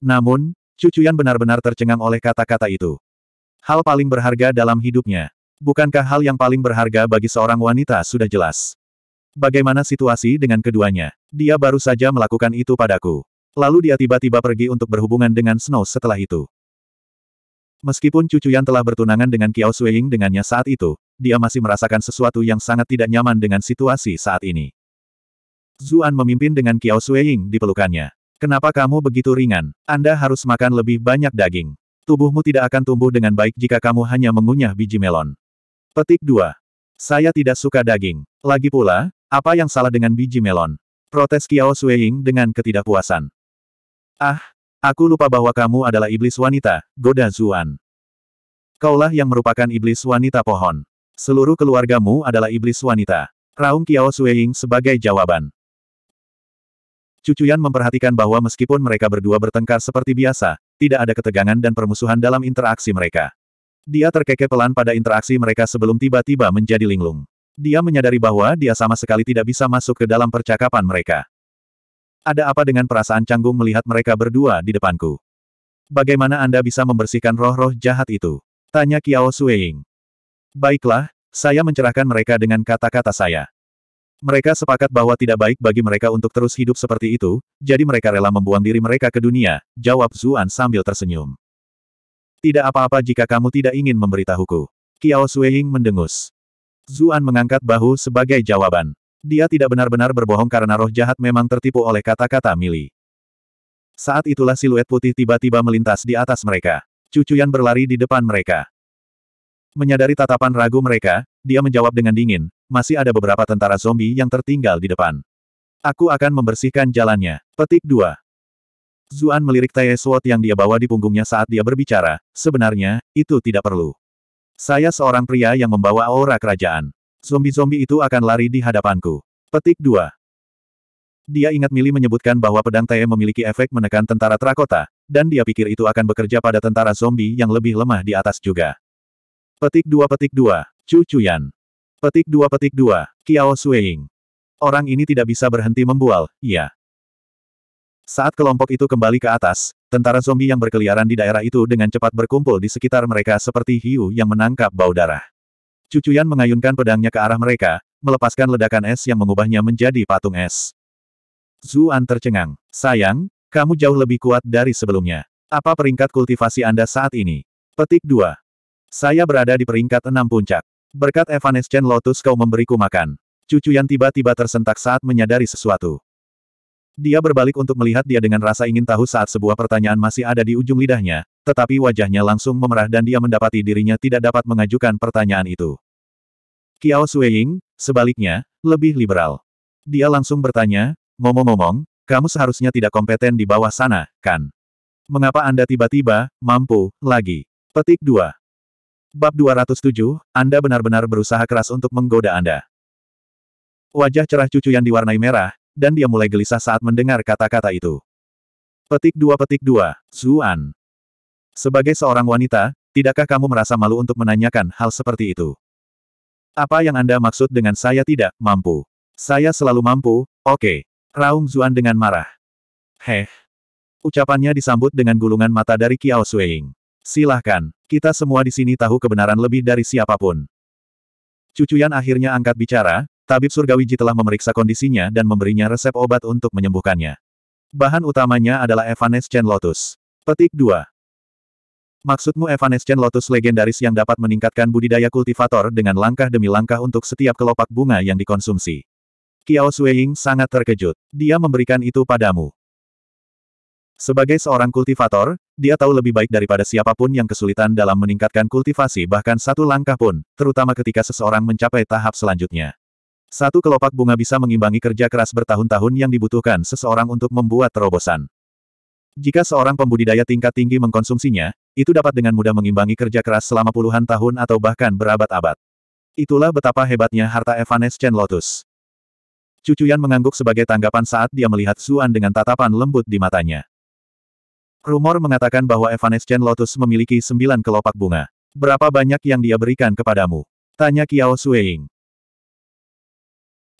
Namun, Cucuyan benar-benar tercengang oleh kata-kata itu. Hal paling berharga dalam hidupnya. Bukankah hal yang paling berharga bagi seorang wanita sudah jelas? Bagaimana situasi dengan keduanya? Dia baru saja melakukan itu padaku. Lalu dia tiba-tiba pergi untuk berhubungan dengan Snow setelah itu. Meskipun Cucu Yan telah bertunangan dengan Kiao Suying dengannya saat itu, dia masih merasakan sesuatu yang sangat tidak nyaman dengan situasi saat ini. Zuan memimpin dengan Kiao Suying di pelukannya. Kenapa kamu begitu ringan? Anda harus makan lebih banyak daging. Tubuhmu tidak akan tumbuh dengan baik jika kamu hanya mengunyah biji melon. Petik 2. Saya tidak suka daging. Lagi pula, apa yang salah dengan biji melon? Protes Kiao Sueying dengan ketidakpuasan. Ah, aku lupa bahwa kamu adalah iblis wanita, goda Zuan. Kaulah yang merupakan iblis wanita pohon. Seluruh keluargamu adalah iblis wanita. Raung Kiao Sueying sebagai jawaban. Cucuyan memperhatikan bahwa meskipun mereka berdua bertengkar seperti biasa, tidak ada ketegangan dan permusuhan dalam interaksi mereka. Dia terkekeh pelan pada interaksi mereka sebelum tiba-tiba menjadi linglung. Dia menyadari bahwa dia sama sekali tidak bisa masuk ke dalam percakapan mereka. Ada apa dengan perasaan canggung melihat mereka berdua di depanku? Bagaimana Anda bisa membersihkan roh-roh jahat itu? Tanya Kiao Sueying. Baiklah, saya mencerahkan mereka dengan kata-kata saya. Mereka sepakat bahwa tidak baik bagi mereka untuk terus hidup seperti itu, jadi mereka rela membuang diri mereka ke dunia, jawab Zuan sambil tersenyum. Tidak apa-apa jika kamu tidak ingin memberitahuku. Kiao Sueying mendengus. Zuan mengangkat bahu sebagai jawaban. Dia tidak benar-benar berbohong karena roh jahat memang tertipu oleh kata-kata Mili. Saat itulah siluet putih tiba-tiba melintas di atas mereka. Cucu Cucuyan berlari di depan mereka. Menyadari tatapan ragu mereka, dia menjawab dengan dingin, masih ada beberapa tentara zombie yang tertinggal di depan. Aku akan membersihkan jalannya. Petik 2. Zuan melirik Tae Suot yang dia bawa di punggungnya saat dia berbicara, sebenarnya, itu tidak perlu. Saya seorang pria yang membawa aura kerajaan. Zombie-zombie itu akan lari di hadapanku. Petik 2. Dia ingat Mili menyebutkan bahwa pedang Tae memiliki efek menekan tentara Trakota, dan dia pikir itu akan bekerja pada tentara zombie yang lebih lemah di atas juga. Petik 2 Petik 2, Cucuyan. Petik 2 Petik 2, Kiao Sueying. Orang ini tidak bisa berhenti membual, ya. Saat kelompok itu kembali ke atas, tentara zombie yang berkeliaran di daerah itu dengan cepat berkumpul di sekitar mereka seperti hiu yang menangkap bau darah. Cucuyan mengayunkan pedangnya ke arah mereka, melepaskan ledakan es yang mengubahnya menjadi patung es. Zuan tercengang. Sayang, kamu jauh lebih kuat dari sebelumnya. Apa peringkat kultivasi Anda saat ini? Petik 2. Saya berada di peringkat 6 puncak. Berkat Evanescen Lotus kau memberiku makan. Cucuyan tiba-tiba tersentak saat menyadari sesuatu. Dia berbalik untuk melihat dia dengan rasa ingin tahu saat sebuah pertanyaan masih ada di ujung lidahnya, tetapi wajahnya langsung memerah dan dia mendapati dirinya tidak dapat mengajukan pertanyaan itu. Kiao Sueying, sebaliknya, lebih liberal. Dia langsung bertanya, ngomong-ngomong, kamu seharusnya tidak kompeten di bawah sana, kan? Mengapa Anda tiba-tiba, mampu, lagi? Petik 2. Bab 207, Anda benar-benar berusaha keras untuk menggoda Anda. Wajah cerah cucu yang diwarnai merah, dan dia mulai gelisah saat mendengar kata-kata itu. Petik dua petik dua, Zuan. Sebagai seorang wanita, tidakkah kamu merasa malu untuk menanyakan hal seperti itu? Apa yang Anda maksud dengan saya tidak mampu? Saya selalu mampu, oke. Okay. Raung Zuan dengan marah. Heh. Ucapannya disambut dengan gulungan mata dari Kiao Sueing. Silahkan, kita semua di sini tahu kebenaran lebih dari siapapun. Cucuyan akhirnya angkat bicara, Tabib Surgawi Ji telah memeriksa kondisinya dan memberinya resep obat untuk menyembuhkannya. Bahan utamanya adalah Evanescent Lotus. Petik 2. Maksudmu Evanescent Lotus legendaris yang dapat meningkatkan budidaya kultivator dengan langkah demi langkah untuk setiap kelopak bunga yang dikonsumsi. Kiao Sueying sangat terkejut. Dia memberikan itu padamu. Sebagai seorang kultivator, dia tahu lebih baik daripada siapapun yang kesulitan dalam meningkatkan kultivasi bahkan satu langkah pun, terutama ketika seseorang mencapai tahap selanjutnya. Satu kelopak bunga bisa mengimbangi kerja keras bertahun-tahun yang dibutuhkan seseorang untuk membuat terobosan. Jika seorang pembudidaya tingkat tinggi mengkonsumsinya, itu dapat dengan mudah mengimbangi kerja keras selama puluhan tahun atau bahkan berabad-abad. Itulah betapa hebatnya harta Evanescent Lotus. cucu Cucuyan mengangguk sebagai tanggapan saat dia melihat Zuan dengan tatapan lembut di matanya. Rumor mengatakan bahwa Evanescent Lotus memiliki sembilan kelopak bunga. Berapa banyak yang dia berikan kepadamu? Tanya Kiao Sueying.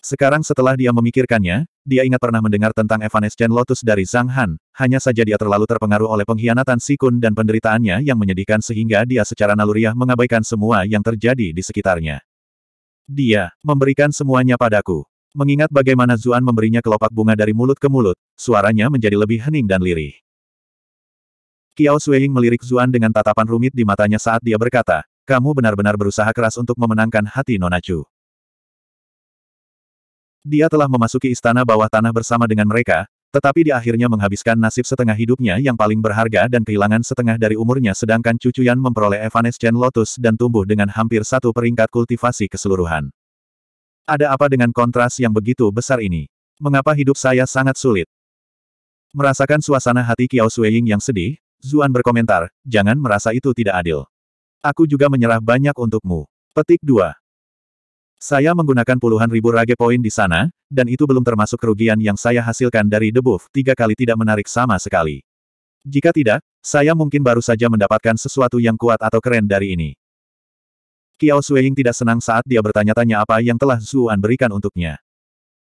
Sekarang setelah dia memikirkannya, dia ingat pernah mendengar tentang Evanescence Lotus dari Zhang Han, hanya saja dia terlalu terpengaruh oleh pengkhianatan Sikun dan penderitaannya yang menyedihkan sehingga dia secara naluriah mengabaikan semua yang terjadi di sekitarnya. Dia memberikan semuanya padaku. Mengingat bagaimana Zuan memberinya kelopak bunga dari mulut ke mulut, suaranya menjadi lebih hening dan lirih. Kiao Sueying melirik Zuan dengan tatapan rumit di matanya saat dia berkata, kamu benar-benar berusaha keras untuk memenangkan hati Nonachu. Dia telah memasuki istana bawah tanah bersama dengan mereka, tetapi dia akhirnya menghabiskan nasib setengah hidupnya yang paling berharga dan kehilangan setengah dari umurnya sedangkan cucu Yan memperoleh Evanescent Lotus dan tumbuh dengan hampir satu peringkat kultivasi keseluruhan. Ada apa dengan kontras yang begitu besar ini? Mengapa hidup saya sangat sulit? Merasakan suasana hati Kiao Sueying yang sedih, Zuan berkomentar, jangan merasa itu tidak adil. Aku juga menyerah banyak untukmu. Petik 2. Saya menggunakan puluhan ribu rage poin di sana, dan itu belum termasuk kerugian yang saya hasilkan dari debuff tiga kali tidak menarik sama sekali. Jika tidak, saya mungkin baru saja mendapatkan sesuatu yang kuat atau keren dari ini. Kiao Sueying tidak senang saat dia bertanya-tanya apa yang telah Zuan berikan untuknya.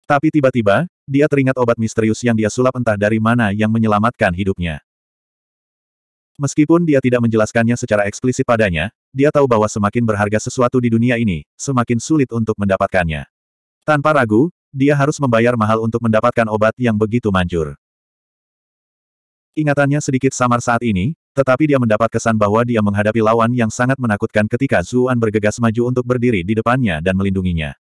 Tapi tiba-tiba, dia teringat obat misterius yang dia sulap entah dari mana yang menyelamatkan hidupnya. Meskipun dia tidak menjelaskannya secara eksplisit padanya, dia tahu bahwa semakin berharga sesuatu di dunia ini, semakin sulit untuk mendapatkannya. Tanpa ragu, dia harus membayar mahal untuk mendapatkan obat yang begitu manjur. Ingatannya sedikit samar saat ini, tetapi dia mendapat kesan bahwa dia menghadapi lawan yang sangat menakutkan ketika Zuan bergegas maju untuk berdiri di depannya dan melindunginya.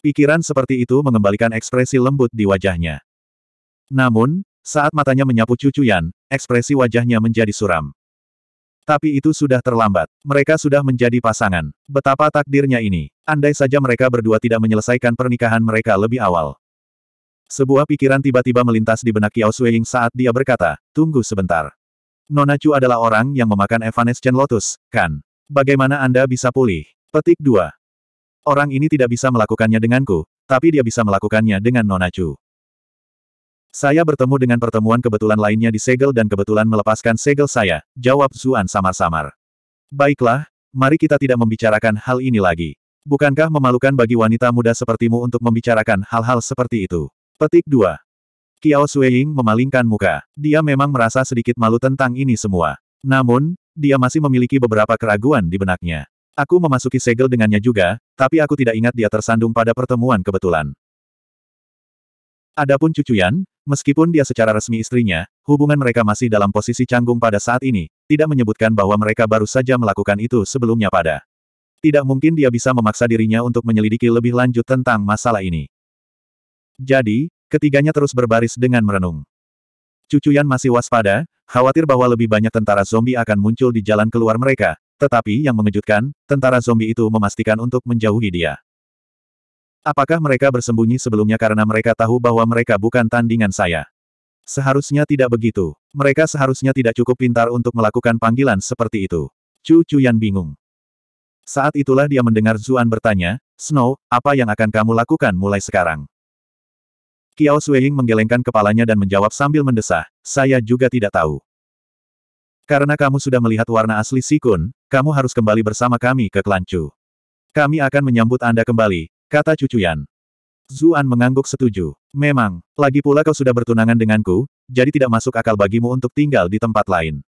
Pikiran seperti itu mengembalikan ekspresi lembut di wajahnya. Namun, saat matanya menyapu cucuyan, ekspresi wajahnya menjadi suram. Tapi itu sudah terlambat. Mereka sudah menjadi pasangan. Betapa takdirnya ini. Andai saja mereka berdua tidak menyelesaikan pernikahan mereka lebih awal. Sebuah pikiran tiba-tiba melintas di benak Yao Sueying saat dia berkata, tunggu sebentar. Nona Chu adalah orang yang memakan Evanescent Lotus, kan? Bagaimana Anda bisa pulih? Petik 2. Orang ini tidak bisa melakukannya denganku, tapi dia bisa melakukannya dengan Nona Chu. Saya bertemu dengan pertemuan kebetulan lainnya di segel dan kebetulan melepaskan segel saya, jawab Zuan samar-samar. Baiklah, mari kita tidak membicarakan hal ini lagi. Bukankah memalukan bagi wanita muda sepertimu untuk membicarakan hal-hal seperti itu? Petik 2. Kiao Sueying memalingkan muka. Dia memang merasa sedikit malu tentang ini semua. Namun, dia masih memiliki beberapa keraguan di benaknya. Aku memasuki segel dengannya juga, tapi aku tidak ingat dia tersandung pada pertemuan kebetulan. Adapun cucuyan, Meskipun dia secara resmi istrinya, hubungan mereka masih dalam posisi canggung pada saat ini, tidak menyebutkan bahwa mereka baru saja melakukan itu sebelumnya pada. Tidak mungkin dia bisa memaksa dirinya untuk menyelidiki lebih lanjut tentang masalah ini. Jadi, ketiganya terus berbaris dengan merenung. Cucuyan masih waspada, khawatir bahwa lebih banyak tentara zombie akan muncul di jalan keluar mereka, tetapi yang mengejutkan, tentara zombie itu memastikan untuk menjauhi dia. Apakah mereka bersembunyi sebelumnya karena mereka tahu bahwa mereka bukan tandingan saya? Seharusnya tidak begitu. Mereka seharusnya tidak cukup pintar untuk melakukan panggilan seperti itu. Chu Chuyan bingung. Saat itulah dia mendengar Zuan bertanya, Snow, apa yang akan kamu lakukan mulai sekarang? Kiao Suying menggelengkan kepalanya dan menjawab sambil mendesah, saya juga tidak tahu. Karena kamu sudah melihat warna asli Sikun, kamu harus kembali bersama kami ke Klan Kami akan menyambut Anda kembali, kata Cucuyan. Zuan mengangguk setuju. Memang, lagi pula kau sudah bertunangan denganku, jadi tidak masuk akal bagimu untuk tinggal di tempat lain.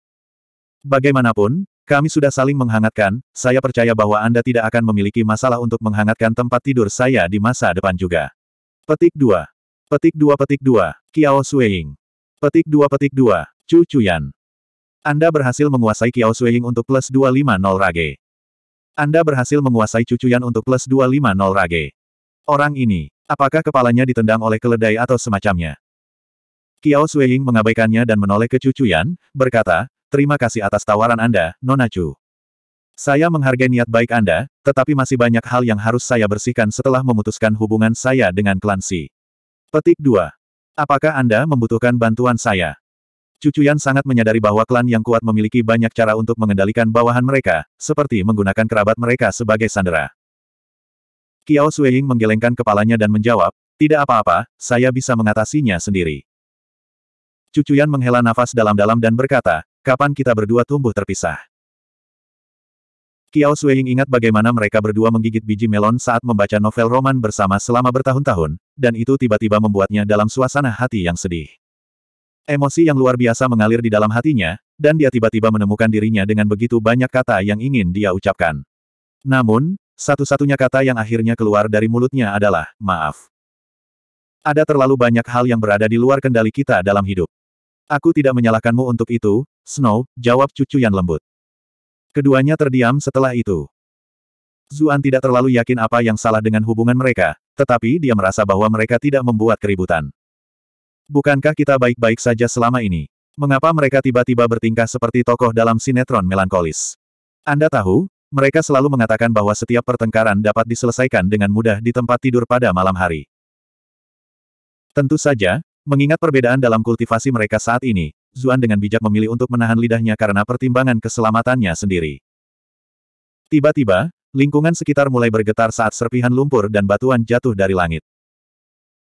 Bagaimanapun, kami sudah saling menghangatkan, saya percaya bahwa Anda tidak akan memiliki masalah untuk menghangatkan tempat tidur saya di masa depan juga. Petik 2. Petik 2 petik 2, Kiao Sueying. Petik 2 petik 2, Cucuyan. Anda berhasil menguasai Kiao Sueying untuk plus 250 rage. Anda berhasil menguasai cucuyan untuk plus 250 rage. Orang ini, apakah kepalanya ditendang oleh keledai atau semacamnya? Kiao Sueying mengabaikannya dan menoleh ke cucuyan, berkata, terima kasih atas tawaran Anda, Nona Saya menghargai niat baik Anda, tetapi masih banyak hal yang harus saya bersihkan setelah memutuskan hubungan saya dengan klan Si. Petik 2. Apakah Anda membutuhkan bantuan saya? Cucu Yan sangat menyadari bahwa klan yang kuat memiliki banyak cara untuk mengendalikan bawahan mereka, seperti menggunakan kerabat mereka sebagai sandera. Kiao Sueying menggelengkan kepalanya dan menjawab, tidak apa-apa, saya bisa mengatasinya sendiri. Cucu Yan menghela nafas dalam-dalam dan berkata, kapan kita berdua tumbuh terpisah? Kiao Sueying ingat bagaimana mereka berdua menggigit biji melon saat membaca novel roman bersama selama bertahun-tahun, dan itu tiba-tiba membuatnya dalam suasana hati yang sedih. Emosi yang luar biasa mengalir di dalam hatinya, dan dia tiba-tiba menemukan dirinya dengan begitu banyak kata yang ingin dia ucapkan. Namun, satu-satunya kata yang akhirnya keluar dari mulutnya adalah, maaf. Ada terlalu banyak hal yang berada di luar kendali kita dalam hidup. Aku tidak menyalahkanmu untuk itu, Snow, jawab cucu yang lembut. Keduanya terdiam setelah itu. Zuan tidak terlalu yakin apa yang salah dengan hubungan mereka, tetapi dia merasa bahwa mereka tidak membuat keributan. Bukankah kita baik-baik saja selama ini? Mengapa mereka tiba-tiba bertingkah seperti tokoh dalam sinetron melankolis? Anda tahu, mereka selalu mengatakan bahwa setiap pertengkaran dapat diselesaikan dengan mudah di tempat tidur pada malam hari. Tentu saja, mengingat perbedaan dalam kultivasi mereka saat ini, Zuan dengan bijak memilih untuk menahan lidahnya karena pertimbangan keselamatannya sendiri. Tiba-tiba, lingkungan sekitar mulai bergetar saat serpihan lumpur dan batuan jatuh dari langit.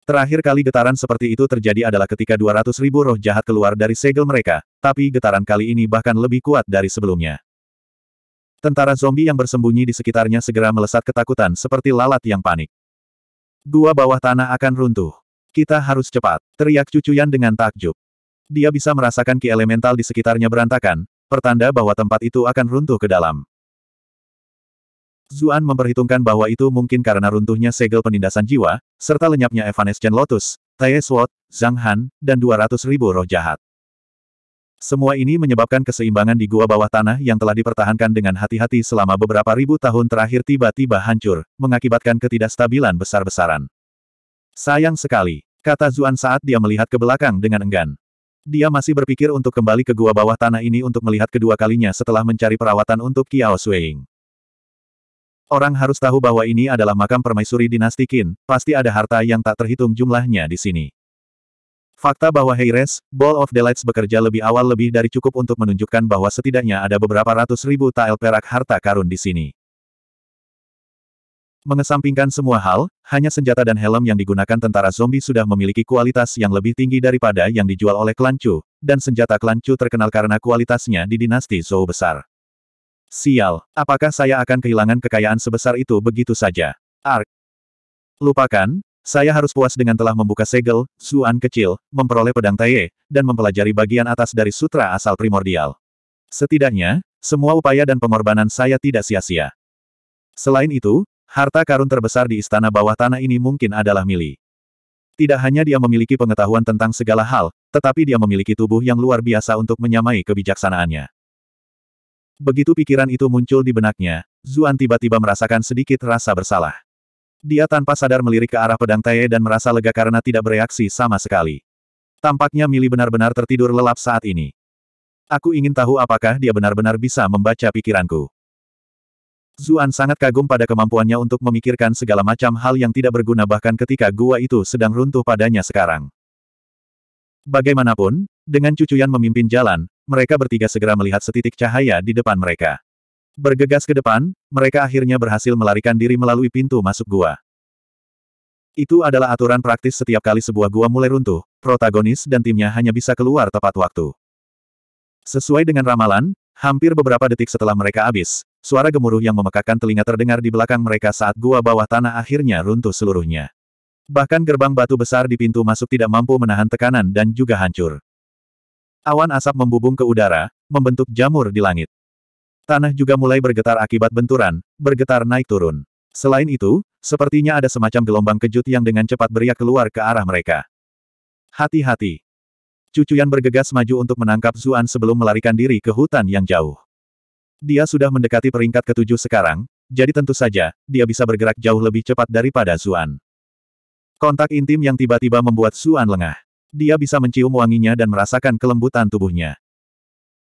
Terakhir kali getaran seperti itu terjadi adalah ketika 200 ribu roh jahat keluar dari segel mereka, tapi getaran kali ini bahkan lebih kuat dari sebelumnya. Tentara zombie yang bersembunyi di sekitarnya segera melesat ketakutan seperti lalat yang panik. Gua bawah tanah akan runtuh. Kita harus cepat, teriak cucuyan dengan takjub. Dia bisa merasakan ki elemental di sekitarnya berantakan, pertanda bahwa tempat itu akan runtuh ke dalam. Zuan memperhitungkan bahwa itu mungkin karena runtuhnya segel penindasan jiwa, serta lenyapnya Evanescent Lotus, Tai Sword, Zhang Han, dan 200 ribu roh jahat. Semua ini menyebabkan keseimbangan di gua bawah tanah yang telah dipertahankan dengan hati-hati selama beberapa ribu tahun terakhir tiba-tiba hancur, mengakibatkan ketidakstabilan besar-besaran. Sayang sekali, kata Zuan saat dia melihat ke belakang dengan enggan. Dia masih berpikir untuk kembali ke gua bawah tanah ini untuk melihat kedua kalinya setelah mencari perawatan untuk Kiao Suying. Orang harus tahu bahwa ini adalah makam permaisuri dinasti Qin, pasti ada harta yang tak terhitung jumlahnya di sini. Fakta bahwa Heires, Ball of Delights bekerja lebih awal lebih dari cukup untuk menunjukkan bahwa setidaknya ada beberapa ratus ribu tael perak harta karun di sini. Mengesampingkan semua hal, hanya senjata dan helm yang digunakan tentara zombie sudah memiliki kualitas yang lebih tinggi daripada yang dijual oleh klan dan senjata klan terkenal karena kualitasnya di dinasti Zhou besar. Sial, apakah saya akan kehilangan kekayaan sebesar itu begitu saja? Ark. Lupakan, saya harus puas dengan telah membuka segel, suan kecil, memperoleh pedang Taiye, dan mempelajari bagian atas dari sutra asal primordial. Setidaknya, semua upaya dan pengorbanan saya tidak sia-sia. Selain itu, harta karun terbesar di istana bawah tanah ini mungkin adalah Mili. Tidak hanya dia memiliki pengetahuan tentang segala hal, tetapi dia memiliki tubuh yang luar biasa untuk menyamai kebijaksanaannya. Begitu pikiran itu muncul di benaknya, Zuan tiba-tiba merasakan sedikit rasa bersalah. Dia tanpa sadar melirik ke arah pedang Tae dan merasa lega karena tidak bereaksi sama sekali. Tampaknya Mili benar-benar tertidur lelap saat ini. Aku ingin tahu apakah dia benar-benar bisa membaca pikiranku. Zuan sangat kagum pada kemampuannya untuk memikirkan segala macam hal yang tidak berguna bahkan ketika gua itu sedang runtuh padanya sekarang. Bagaimanapun, dengan cucuyan memimpin jalan, mereka bertiga segera melihat setitik cahaya di depan mereka. Bergegas ke depan, mereka akhirnya berhasil melarikan diri melalui pintu masuk gua. Itu adalah aturan praktis setiap kali sebuah gua mulai runtuh, protagonis dan timnya hanya bisa keluar tepat waktu. Sesuai dengan ramalan, hampir beberapa detik setelah mereka habis, suara gemuruh yang memekakan telinga terdengar di belakang mereka saat gua bawah tanah akhirnya runtuh seluruhnya. Bahkan gerbang batu besar di pintu masuk tidak mampu menahan tekanan dan juga hancur. Awan asap membubung ke udara, membentuk jamur di langit. Tanah juga mulai bergetar akibat benturan, bergetar naik turun. Selain itu, sepertinya ada semacam gelombang kejut yang dengan cepat beriak keluar ke arah mereka. Hati-hati. Cucuyan bergegas maju untuk menangkap Zuan sebelum melarikan diri ke hutan yang jauh. Dia sudah mendekati peringkat ketujuh sekarang, jadi tentu saja, dia bisa bergerak jauh lebih cepat daripada Zuan. Kontak intim yang tiba-tiba membuat Zuan lengah. Dia bisa mencium wanginya dan merasakan kelembutan tubuhnya.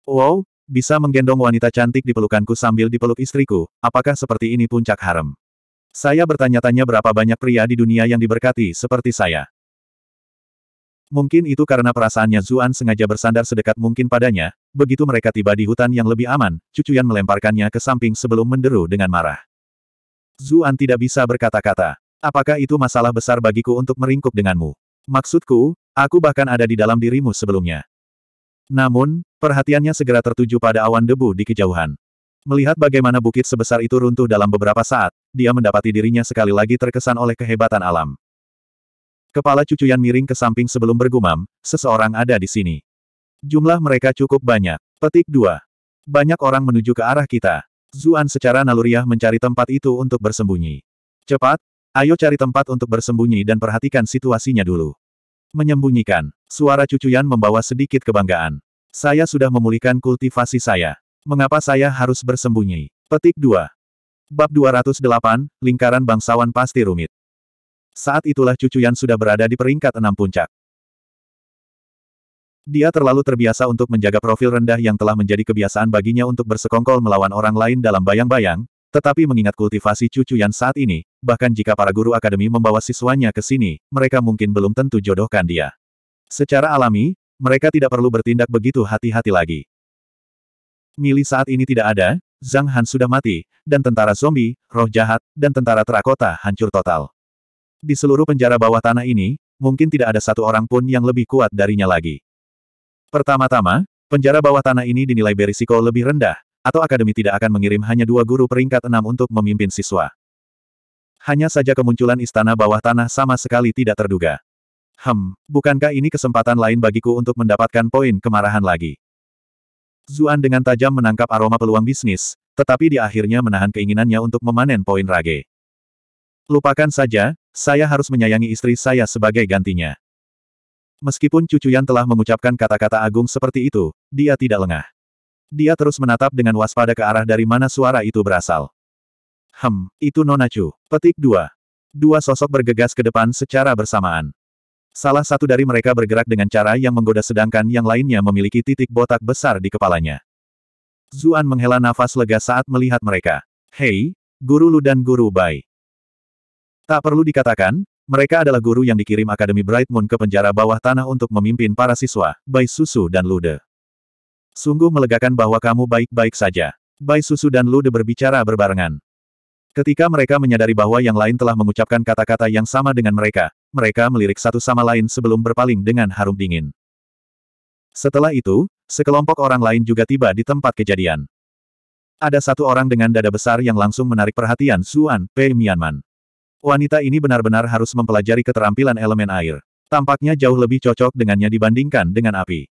Wow, bisa menggendong wanita cantik di pelukanku sambil dipeluk istriku, apakah seperti ini puncak harem? Saya bertanya-tanya berapa banyak pria di dunia yang diberkati seperti saya. Mungkin itu karena perasaannya Zuan sengaja bersandar sedekat mungkin padanya, begitu mereka tiba di hutan yang lebih aman, Cucuyan melemparkannya ke samping sebelum menderu dengan marah. Zuan tidak bisa berkata-kata. Apakah itu masalah besar bagiku untuk meringkuk denganmu? Maksudku, aku bahkan ada di dalam dirimu sebelumnya. Namun, perhatiannya segera tertuju pada awan debu di kejauhan. Melihat bagaimana bukit sebesar itu runtuh dalam beberapa saat, dia mendapati dirinya sekali lagi terkesan oleh kehebatan alam. Kepala cucuyan miring ke samping sebelum bergumam, seseorang ada di sini. Jumlah mereka cukup banyak. Petik 2. Banyak orang menuju ke arah kita. Zuan secara naluriah mencari tempat itu untuk bersembunyi. Cepat, Ayo cari tempat untuk bersembunyi dan perhatikan situasinya dulu. Menyembunyikan. Suara cucuyan membawa sedikit kebanggaan. Saya sudah memulihkan kultivasi saya. Mengapa saya harus bersembunyi? Petik 2. Bab 208, Lingkaran Bangsawan Pasti Rumit. Saat itulah cucuyan sudah berada di peringkat enam puncak. Dia terlalu terbiasa untuk menjaga profil rendah yang telah menjadi kebiasaan baginya untuk bersekongkol melawan orang lain dalam bayang-bayang, tetapi mengingat kultivasi Cucu yang saat ini, bahkan jika para guru akademi membawa siswanya ke sini, mereka mungkin belum tentu jodohkan dia. Secara alami, mereka tidak perlu bertindak begitu hati-hati lagi. Mili saat ini tidak ada, Zhang Han sudah mati, dan tentara zombie, roh jahat, dan tentara terakota hancur total. Di seluruh penjara bawah tanah ini, mungkin tidak ada satu orang pun yang lebih kuat darinya lagi. Pertama-tama, penjara bawah tanah ini dinilai berisiko lebih rendah, atau akademi tidak akan mengirim hanya dua guru peringkat enam untuk memimpin siswa. Hanya saja kemunculan istana bawah tanah sama sekali tidak terduga. Hem, bukankah ini kesempatan lain bagiku untuk mendapatkan poin kemarahan lagi? Zuan dengan tajam menangkap aroma peluang bisnis, tetapi di akhirnya menahan keinginannya untuk memanen poin rage. Lupakan saja, saya harus menyayangi istri saya sebagai gantinya. Meskipun cucu yang telah mengucapkan kata-kata agung seperti itu, dia tidak lengah. Dia terus menatap dengan waspada ke arah dari mana suara itu berasal. Hem, itu Nonachu. Petik dua. Dua sosok bergegas ke depan secara bersamaan. Salah satu dari mereka bergerak dengan cara yang menggoda sedangkan yang lainnya memiliki titik botak besar di kepalanya. Zuan menghela nafas lega saat melihat mereka. Hei, Guru Lu dan Guru Bai. Tak perlu dikatakan, mereka adalah guru yang dikirim Akademi Bright Moon ke penjara bawah tanah untuk memimpin para siswa, Bai Susu dan Lude. Sungguh melegakan bahwa kamu baik-baik saja. Bai Susu dan Lude berbicara berbarengan. Ketika mereka menyadari bahwa yang lain telah mengucapkan kata-kata yang sama dengan mereka, mereka melirik satu sama lain sebelum berpaling dengan harum dingin. Setelah itu, sekelompok orang lain juga tiba di tempat kejadian. Ada satu orang dengan dada besar yang langsung menarik perhatian Suan Pei Mianman. Wanita ini benar-benar harus mempelajari keterampilan elemen air. Tampaknya jauh lebih cocok dengannya dibandingkan dengan api.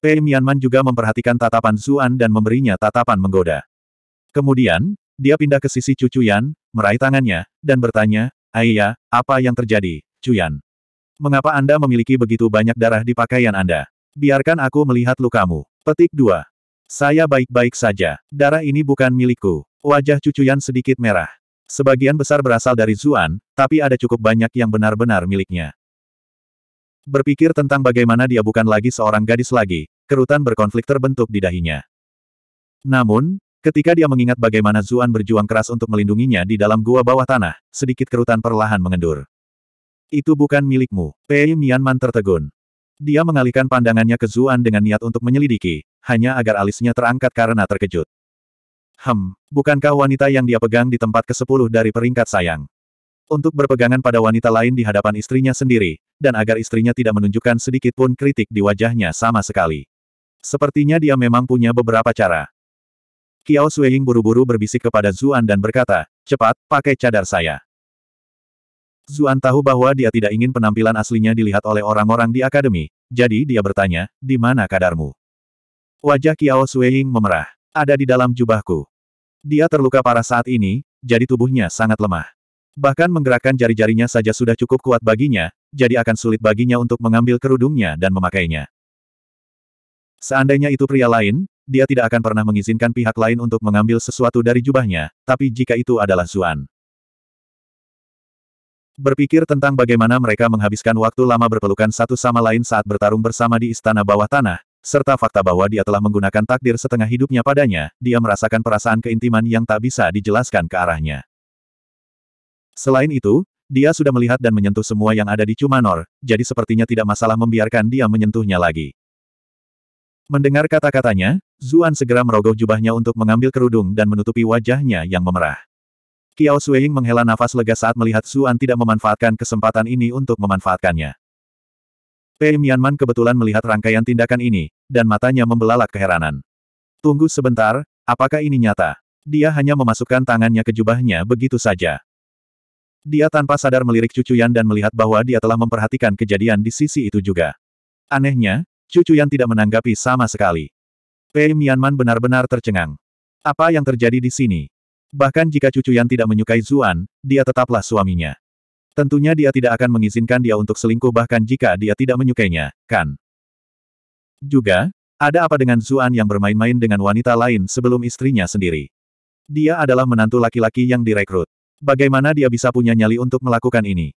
Pei Mianman juga memperhatikan tatapan Zuan dan memberinya tatapan menggoda. Kemudian, dia pindah ke sisi Cucu Yan, meraih tangannya, dan bertanya, Aya, apa yang terjadi, Cuyan? Mengapa Anda memiliki begitu banyak darah di pakaian Anda? Biarkan aku melihat lukamu. Petik 2. Saya baik-baik saja. Darah ini bukan milikku. Wajah Cucuyan sedikit merah. Sebagian besar berasal dari Zuan, tapi ada cukup banyak yang benar-benar miliknya. Berpikir tentang bagaimana dia bukan lagi seorang gadis lagi, kerutan berkonflik terbentuk di dahinya. Namun, ketika dia mengingat bagaimana Zuan berjuang keras untuk melindunginya di dalam gua bawah tanah, sedikit kerutan perlahan mengendur. Itu bukan milikmu, Pei Mianman tertegun. Dia mengalihkan pandangannya ke Zuan dengan niat untuk menyelidiki, hanya agar alisnya terangkat karena terkejut. Hem, bukankah wanita yang dia pegang di tempat ke-10 dari peringkat sayang? Untuk berpegangan pada wanita lain di hadapan istrinya sendiri, dan agar istrinya tidak menunjukkan sedikit pun kritik di wajahnya sama sekali. Sepertinya dia memang punya beberapa cara. Kiao Sueying buru-buru berbisik kepada Zuan dan berkata, cepat, pakai cadar saya. Zuan tahu bahwa dia tidak ingin penampilan aslinya dilihat oleh orang-orang di akademi, jadi dia bertanya, di mana kadarmu? Wajah Kiao Sueying memerah. Ada di dalam jubahku. Dia terluka parah saat ini, jadi tubuhnya sangat lemah. Bahkan menggerakkan jari-jarinya saja sudah cukup kuat baginya, jadi akan sulit baginya untuk mengambil kerudungnya dan memakainya. Seandainya itu pria lain, dia tidak akan pernah mengizinkan pihak lain untuk mengambil sesuatu dari jubahnya, tapi jika itu adalah Zuan. Berpikir tentang bagaimana mereka menghabiskan waktu lama berpelukan satu sama lain saat bertarung bersama di istana bawah tanah, serta fakta bahwa dia telah menggunakan takdir setengah hidupnya padanya, dia merasakan perasaan keintiman yang tak bisa dijelaskan ke arahnya. Selain itu, dia sudah melihat dan menyentuh semua yang ada di Cumanor, jadi sepertinya tidak masalah membiarkan dia menyentuhnya lagi. Mendengar kata-katanya, Zuan segera merogoh jubahnya untuk mengambil kerudung dan menutupi wajahnya yang memerah. Kiao Sueying menghela nafas lega saat melihat Zuan tidak memanfaatkan kesempatan ini untuk memanfaatkannya. Pei Mianman kebetulan melihat rangkaian tindakan ini, dan matanya membelalak keheranan. Tunggu sebentar, apakah ini nyata? Dia hanya memasukkan tangannya ke jubahnya begitu saja. Dia tanpa sadar melirik Cucu Yan dan melihat bahwa dia telah memperhatikan kejadian di sisi itu juga. Anehnya, Cucu Yan tidak menanggapi sama sekali. Pei Mianman benar-benar tercengang. Apa yang terjadi di sini? Bahkan jika Cucu Yan tidak menyukai Zuan, dia tetaplah suaminya. Tentunya dia tidak akan mengizinkan dia untuk selingkuh bahkan jika dia tidak menyukainya, kan? Juga, ada apa dengan Zuan yang bermain-main dengan wanita lain sebelum istrinya sendiri? Dia adalah menantu laki-laki yang direkrut. Bagaimana dia bisa punya nyali untuk melakukan ini?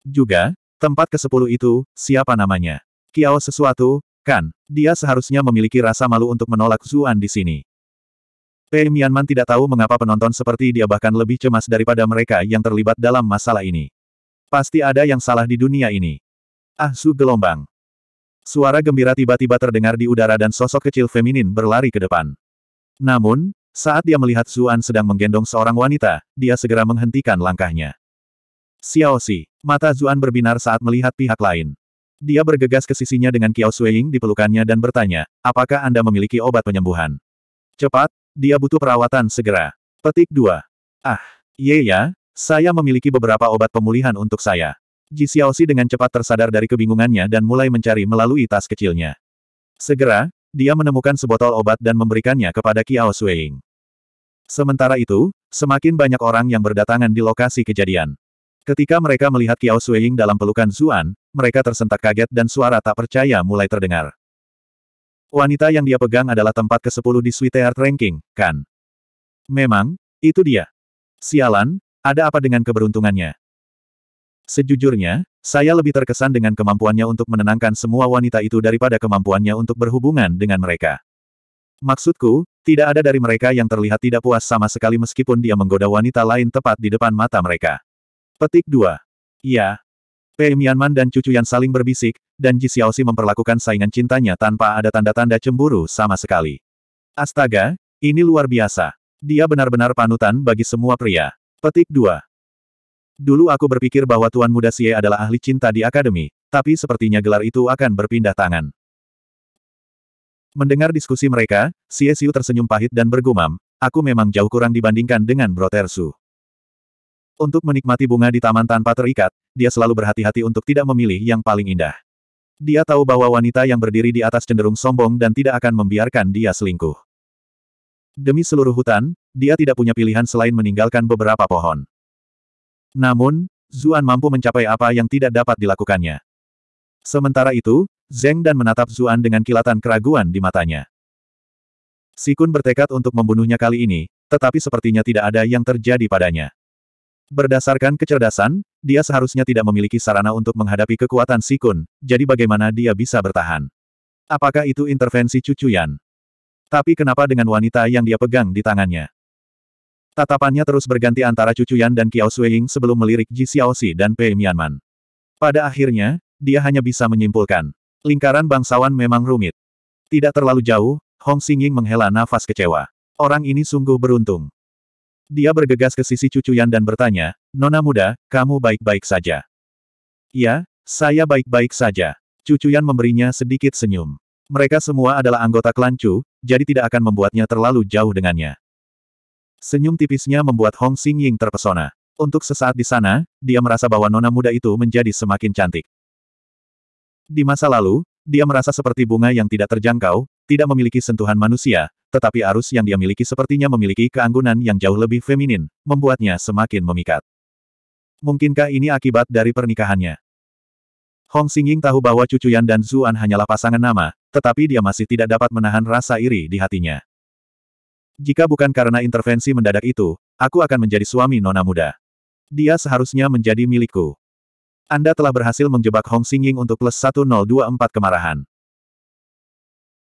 Juga, tempat ke-10 itu, siapa namanya? Kiao sesuatu, kan? Dia seharusnya memiliki rasa malu untuk menolak Zuan di sini. Pei Mianman tidak tahu mengapa penonton seperti dia bahkan lebih cemas daripada mereka yang terlibat dalam masalah ini. Pasti ada yang salah di dunia ini. Ah Su gelombang. Suara gembira tiba-tiba terdengar di udara dan sosok kecil feminin berlari ke depan. Namun, saat dia melihat Zuan sedang menggendong seorang wanita, dia segera menghentikan langkahnya. Xiao Si, mata Zuan berbinar saat melihat pihak lain. Dia bergegas ke sisinya dengan Kiao Suying di pelukannya dan bertanya, apakah Anda memiliki obat penyembuhan? Cepat, dia butuh perawatan segera. Petik 2. Ah, iya ya, saya memiliki beberapa obat pemulihan untuk saya. Ji Xiao Si dengan cepat tersadar dari kebingungannya dan mulai mencari melalui tas kecilnya. Segera, dia menemukan sebotol obat dan memberikannya kepada Kiao Suying. Sementara itu, semakin banyak orang yang berdatangan di lokasi kejadian. Ketika mereka melihat Kiao Suying dalam pelukan Zuan, mereka tersentak kaget dan suara tak percaya mulai terdengar. Wanita yang dia pegang adalah tempat ke-10 di Sweetheart Ranking, kan? Memang, itu dia. Sialan, ada apa dengan keberuntungannya? Sejujurnya, saya lebih terkesan dengan kemampuannya untuk menenangkan semua wanita itu daripada kemampuannya untuk berhubungan dengan mereka. Maksudku, tidak ada dari mereka yang terlihat tidak puas sama sekali meskipun dia menggoda wanita lain tepat di depan mata mereka. Petik 2. Ya. Pei Mianman dan Cucu yang saling berbisik, dan Ji Xiaoxi memperlakukan saingan cintanya tanpa ada tanda-tanda cemburu sama sekali. Astaga, ini luar biasa. Dia benar-benar panutan bagi semua pria. Petik 2. Dulu aku berpikir bahwa Tuan Muda Xie adalah ahli cinta di akademi, tapi sepertinya gelar itu akan berpindah tangan. Mendengar diskusi mereka, Xie Xiu tersenyum pahit dan bergumam, aku memang jauh kurang dibandingkan dengan Brotersu. Untuk menikmati bunga di taman tanpa terikat, dia selalu berhati-hati untuk tidak memilih yang paling indah. Dia tahu bahwa wanita yang berdiri di atas cenderung sombong dan tidak akan membiarkan dia selingkuh. Demi seluruh hutan, dia tidak punya pilihan selain meninggalkan beberapa pohon. Namun, Zuan mampu mencapai apa yang tidak dapat dilakukannya. Sementara itu, Zeng dan menatap Zuan dengan kilatan keraguan di matanya. Sikun bertekad untuk membunuhnya kali ini, tetapi sepertinya tidak ada yang terjadi padanya. Berdasarkan kecerdasan, dia seharusnya tidak memiliki sarana untuk menghadapi kekuatan Sikun, jadi bagaimana dia bisa bertahan? Apakah itu intervensi cucuyan? Tapi kenapa dengan wanita yang dia pegang di tangannya? Tatapannya terus berganti antara cucuyan dan Kiao Sueing sebelum melirik Ji Xiaoxi dan Pei Mianman. Pada akhirnya, dia hanya bisa menyimpulkan. Lingkaran bangsawan memang rumit. Tidak terlalu jauh, Hong Xingying menghela nafas kecewa. Orang ini sungguh beruntung. Dia bergegas ke sisi Cucu Yan dan bertanya, Nona muda, kamu baik-baik saja. Ya, saya baik-baik saja. Cucu Yan memberinya sedikit senyum. Mereka semua adalah anggota klan Chu, jadi tidak akan membuatnya terlalu jauh dengannya. Senyum tipisnya membuat Hong Xingying terpesona. Untuk sesaat di sana, dia merasa bahwa nona muda itu menjadi semakin cantik. Di masa lalu, dia merasa seperti bunga yang tidak terjangkau, tidak memiliki sentuhan manusia, tetapi arus yang dia miliki sepertinya memiliki keanggunan yang jauh lebih feminin, membuatnya semakin memikat. Mungkinkah ini akibat dari pernikahannya? Hong Xingying tahu bahwa Cucu Yan dan Zuan hanyalah pasangan nama, tetapi dia masih tidak dapat menahan rasa iri di hatinya. Jika bukan karena intervensi mendadak itu, aku akan menjadi suami nona muda. Dia seharusnya menjadi milikku. Anda telah berhasil menjebak Hong Xingying untuk plus 1024 kemarahan.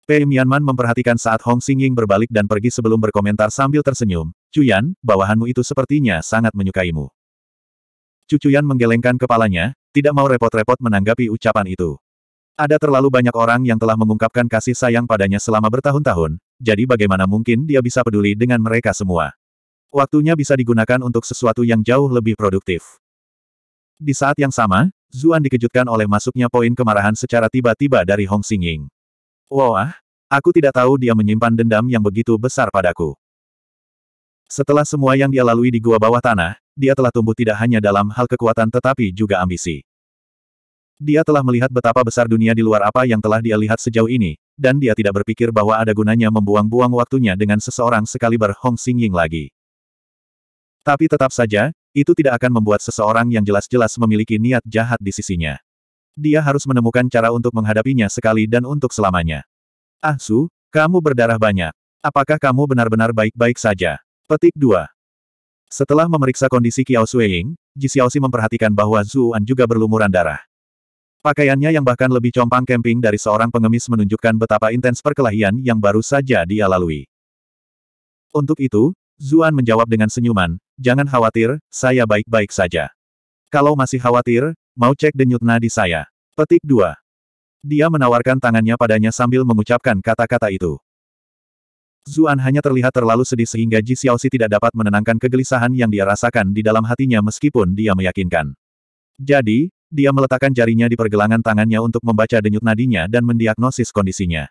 Pei Mianman memperhatikan saat Hong Xingying berbalik dan pergi sebelum berkomentar sambil tersenyum, Cuyan, bawahanmu itu sepertinya sangat menyukaimu. Cucuyan menggelengkan kepalanya, tidak mau repot-repot menanggapi ucapan itu. Ada terlalu banyak orang yang telah mengungkapkan kasih sayang padanya selama bertahun-tahun, jadi bagaimana mungkin dia bisa peduli dengan mereka semua. Waktunya bisa digunakan untuk sesuatu yang jauh lebih produktif. Di saat yang sama, Zuan dikejutkan oleh masuknya poin kemarahan secara tiba-tiba dari Hong Xingying. Wah, aku tidak tahu dia menyimpan dendam yang begitu besar padaku. Setelah semua yang dia lalui di gua bawah tanah, dia telah tumbuh tidak hanya dalam hal kekuatan tetapi juga ambisi. Dia telah melihat betapa besar dunia di luar apa yang telah dia lihat sejauh ini, dan dia tidak berpikir bahwa ada gunanya membuang-buang waktunya dengan seseorang sekaliber Hong Xingying lagi. Tapi tetap saja, itu tidak akan membuat seseorang yang jelas-jelas memiliki niat jahat di sisinya. Dia harus menemukan cara untuk menghadapinya sekali dan untuk selamanya. Ah Su, kamu berdarah banyak. Apakah kamu benar-benar baik-baik saja? Petik 2. Setelah memeriksa kondisi Kiao Sueying, Ji Xiaoxi memperhatikan bahwa Zuan juga berlumuran darah. Pakaiannya yang bahkan lebih compang camping dari seorang pengemis menunjukkan betapa intens perkelahian yang baru saja dia lalui. Untuk itu, Zuan menjawab dengan senyuman, jangan khawatir, saya baik-baik saja. Kalau masih khawatir, mau cek denyut nadi saya. Petik 2. Dia menawarkan tangannya padanya sambil mengucapkan kata-kata itu. Zuan hanya terlihat terlalu sedih sehingga Ji Xiaoxi tidak dapat menenangkan kegelisahan yang dia rasakan di dalam hatinya meskipun dia meyakinkan. Jadi, dia meletakkan jarinya di pergelangan tangannya untuk membaca denyut nadinya dan mendiagnosis kondisinya.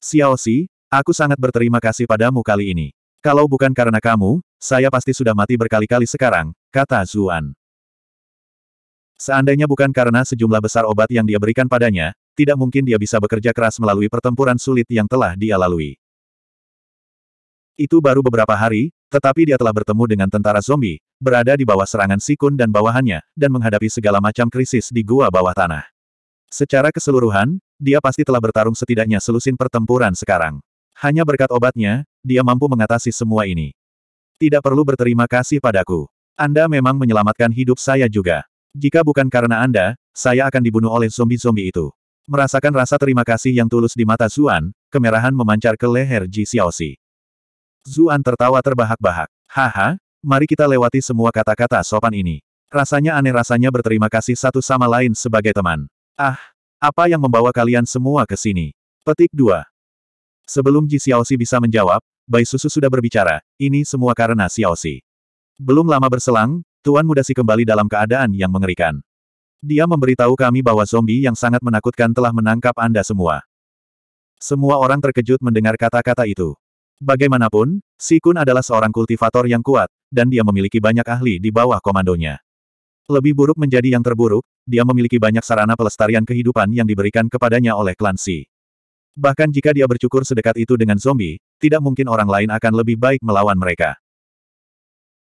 Xiaoxi, aku sangat berterima kasih padamu kali ini. Kalau bukan karena kamu, saya pasti sudah mati berkali-kali sekarang, kata Zuan. Seandainya bukan karena sejumlah besar obat yang dia berikan padanya, tidak mungkin dia bisa bekerja keras melalui pertempuran sulit yang telah dia lalui. Itu baru beberapa hari, tetapi dia telah bertemu dengan tentara zombie, berada di bawah serangan Sikun dan bawahannya, dan menghadapi segala macam krisis di gua bawah tanah. Secara keseluruhan, dia pasti telah bertarung setidaknya selusin pertempuran sekarang. Hanya berkat obatnya, dia mampu mengatasi semua ini. Tidak perlu berterima kasih padaku. Anda memang menyelamatkan hidup saya juga. Jika bukan karena Anda, saya akan dibunuh oleh zombie-zombie itu. Merasakan rasa terima kasih yang tulus di mata Zuan, kemerahan memancar ke leher Ji Xiaoxi. Zuan tertawa terbahak-bahak. Haha, mari kita lewati semua kata-kata sopan ini. Rasanya aneh rasanya berterima kasih satu sama lain sebagai teman. Ah, apa yang membawa kalian semua ke sini? Petik 2. Sebelum Ji Xiaoxi bisa menjawab, Bai Susu sudah berbicara, ini semua karena Xiao Xi. Belum lama berselang, Tuan Muda Si kembali dalam keadaan yang mengerikan. Dia memberitahu kami bahwa zombie yang sangat menakutkan telah menangkap Anda semua. Semua orang terkejut mendengar kata-kata itu. Bagaimanapun, Si Kun adalah seorang kultivator yang kuat, dan dia memiliki banyak ahli di bawah komandonya. Lebih buruk menjadi yang terburuk, dia memiliki banyak sarana pelestarian kehidupan yang diberikan kepadanya oleh klan Si. Bahkan jika dia bercukur sedekat itu dengan zombie, tidak mungkin orang lain akan lebih baik melawan mereka.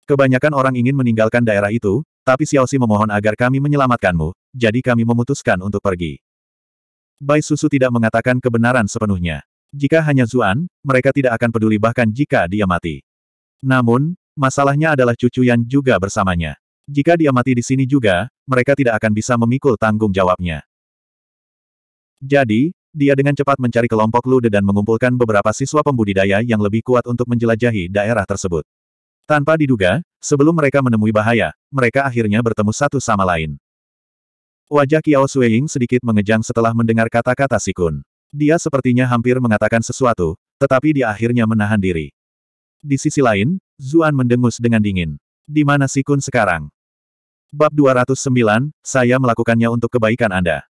Kebanyakan orang ingin meninggalkan daerah itu, tapi Xiao Xiaoxi memohon agar kami menyelamatkanmu, jadi kami memutuskan untuk pergi. Bai Susu tidak mengatakan kebenaran sepenuhnya. Jika hanya Zuan, mereka tidak akan peduli bahkan jika dia mati. Namun, masalahnya adalah cucu Yan juga bersamanya. Jika dia mati di sini juga, mereka tidak akan bisa memikul tanggung jawabnya. Jadi, dia dengan cepat mencari kelompok Lude dan mengumpulkan beberapa siswa pembudidaya yang lebih kuat untuk menjelajahi daerah tersebut. Tanpa diduga, sebelum mereka menemui bahaya, mereka akhirnya bertemu satu sama lain. Wajah Kiao Sueying sedikit mengejang setelah mendengar kata-kata Sikun. Dia sepertinya hampir mengatakan sesuatu, tetapi dia akhirnya menahan diri. Di sisi lain, Zuan mendengus dengan dingin. Di mana Sikun sekarang? Bab 209, saya melakukannya untuk kebaikan Anda.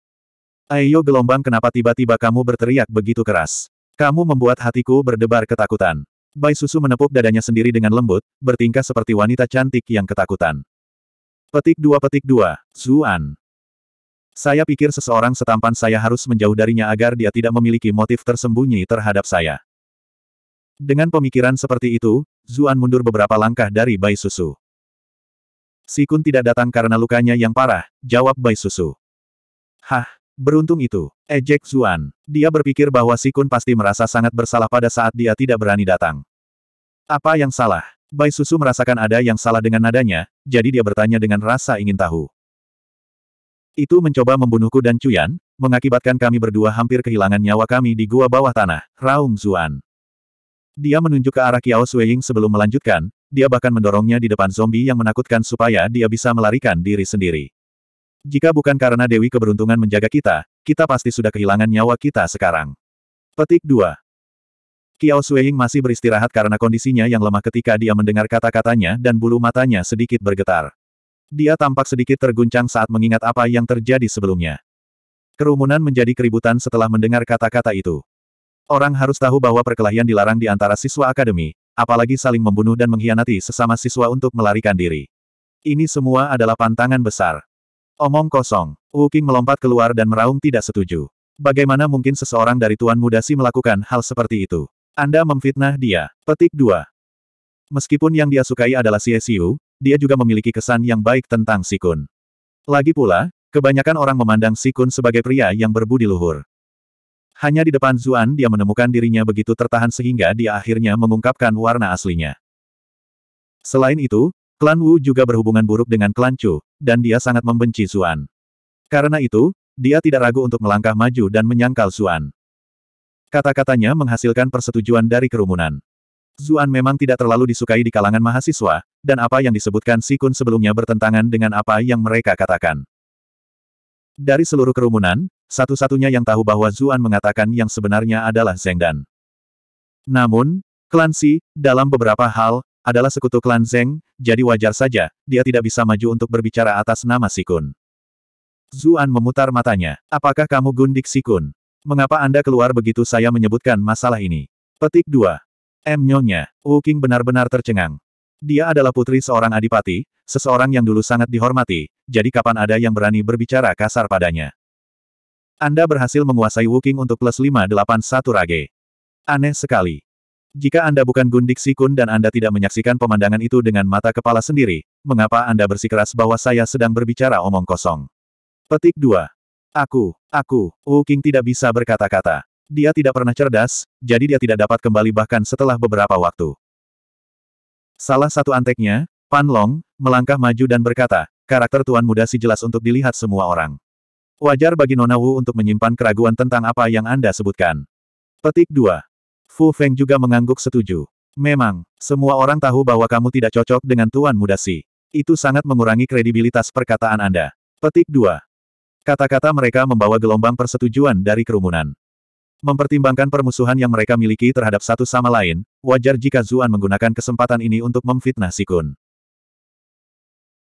Ayo gelombang kenapa tiba-tiba kamu berteriak begitu keras. Kamu membuat hatiku berdebar ketakutan. Bai Susu menepuk dadanya sendiri dengan lembut, bertingkah seperti wanita cantik yang ketakutan. Petik dua petik dua, Zuan. Saya pikir seseorang setampan saya harus menjauh darinya agar dia tidak memiliki motif tersembunyi terhadap saya. Dengan pemikiran seperti itu, Zuan mundur beberapa langkah dari Bai Susu. Sikun tidak datang karena lukanya yang parah, jawab Bai Susu. Hah, Beruntung itu, ejek eh, Zuan. Dia berpikir bahwa Sikun pasti merasa sangat bersalah pada saat dia tidak berani datang. Apa yang salah? Bai Susu merasakan ada yang salah dengan nadanya, jadi dia bertanya dengan rasa ingin tahu. Itu mencoba membunuhku dan Cuyan, mengakibatkan kami berdua hampir kehilangan nyawa kami di gua bawah tanah, Raung Zuan. Dia menunjuk ke arah Kiao Sueying sebelum melanjutkan, dia bahkan mendorongnya di depan zombie yang menakutkan supaya dia bisa melarikan diri sendiri. Jika bukan karena Dewi keberuntungan menjaga kita, kita pasti sudah kehilangan nyawa kita sekarang. Petik 2. Kiao Sueying masih beristirahat karena kondisinya yang lemah ketika dia mendengar kata-katanya dan bulu matanya sedikit bergetar. Dia tampak sedikit terguncang saat mengingat apa yang terjadi sebelumnya. Kerumunan menjadi keributan setelah mendengar kata-kata itu. Orang harus tahu bahwa perkelahian dilarang di antara siswa akademi, apalagi saling membunuh dan mengkhianati sesama siswa untuk melarikan diri. Ini semua adalah pantangan besar. Omong kosong. Wu King melompat keluar dan meraung tidak setuju. Bagaimana mungkin seseorang dari Tuan Muda Si melakukan hal seperti itu? Anda memfitnah dia. Petik 2. Meskipun yang dia sukai adalah Xie Xiu, dia juga memiliki kesan yang baik tentang Si Kun. Lagi pula, kebanyakan orang memandang Si Kun sebagai pria yang berbudi luhur. Hanya di depan Zuan dia menemukan dirinya begitu tertahan sehingga dia akhirnya mengungkapkan warna aslinya. Selain itu, klan Wu juga berhubungan buruk dengan klan Chu, dan dia sangat membenci Suan. Karena itu, dia tidak ragu untuk melangkah maju dan menyangkal Suan. Kata-katanya menghasilkan persetujuan dari kerumunan. Zuan memang tidak terlalu disukai di kalangan mahasiswa, dan apa yang disebutkan Sikun sebelumnya bertentangan dengan apa yang mereka katakan. Dari seluruh kerumunan, satu-satunya yang tahu bahwa Zuan mengatakan yang sebenarnya adalah Zengdan. Namun, klan Si, dalam beberapa hal, adalah sekutu klan Zeng, jadi wajar saja, dia tidak bisa maju untuk berbicara atas nama Sikun. Zuan memutar matanya. Apakah kamu gundik Sikun? Mengapa Anda keluar begitu saya menyebutkan masalah ini? Petik 2. M. Nyonya, Wu King benar-benar tercengang. Dia adalah putri seorang adipati, seseorang yang dulu sangat dihormati, jadi kapan ada yang berani berbicara kasar padanya. Anda berhasil menguasai Wu King untuk plus 581 Rage. Aneh sekali. Jika Anda bukan Gundik Sikun dan Anda tidak menyaksikan pemandangan itu dengan mata kepala sendiri, mengapa Anda bersikeras bahwa saya sedang berbicara omong kosong? Petik 2. Aku, aku, Wu King tidak bisa berkata-kata. Dia tidak pernah cerdas, jadi dia tidak dapat kembali bahkan setelah beberapa waktu. Salah satu anteknya, Pan Long, melangkah maju dan berkata, karakter tuan muda si jelas untuk dilihat semua orang. Wajar bagi Nona Wu untuk menyimpan keraguan tentang apa yang Anda sebutkan. Petik 2. Fu Feng juga mengangguk setuju. Memang, semua orang tahu bahwa kamu tidak cocok dengan Tuan Muda Si. Itu sangat mengurangi kredibilitas perkataan Anda. Petik 2. Kata-kata mereka membawa gelombang persetujuan dari kerumunan. Mempertimbangkan permusuhan yang mereka miliki terhadap satu sama lain, wajar jika Zuan menggunakan kesempatan ini untuk memfitnah Sikun.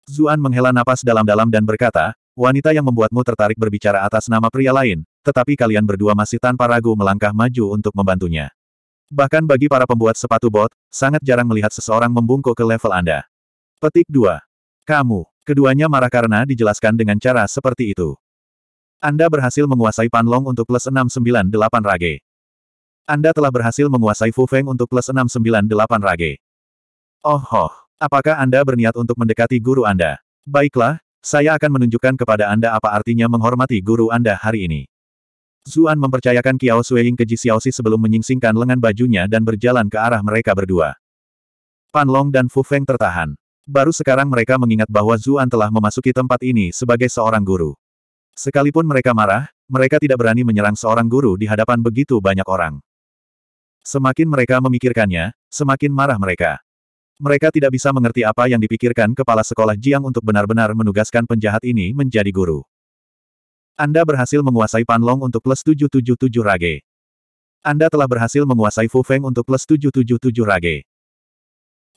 Zuan menghela napas dalam-dalam dan berkata, wanita yang membuatmu tertarik berbicara atas nama pria lain, tetapi kalian berdua masih tanpa ragu melangkah maju untuk membantunya. Bahkan bagi para pembuat sepatu bot, sangat jarang melihat seseorang membungkuk ke level Anda. Petik 2. Kamu. Keduanya marah karena dijelaskan dengan cara seperti itu. Anda berhasil menguasai Panlong untuk plus 698 rage. Anda telah berhasil menguasai Fu Feng untuk plus 698 rage. Oh hoh, apakah Anda berniat untuk mendekati guru Anda? Baiklah, saya akan menunjukkan kepada Anda apa artinya menghormati guru Anda hari ini. Zuan mempercayakan Kiao Sueying ke Ji Xiaoxi sebelum menyingsingkan lengan bajunya dan berjalan ke arah mereka berdua. Pan Long dan Fu Feng tertahan. Baru sekarang mereka mengingat bahwa Zuan telah memasuki tempat ini sebagai seorang guru. Sekalipun mereka marah, mereka tidak berani menyerang seorang guru di hadapan begitu banyak orang. Semakin mereka memikirkannya, semakin marah mereka. Mereka tidak bisa mengerti apa yang dipikirkan kepala sekolah Jiang untuk benar-benar menugaskan penjahat ini menjadi guru. Anda berhasil menguasai Panlong untuk plus 777 rage. Anda telah berhasil menguasai Fu Feng untuk plus 777 rage.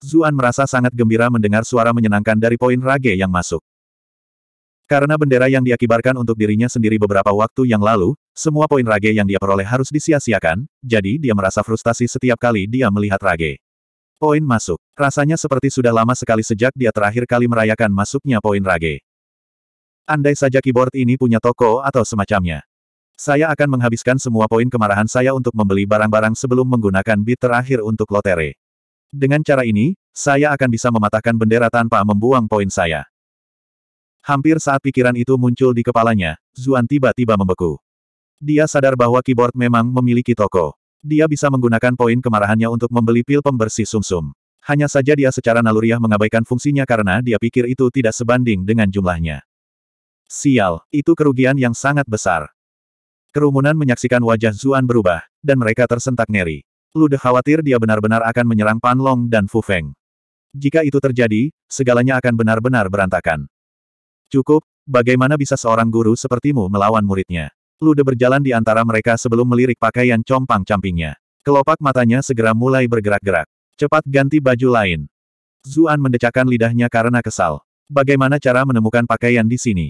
Zuan merasa sangat gembira mendengar suara menyenangkan dari poin rage yang masuk. Karena bendera yang diakibarkan untuk dirinya sendiri beberapa waktu yang lalu, semua poin rage yang dia peroleh harus disia-siakan, jadi dia merasa frustasi setiap kali dia melihat rage. Poin masuk. Rasanya seperti sudah lama sekali sejak dia terakhir kali merayakan masuknya poin rage. Andai saja keyboard ini punya toko atau semacamnya. Saya akan menghabiskan semua poin kemarahan saya untuk membeli barang-barang sebelum menggunakan bit terakhir untuk lotere. Dengan cara ini, saya akan bisa mematahkan bendera tanpa membuang poin saya. Hampir saat pikiran itu muncul di kepalanya, Zuan tiba-tiba membeku. Dia sadar bahwa keyboard memang memiliki toko. Dia bisa menggunakan poin kemarahannya untuk membeli pil pembersih sumsum. -sum. Hanya saja dia secara naluriah mengabaikan fungsinya karena dia pikir itu tidak sebanding dengan jumlahnya. Sial, itu kerugian yang sangat besar. Kerumunan menyaksikan wajah Zuan berubah, dan mereka tersentak ngeri. Lude khawatir dia benar-benar akan menyerang Panlong dan Fu Feng. Jika itu terjadi, segalanya akan benar-benar berantakan. Cukup, bagaimana bisa seorang guru sepertimu melawan muridnya? Lude berjalan di antara mereka sebelum melirik pakaian compang-campingnya. Kelopak matanya segera mulai bergerak-gerak. Cepat ganti baju lain. Zuan mendecakkan lidahnya karena kesal. Bagaimana cara menemukan pakaian di sini?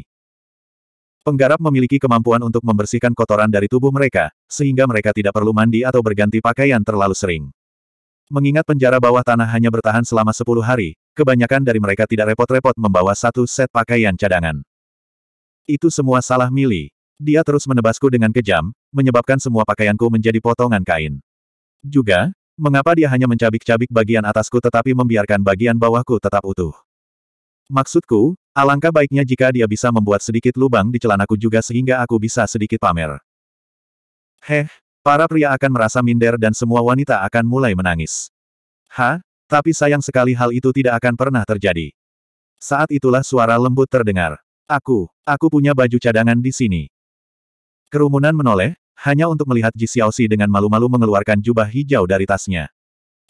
Penggarap memiliki kemampuan untuk membersihkan kotoran dari tubuh mereka, sehingga mereka tidak perlu mandi atau berganti pakaian terlalu sering. Mengingat penjara bawah tanah hanya bertahan selama 10 hari, kebanyakan dari mereka tidak repot-repot membawa satu set pakaian cadangan. Itu semua salah Mili. Dia terus menebasku dengan kejam, menyebabkan semua pakaianku menjadi potongan kain. Juga, mengapa dia hanya mencabik-cabik bagian atasku tetapi membiarkan bagian bawahku tetap utuh? Maksudku, Alangkah baiknya jika dia bisa membuat sedikit lubang di celanaku juga sehingga aku bisa sedikit pamer. Heh, para pria akan merasa minder dan semua wanita akan mulai menangis. Ha, Tapi sayang sekali hal itu tidak akan pernah terjadi. Saat itulah suara lembut terdengar. Aku, aku punya baju cadangan di sini. Kerumunan menoleh, hanya untuk melihat Ji Xiaoxi dengan malu-malu mengeluarkan jubah hijau dari tasnya.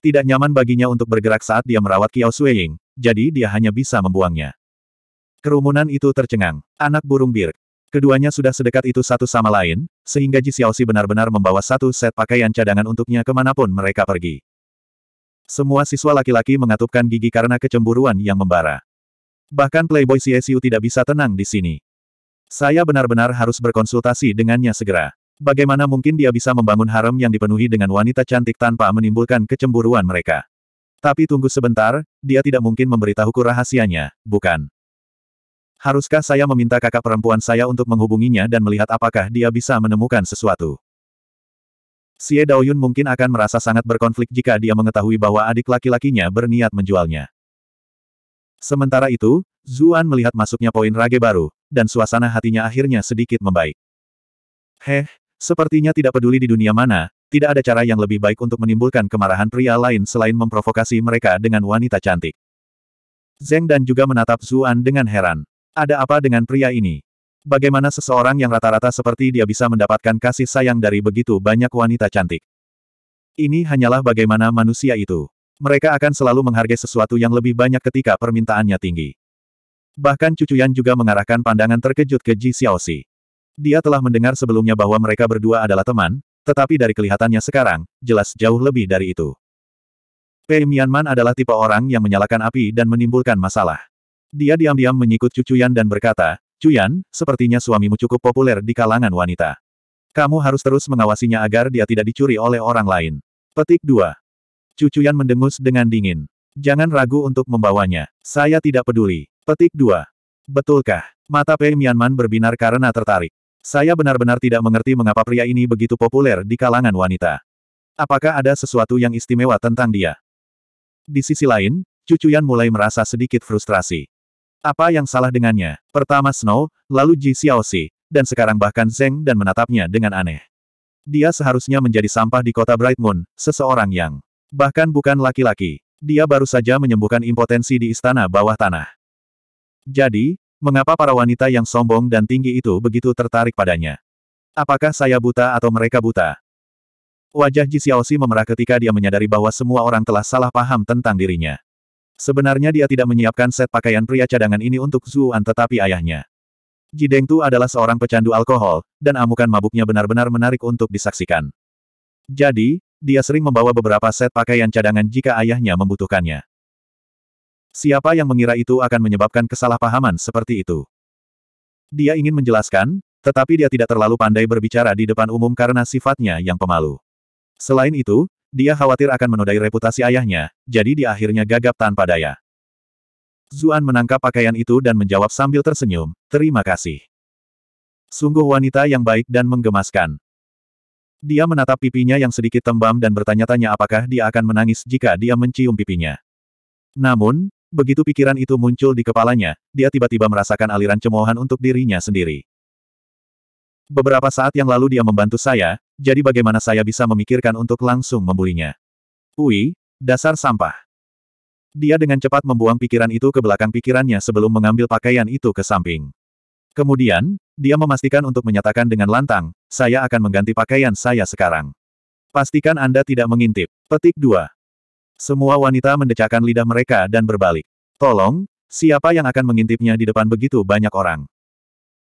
Tidak nyaman baginya untuk bergerak saat dia merawat Qiao Suiying, jadi dia hanya bisa membuangnya. Kerumunan itu tercengang. Anak burung bir. Keduanya sudah sedekat itu satu sama lain, sehingga Ji Xiaoxi benar-benar membawa satu set pakaian cadangan untuknya kemanapun mereka pergi. Semua siswa laki-laki mengatupkan gigi karena kecemburuan yang membara. Bahkan Playboy CSU tidak bisa tenang di sini. Saya benar-benar harus berkonsultasi dengannya segera. Bagaimana mungkin dia bisa membangun harem yang dipenuhi dengan wanita cantik tanpa menimbulkan kecemburuan mereka? Tapi tunggu sebentar, dia tidak mungkin memberitahuku rahasianya, bukan? Haruskah saya meminta kakak perempuan saya untuk menghubunginya dan melihat apakah dia bisa menemukan sesuatu? Xie Daoyun mungkin akan merasa sangat berkonflik jika dia mengetahui bahwa adik laki-lakinya berniat menjualnya. Sementara itu, Zuan melihat masuknya poin rage baru, dan suasana hatinya akhirnya sedikit membaik. Heh, sepertinya tidak peduli di dunia mana, tidak ada cara yang lebih baik untuk menimbulkan kemarahan pria lain selain memprovokasi mereka dengan wanita cantik. Zeng dan juga menatap Zuan dengan heran. Ada apa dengan pria ini? Bagaimana seseorang yang rata-rata seperti dia bisa mendapatkan kasih sayang dari begitu banyak wanita cantik? Ini hanyalah bagaimana manusia itu. Mereka akan selalu menghargai sesuatu yang lebih banyak ketika permintaannya tinggi. Bahkan cucu Yan juga mengarahkan pandangan terkejut ke Ji Xiaoxi. Dia telah mendengar sebelumnya bahwa mereka berdua adalah teman, tetapi dari kelihatannya sekarang, jelas jauh lebih dari itu. Pei Mianman adalah tipe orang yang menyalakan api dan menimbulkan masalah. Dia diam-diam menyikut Cucu Yan dan berkata, Cuyan, sepertinya suamimu cukup populer di kalangan wanita. Kamu harus terus mengawasinya agar dia tidak dicuri oleh orang lain. Petik 2. Cucuyan mendengus dengan dingin. Jangan ragu untuk membawanya. Saya tidak peduli. Petik 2. Betulkah? Mata Pei Mianman berbinar karena tertarik. Saya benar-benar tidak mengerti mengapa pria ini begitu populer di kalangan wanita. Apakah ada sesuatu yang istimewa tentang dia? Di sisi lain, Cucuyan mulai merasa sedikit frustrasi. Apa yang salah dengannya? Pertama Snow, lalu Ji Xiaoxi, dan sekarang bahkan Zeng dan menatapnya dengan aneh. Dia seharusnya menjadi sampah di kota Bright Moon, seseorang yang bahkan bukan laki-laki. Dia baru saja menyembuhkan impotensi di istana bawah tanah. Jadi, mengapa para wanita yang sombong dan tinggi itu begitu tertarik padanya? Apakah saya buta atau mereka buta? Wajah Ji Xiaoxi memerah ketika dia menyadari bahwa semua orang telah salah paham tentang dirinya. Sebenarnya dia tidak menyiapkan set pakaian pria cadangan ini untuk Zuan tetapi ayahnya. Jideng Tu adalah seorang pecandu alkohol, dan amukan mabuknya benar-benar menarik untuk disaksikan. Jadi, dia sering membawa beberapa set pakaian cadangan jika ayahnya membutuhkannya. Siapa yang mengira itu akan menyebabkan kesalahpahaman seperti itu? Dia ingin menjelaskan, tetapi dia tidak terlalu pandai berbicara di depan umum karena sifatnya yang pemalu. Selain itu, dia khawatir akan menodai reputasi ayahnya, jadi dia akhirnya gagap tanpa daya. Zuan menangkap pakaian itu dan menjawab sambil tersenyum, terima kasih. Sungguh wanita yang baik dan menggemaskan. Dia menatap pipinya yang sedikit tembam dan bertanya-tanya apakah dia akan menangis jika dia mencium pipinya. Namun, begitu pikiran itu muncul di kepalanya, dia tiba-tiba merasakan aliran cemoohan untuk dirinya sendiri. Beberapa saat yang lalu dia membantu saya, jadi bagaimana saya bisa memikirkan untuk langsung membulinya? Ui, dasar sampah. Dia dengan cepat membuang pikiran itu ke belakang pikirannya sebelum mengambil pakaian itu ke samping. Kemudian, dia memastikan untuk menyatakan dengan lantang, saya akan mengganti pakaian saya sekarang. Pastikan Anda tidak mengintip. Petik 2. Semua wanita mendecakkan lidah mereka dan berbalik. Tolong, siapa yang akan mengintipnya di depan begitu banyak orang?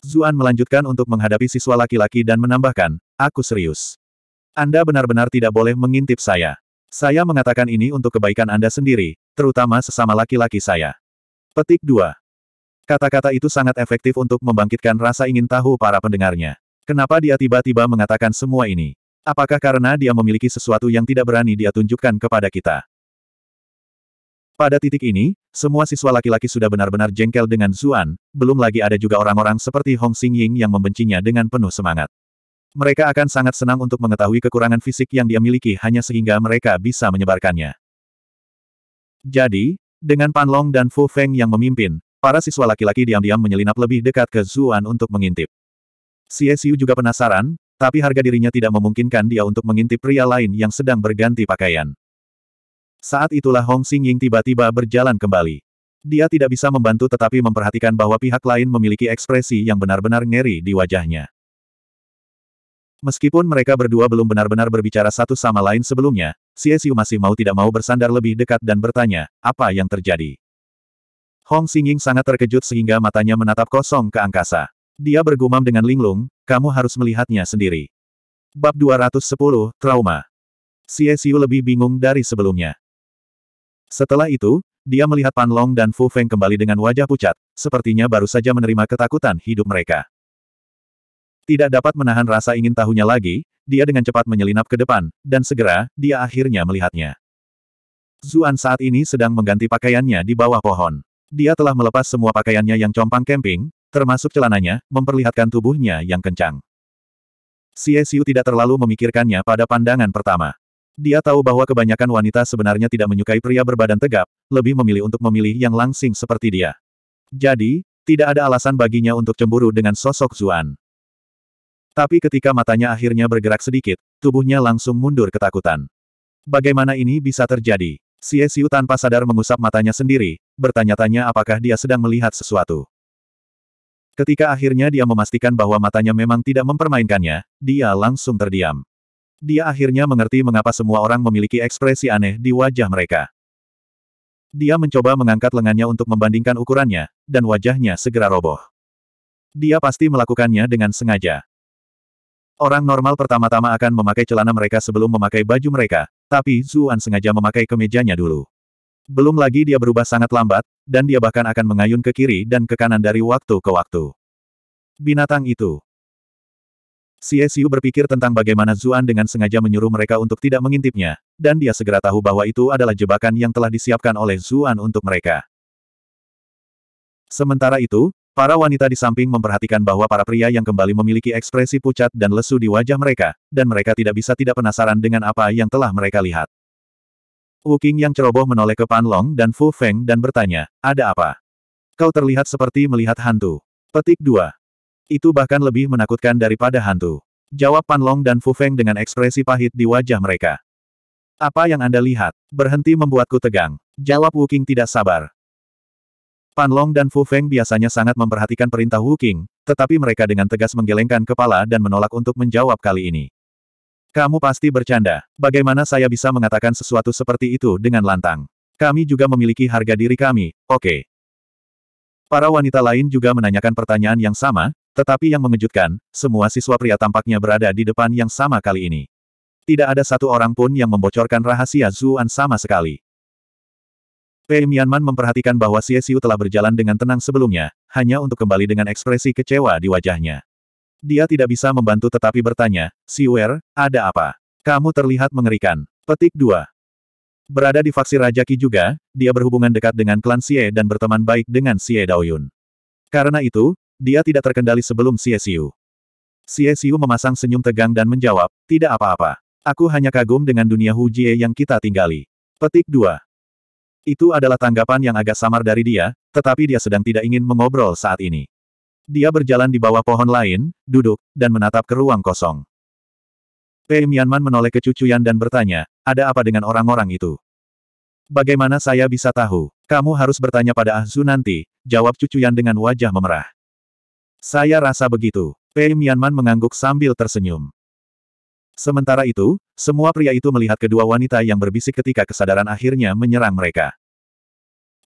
Zuan melanjutkan untuk menghadapi siswa laki-laki dan menambahkan, aku serius. Anda benar-benar tidak boleh mengintip saya. Saya mengatakan ini untuk kebaikan Anda sendiri, terutama sesama laki-laki saya. Petik 2. Kata-kata itu sangat efektif untuk membangkitkan rasa ingin tahu para pendengarnya. Kenapa dia tiba-tiba mengatakan semua ini? Apakah karena dia memiliki sesuatu yang tidak berani dia tunjukkan kepada kita? Pada titik ini, semua siswa laki-laki sudah benar-benar jengkel dengan Zuan, belum lagi ada juga orang-orang seperti Hong Xingying yang membencinya dengan penuh semangat. Mereka akan sangat senang untuk mengetahui kekurangan fisik yang dia miliki hanya sehingga mereka bisa menyebarkannya. Jadi, dengan Pan Long dan Fu Feng yang memimpin, para siswa laki-laki diam-diam menyelinap lebih dekat ke Zuan untuk mengintip. Si Xiu juga penasaran, tapi harga dirinya tidak memungkinkan dia untuk mengintip pria lain yang sedang berganti pakaian. Saat itulah Hong Xingying tiba-tiba berjalan kembali. Dia tidak bisa membantu tetapi memperhatikan bahwa pihak lain memiliki ekspresi yang benar-benar ngeri di wajahnya. Meskipun mereka berdua belum benar-benar berbicara satu sama lain sebelumnya, Xie Xiu masih mau tidak mau bersandar lebih dekat dan bertanya, apa yang terjadi? Hong Xingying sangat terkejut sehingga matanya menatap kosong ke angkasa. Dia bergumam dengan linglung, kamu harus melihatnya sendiri. Bab 210, Trauma. Xie Xiu lebih bingung dari sebelumnya. Setelah itu, dia melihat Pan Long dan Fu Feng kembali dengan wajah pucat, sepertinya baru saja menerima ketakutan hidup mereka. Tidak dapat menahan rasa ingin tahunya lagi, dia dengan cepat menyelinap ke depan, dan segera, dia akhirnya melihatnya. Zuan saat ini sedang mengganti pakaiannya di bawah pohon. Dia telah melepas semua pakaiannya yang compang camping, termasuk celananya, memperlihatkan tubuhnya yang kencang. Xie Xiu tidak terlalu memikirkannya pada pandangan pertama. Dia tahu bahwa kebanyakan wanita sebenarnya tidak menyukai pria berbadan tegap, lebih memilih untuk memilih yang langsing seperti dia. Jadi, tidak ada alasan baginya untuk cemburu dengan sosok Zuan. Tapi ketika matanya akhirnya bergerak sedikit, tubuhnya langsung mundur ketakutan. Bagaimana ini bisa terjadi? Xie Xiu tanpa sadar mengusap matanya sendiri, bertanya-tanya apakah dia sedang melihat sesuatu. Ketika akhirnya dia memastikan bahwa matanya memang tidak mempermainkannya, dia langsung terdiam. Dia akhirnya mengerti mengapa semua orang memiliki ekspresi aneh di wajah mereka. Dia mencoba mengangkat lengannya untuk membandingkan ukurannya, dan wajahnya segera roboh. Dia pasti melakukannya dengan sengaja. Orang normal pertama-tama akan memakai celana mereka sebelum memakai baju mereka, tapi Zuan sengaja memakai kemejanya dulu. Belum lagi dia berubah sangat lambat, dan dia bahkan akan mengayun ke kiri dan ke kanan dari waktu ke waktu. Binatang itu. Xiu berpikir tentang bagaimana Zuan dengan sengaja menyuruh mereka untuk tidak mengintipnya, dan dia segera tahu bahwa itu adalah jebakan yang telah disiapkan oleh Zuan untuk mereka. Sementara itu, Para wanita di samping memperhatikan bahwa para pria yang kembali memiliki ekspresi pucat dan lesu di wajah mereka, dan mereka tidak bisa tidak penasaran dengan apa yang telah mereka lihat. Wu King yang ceroboh menoleh ke Pan Long dan Fu Feng dan bertanya, ada apa? Kau terlihat seperti melihat hantu. Petik 2. Itu bahkan lebih menakutkan daripada hantu. Jawab Panlong dan Fu Feng dengan ekspresi pahit di wajah mereka. Apa yang Anda lihat? Berhenti membuatku tegang. Jawab Wu Qing tidak sabar. Panlong dan Fu Feng biasanya sangat memperhatikan perintah Wu Qing, tetapi mereka dengan tegas menggelengkan kepala dan menolak untuk menjawab kali ini. Kamu pasti bercanda. Bagaimana saya bisa mengatakan sesuatu seperti itu dengan lantang? Kami juga memiliki harga diri kami, oke. Okay. Para wanita lain juga menanyakan pertanyaan yang sama, tetapi yang mengejutkan, semua siswa pria tampaknya berada di depan yang sama kali ini. Tidak ada satu orang pun yang membocorkan rahasia Zuan sama sekali. Pei Mianman memperhatikan bahwa Xie Xiu telah berjalan dengan tenang sebelumnya, hanya untuk kembali dengan ekspresi kecewa di wajahnya. Dia tidak bisa membantu tetapi bertanya, Siwer, ada apa? Kamu terlihat mengerikan. Petik 2. Berada di faksi Raja Qi juga, dia berhubungan dekat dengan klan Xie dan berteman baik dengan Xie Daoyun. Karena itu, dia tidak terkendali sebelum CSU. CSU memasang senyum tegang dan menjawab, tidak apa-apa. Aku hanya kagum dengan dunia Hu Jie yang kita tinggali. Petik 2. Itu adalah tanggapan yang agak samar dari dia, tetapi dia sedang tidak ingin mengobrol saat ini. Dia berjalan di bawah pohon lain, duduk, dan menatap ke ruang kosong. Pei Mianman menoleh ke cucu Yan dan bertanya, ada apa dengan orang-orang itu? Bagaimana saya bisa tahu? Kamu harus bertanya pada Ahzu nanti, jawab cucu Yan dengan wajah memerah. Saya rasa begitu. Pei Mianman mengangguk sambil tersenyum. Sementara itu, semua pria itu melihat kedua wanita yang berbisik ketika kesadaran akhirnya menyerang mereka.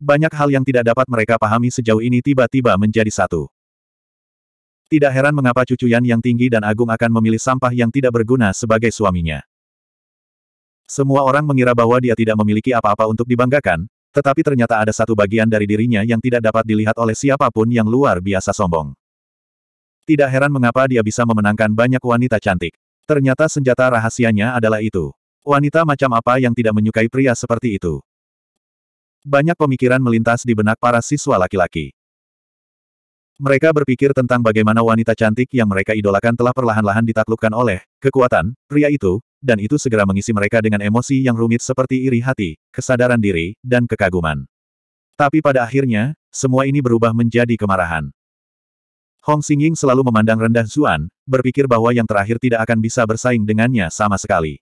Banyak hal yang tidak dapat mereka pahami sejauh ini tiba-tiba menjadi satu. Tidak heran mengapa cucu yang tinggi dan agung akan memilih sampah yang tidak berguna sebagai suaminya. Semua orang mengira bahwa dia tidak memiliki apa-apa untuk dibanggakan, tetapi ternyata ada satu bagian dari dirinya yang tidak dapat dilihat oleh siapapun yang luar biasa sombong. Tidak heran mengapa dia bisa memenangkan banyak wanita cantik. Ternyata senjata rahasianya adalah itu. Wanita macam apa yang tidak menyukai pria seperti itu? Banyak pemikiran melintas di benak para siswa laki-laki. Mereka berpikir tentang bagaimana wanita cantik yang mereka idolakan telah perlahan-lahan ditaklukkan oleh kekuatan pria itu, dan itu segera mengisi mereka dengan emosi yang rumit seperti iri hati, kesadaran diri, dan kekaguman. Tapi pada akhirnya, semua ini berubah menjadi kemarahan. Hong Xingying selalu memandang rendah Zuan, berpikir bahwa yang terakhir tidak akan bisa bersaing dengannya sama sekali.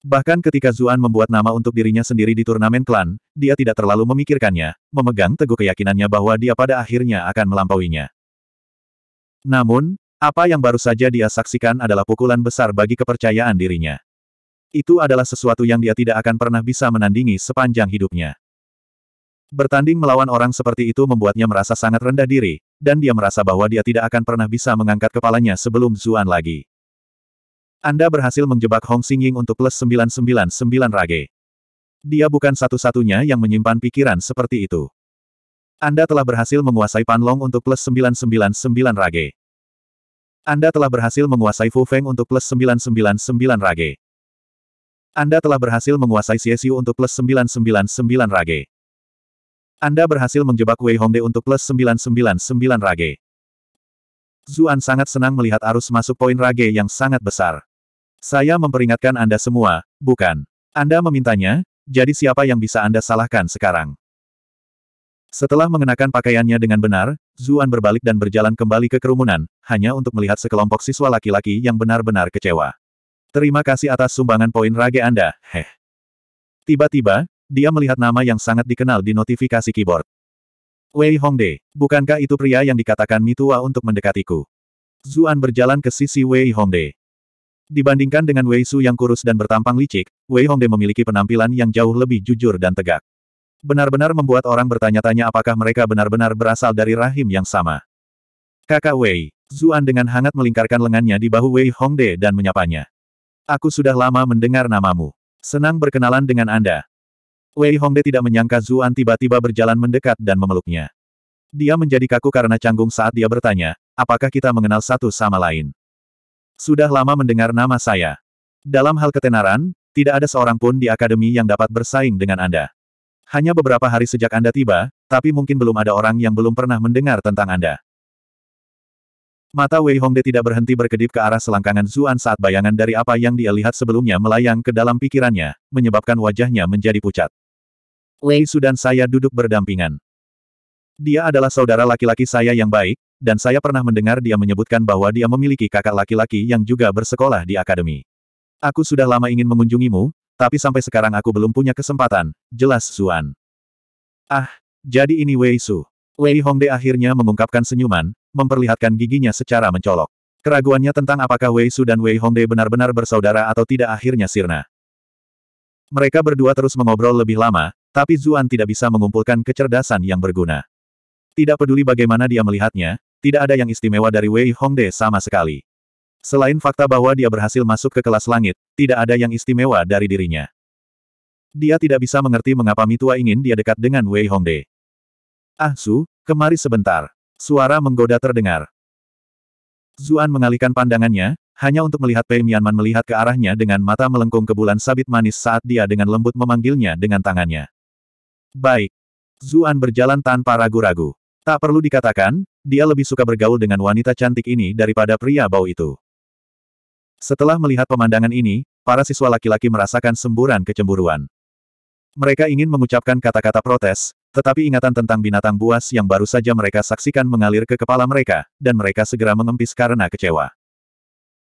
Bahkan ketika Zuan membuat nama untuk dirinya sendiri di turnamen klan, dia tidak terlalu memikirkannya, memegang teguh keyakinannya bahwa dia pada akhirnya akan melampauinya. Namun, apa yang baru saja dia saksikan adalah pukulan besar bagi kepercayaan dirinya. Itu adalah sesuatu yang dia tidak akan pernah bisa menandingi sepanjang hidupnya. Bertanding melawan orang seperti itu membuatnya merasa sangat rendah diri, dan dia merasa bahwa dia tidak akan pernah bisa mengangkat kepalanya sebelum Zuan lagi. Anda berhasil menjebak Hong Xingying untuk plus 999 rage. Dia bukan satu-satunya yang menyimpan pikiran seperti itu. Anda telah berhasil menguasai Pan Long untuk plus 999 rage. Anda telah berhasil menguasai Fu Feng untuk plus 999 rage. Anda telah berhasil menguasai Xiu untuk plus 999 rage. Anda berhasil menjebak Wei Hongde untuk plus 999 rage. Zuan sangat senang melihat arus masuk poin rage yang sangat besar. Saya memperingatkan Anda semua, bukan? Anda memintanya, jadi siapa yang bisa Anda salahkan sekarang? Setelah mengenakan pakaiannya dengan benar, Zuan berbalik dan berjalan kembali ke kerumunan, hanya untuk melihat sekelompok siswa laki-laki yang benar-benar kecewa. Terima kasih atas sumbangan poin rage Anda, heh. Tiba-tiba, dia melihat nama yang sangat dikenal di notifikasi keyboard. Wei Hongde, bukankah itu pria yang dikatakan Mitua untuk mendekatiku? Zuan berjalan ke sisi Wei Hongde. Dibandingkan dengan Wei Su yang kurus dan bertampang licik, Wei Hongde memiliki penampilan yang jauh lebih jujur dan tegak. Benar-benar membuat orang bertanya-tanya apakah mereka benar-benar berasal dari rahim yang sama. Kakak Wei, Zuan dengan hangat melingkarkan lengannya di bahu Wei Hongde dan menyapanya. Aku sudah lama mendengar namamu. Senang berkenalan dengan Anda. Wei Hongde tidak menyangka Zuan tiba-tiba berjalan mendekat dan memeluknya. Dia menjadi kaku karena canggung saat dia bertanya, apakah kita mengenal satu sama lain? Sudah lama mendengar nama saya. Dalam hal ketenaran, tidak ada seorang pun di akademi yang dapat bersaing dengan Anda. Hanya beberapa hari sejak Anda tiba, tapi mungkin belum ada orang yang belum pernah mendengar tentang Anda. Mata Wei Hongde tidak berhenti berkedip ke arah selangkangan Zuan saat bayangan dari apa yang dia lihat sebelumnya melayang ke dalam pikirannya, menyebabkan wajahnya menjadi pucat. Lei Su dan saya duduk berdampingan. Dia adalah saudara laki-laki saya yang baik, dan saya pernah mendengar dia menyebutkan bahwa dia memiliki kakak laki-laki yang juga bersekolah di akademi. Aku sudah lama ingin mengunjungimu, tapi sampai sekarang aku belum punya kesempatan, jelas Suan. Ah, jadi ini Wei Su. Wei Hongde akhirnya mengungkapkan senyuman, memperlihatkan giginya secara mencolok. Keraguannya tentang apakah Wei Su dan Wei Hongde benar-benar bersaudara atau tidak akhirnya sirna. Mereka berdua terus mengobrol lebih lama, tapi Zuan tidak bisa mengumpulkan kecerdasan yang berguna. Tidak peduli bagaimana dia melihatnya, tidak ada yang istimewa dari Wei Hongde sama sekali. Selain fakta bahwa dia berhasil masuk ke kelas langit, tidak ada yang istimewa dari dirinya. Dia tidak bisa mengerti mengapa Mitua ingin dia dekat dengan Wei Hongde. Ah Su, kemari sebentar. Suara menggoda terdengar. Zuan mengalihkan pandangannya, hanya untuk melihat Pei Mianman melihat ke arahnya dengan mata melengkung ke bulan sabit manis saat dia dengan lembut memanggilnya dengan tangannya. Baik. Zuan berjalan tanpa ragu-ragu. Tak perlu dikatakan, dia lebih suka bergaul dengan wanita cantik ini daripada pria bau itu. Setelah melihat pemandangan ini, para siswa laki-laki merasakan semburan kecemburuan. Mereka ingin mengucapkan kata-kata protes, tetapi ingatan tentang binatang buas yang baru saja mereka saksikan mengalir ke kepala mereka, dan mereka segera mengempis karena kecewa.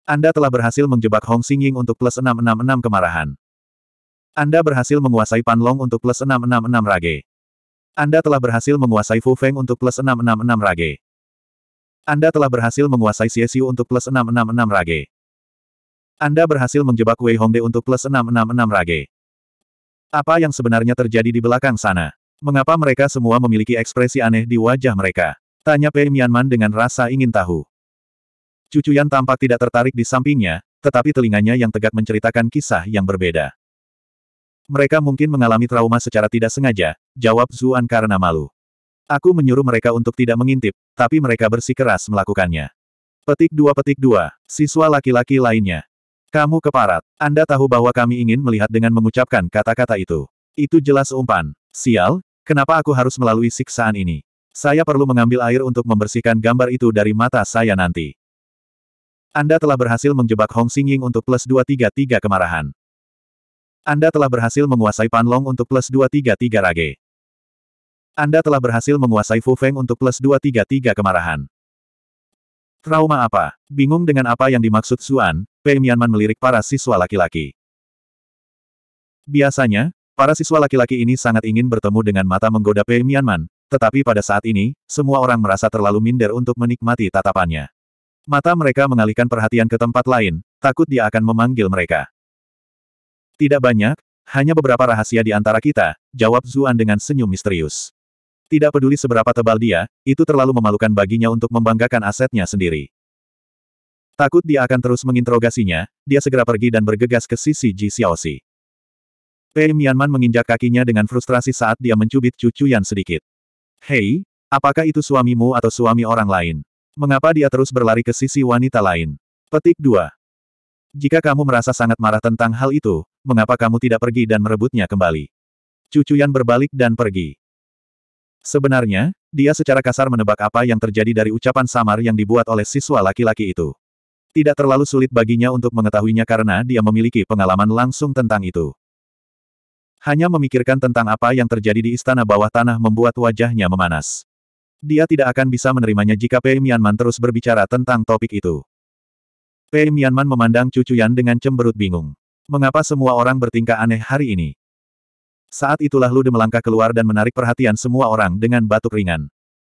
Anda telah berhasil menjebak Hong Xingying untuk plus 666 kemarahan. Anda berhasil menguasai Panlong untuk plus 666 rage. Anda telah berhasil menguasai Fu Feng untuk plus 666 rage. Anda telah berhasil menguasai Xie Xiu untuk plus 666 rage. Anda berhasil menjebak Wei Hongde untuk plus 666 rage. Apa yang sebenarnya terjadi di belakang sana? Mengapa mereka semua memiliki ekspresi aneh di wajah mereka? Tanya Pei Mianman dengan rasa ingin tahu. Cucu Yan tampak tidak tertarik di sampingnya, tetapi telinganya yang tegak menceritakan kisah yang berbeda. Mereka mungkin mengalami trauma secara tidak sengaja, jawab Zuan karena malu. Aku menyuruh mereka untuk tidak mengintip, tapi mereka bersikeras melakukannya. Petik dua petik dua, siswa laki-laki lainnya. Kamu keparat. Anda tahu bahwa kami ingin melihat dengan mengucapkan kata-kata itu. Itu jelas umpan. Sial, kenapa aku harus melalui siksaan ini? Saya perlu mengambil air untuk membersihkan gambar itu dari mata saya nanti. Anda telah berhasil menjebak Hong Xingying untuk plus 233 kemarahan. Anda telah berhasil menguasai Panlong untuk plus 233 rage. Anda telah berhasil menguasai Fu Feng untuk plus 233 kemarahan. Trauma apa? Bingung dengan apa yang dimaksud Zuan, Pei Mianman melirik para siswa laki-laki. Biasanya, para siswa laki-laki ini sangat ingin bertemu dengan mata menggoda Pei Mianman, tetapi pada saat ini, semua orang merasa terlalu minder untuk menikmati tatapannya. Mata mereka mengalihkan perhatian ke tempat lain, takut dia akan memanggil mereka. Tidak banyak, hanya beberapa rahasia di antara kita, jawab Zuan dengan senyum misterius. Tidak peduli seberapa tebal dia, itu terlalu memalukan baginya untuk membanggakan asetnya sendiri. Takut dia akan terus menginterogasinya, dia segera pergi dan bergegas ke sisi Ji Xiaoxi. Pei Mianman menginjak kakinya dengan frustrasi saat dia mencubit cucu yang sedikit. Hei, apakah itu suamimu atau suami orang lain? Mengapa dia terus berlari ke sisi wanita lain? Petik 2. Jika kamu merasa sangat marah tentang hal itu, mengapa kamu tidak pergi dan merebutnya kembali? Cucu Yan berbalik dan pergi. Sebenarnya, dia secara kasar menebak apa yang terjadi dari ucapan samar yang dibuat oleh siswa laki-laki itu. Tidak terlalu sulit baginya untuk mengetahuinya karena dia memiliki pengalaman langsung tentang itu. Hanya memikirkan tentang apa yang terjadi di istana bawah tanah membuat wajahnya memanas. Dia tidak akan bisa menerimanya jika Pei Mianman terus berbicara tentang topik itu. Pei Mianman memandang cucu Yan dengan cemberut bingung. Mengapa semua orang bertingkah aneh hari ini? Saat itulah Lude melangkah keluar dan menarik perhatian semua orang dengan batuk ringan.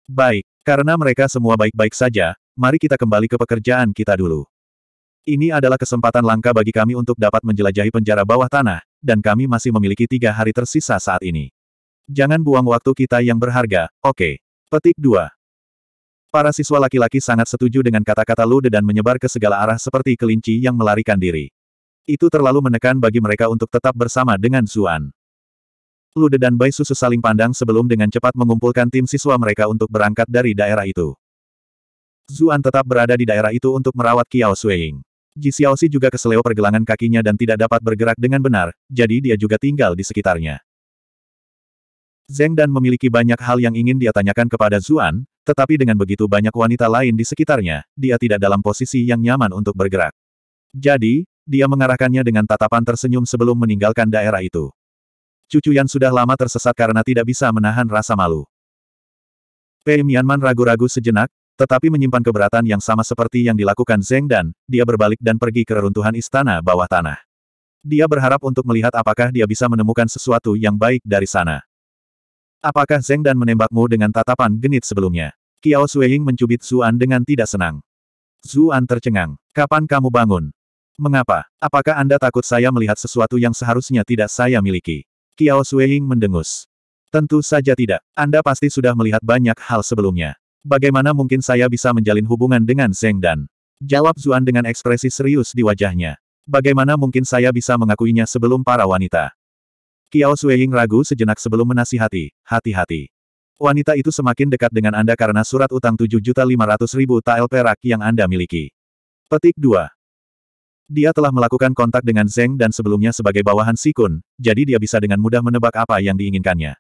Baik, karena mereka semua baik-baik saja, mari kita kembali ke pekerjaan kita dulu. Ini adalah kesempatan langka bagi kami untuk dapat menjelajahi penjara bawah tanah, dan kami masih memiliki tiga hari tersisa saat ini. Jangan buang waktu kita yang berharga, oke. Okay. Petik 2. Para siswa laki-laki sangat setuju dengan kata-kata Lude dan menyebar ke segala arah seperti kelinci yang melarikan diri. Itu terlalu menekan bagi mereka untuk tetap bersama dengan Zuan. Lude dan Bai Susu saling pandang sebelum dengan cepat mengumpulkan tim siswa mereka untuk berangkat dari daerah itu. Zuan tetap berada di daerah itu untuk merawat Kiao Sueying. Ji Xiaoxi juga keseleo pergelangan kakinya dan tidak dapat bergerak dengan benar, jadi dia juga tinggal di sekitarnya. Zeng Dan memiliki banyak hal yang ingin dia tanyakan kepada Zuan, tetapi dengan begitu banyak wanita lain di sekitarnya, dia tidak dalam posisi yang nyaman untuk bergerak. Jadi, dia mengarahkannya dengan tatapan tersenyum sebelum meninggalkan daerah itu. Cucu Yan sudah lama tersesat karena tidak bisa menahan rasa malu. Pei Mianman ragu-ragu sejenak, tetapi menyimpan keberatan yang sama seperti yang dilakukan Zeng Dan, dia berbalik dan pergi ke reruntuhan istana bawah tanah. Dia berharap untuk melihat apakah dia bisa menemukan sesuatu yang baik dari sana. Apakah Zeng Dan menembakmu dengan tatapan genit sebelumnya? Kiao Sueying mencubit Zuan dengan tidak senang. Zuan tercengang. Kapan kamu bangun? Mengapa? Apakah Anda takut saya melihat sesuatu yang seharusnya tidak saya miliki? Kiao Sueying mendengus. Tentu saja tidak. Anda pasti sudah melihat banyak hal sebelumnya. Bagaimana mungkin saya bisa menjalin hubungan dengan Zeng Dan? Jawab Zuan dengan ekspresi serius di wajahnya. Bagaimana mungkin saya bisa mengakuinya sebelum para wanita? Kiao Sueying ragu sejenak sebelum menasihati, hati-hati. Wanita itu semakin dekat dengan Anda karena surat utang 7.500.000 tael perak yang Anda miliki. Petik 2. Dia telah melakukan kontak dengan Zeng dan sebelumnya sebagai bawahan Sikun, jadi dia bisa dengan mudah menebak apa yang diinginkannya.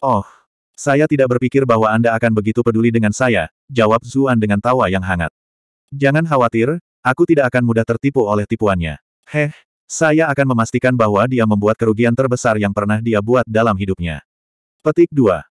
Oh, saya tidak berpikir bahwa Anda akan begitu peduli dengan saya, jawab Zuan dengan tawa yang hangat. Jangan khawatir, aku tidak akan mudah tertipu oleh tipuannya. Heh, saya akan memastikan bahwa dia membuat kerugian terbesar yang pernah dia buat dalam hidupnya. Petik 2.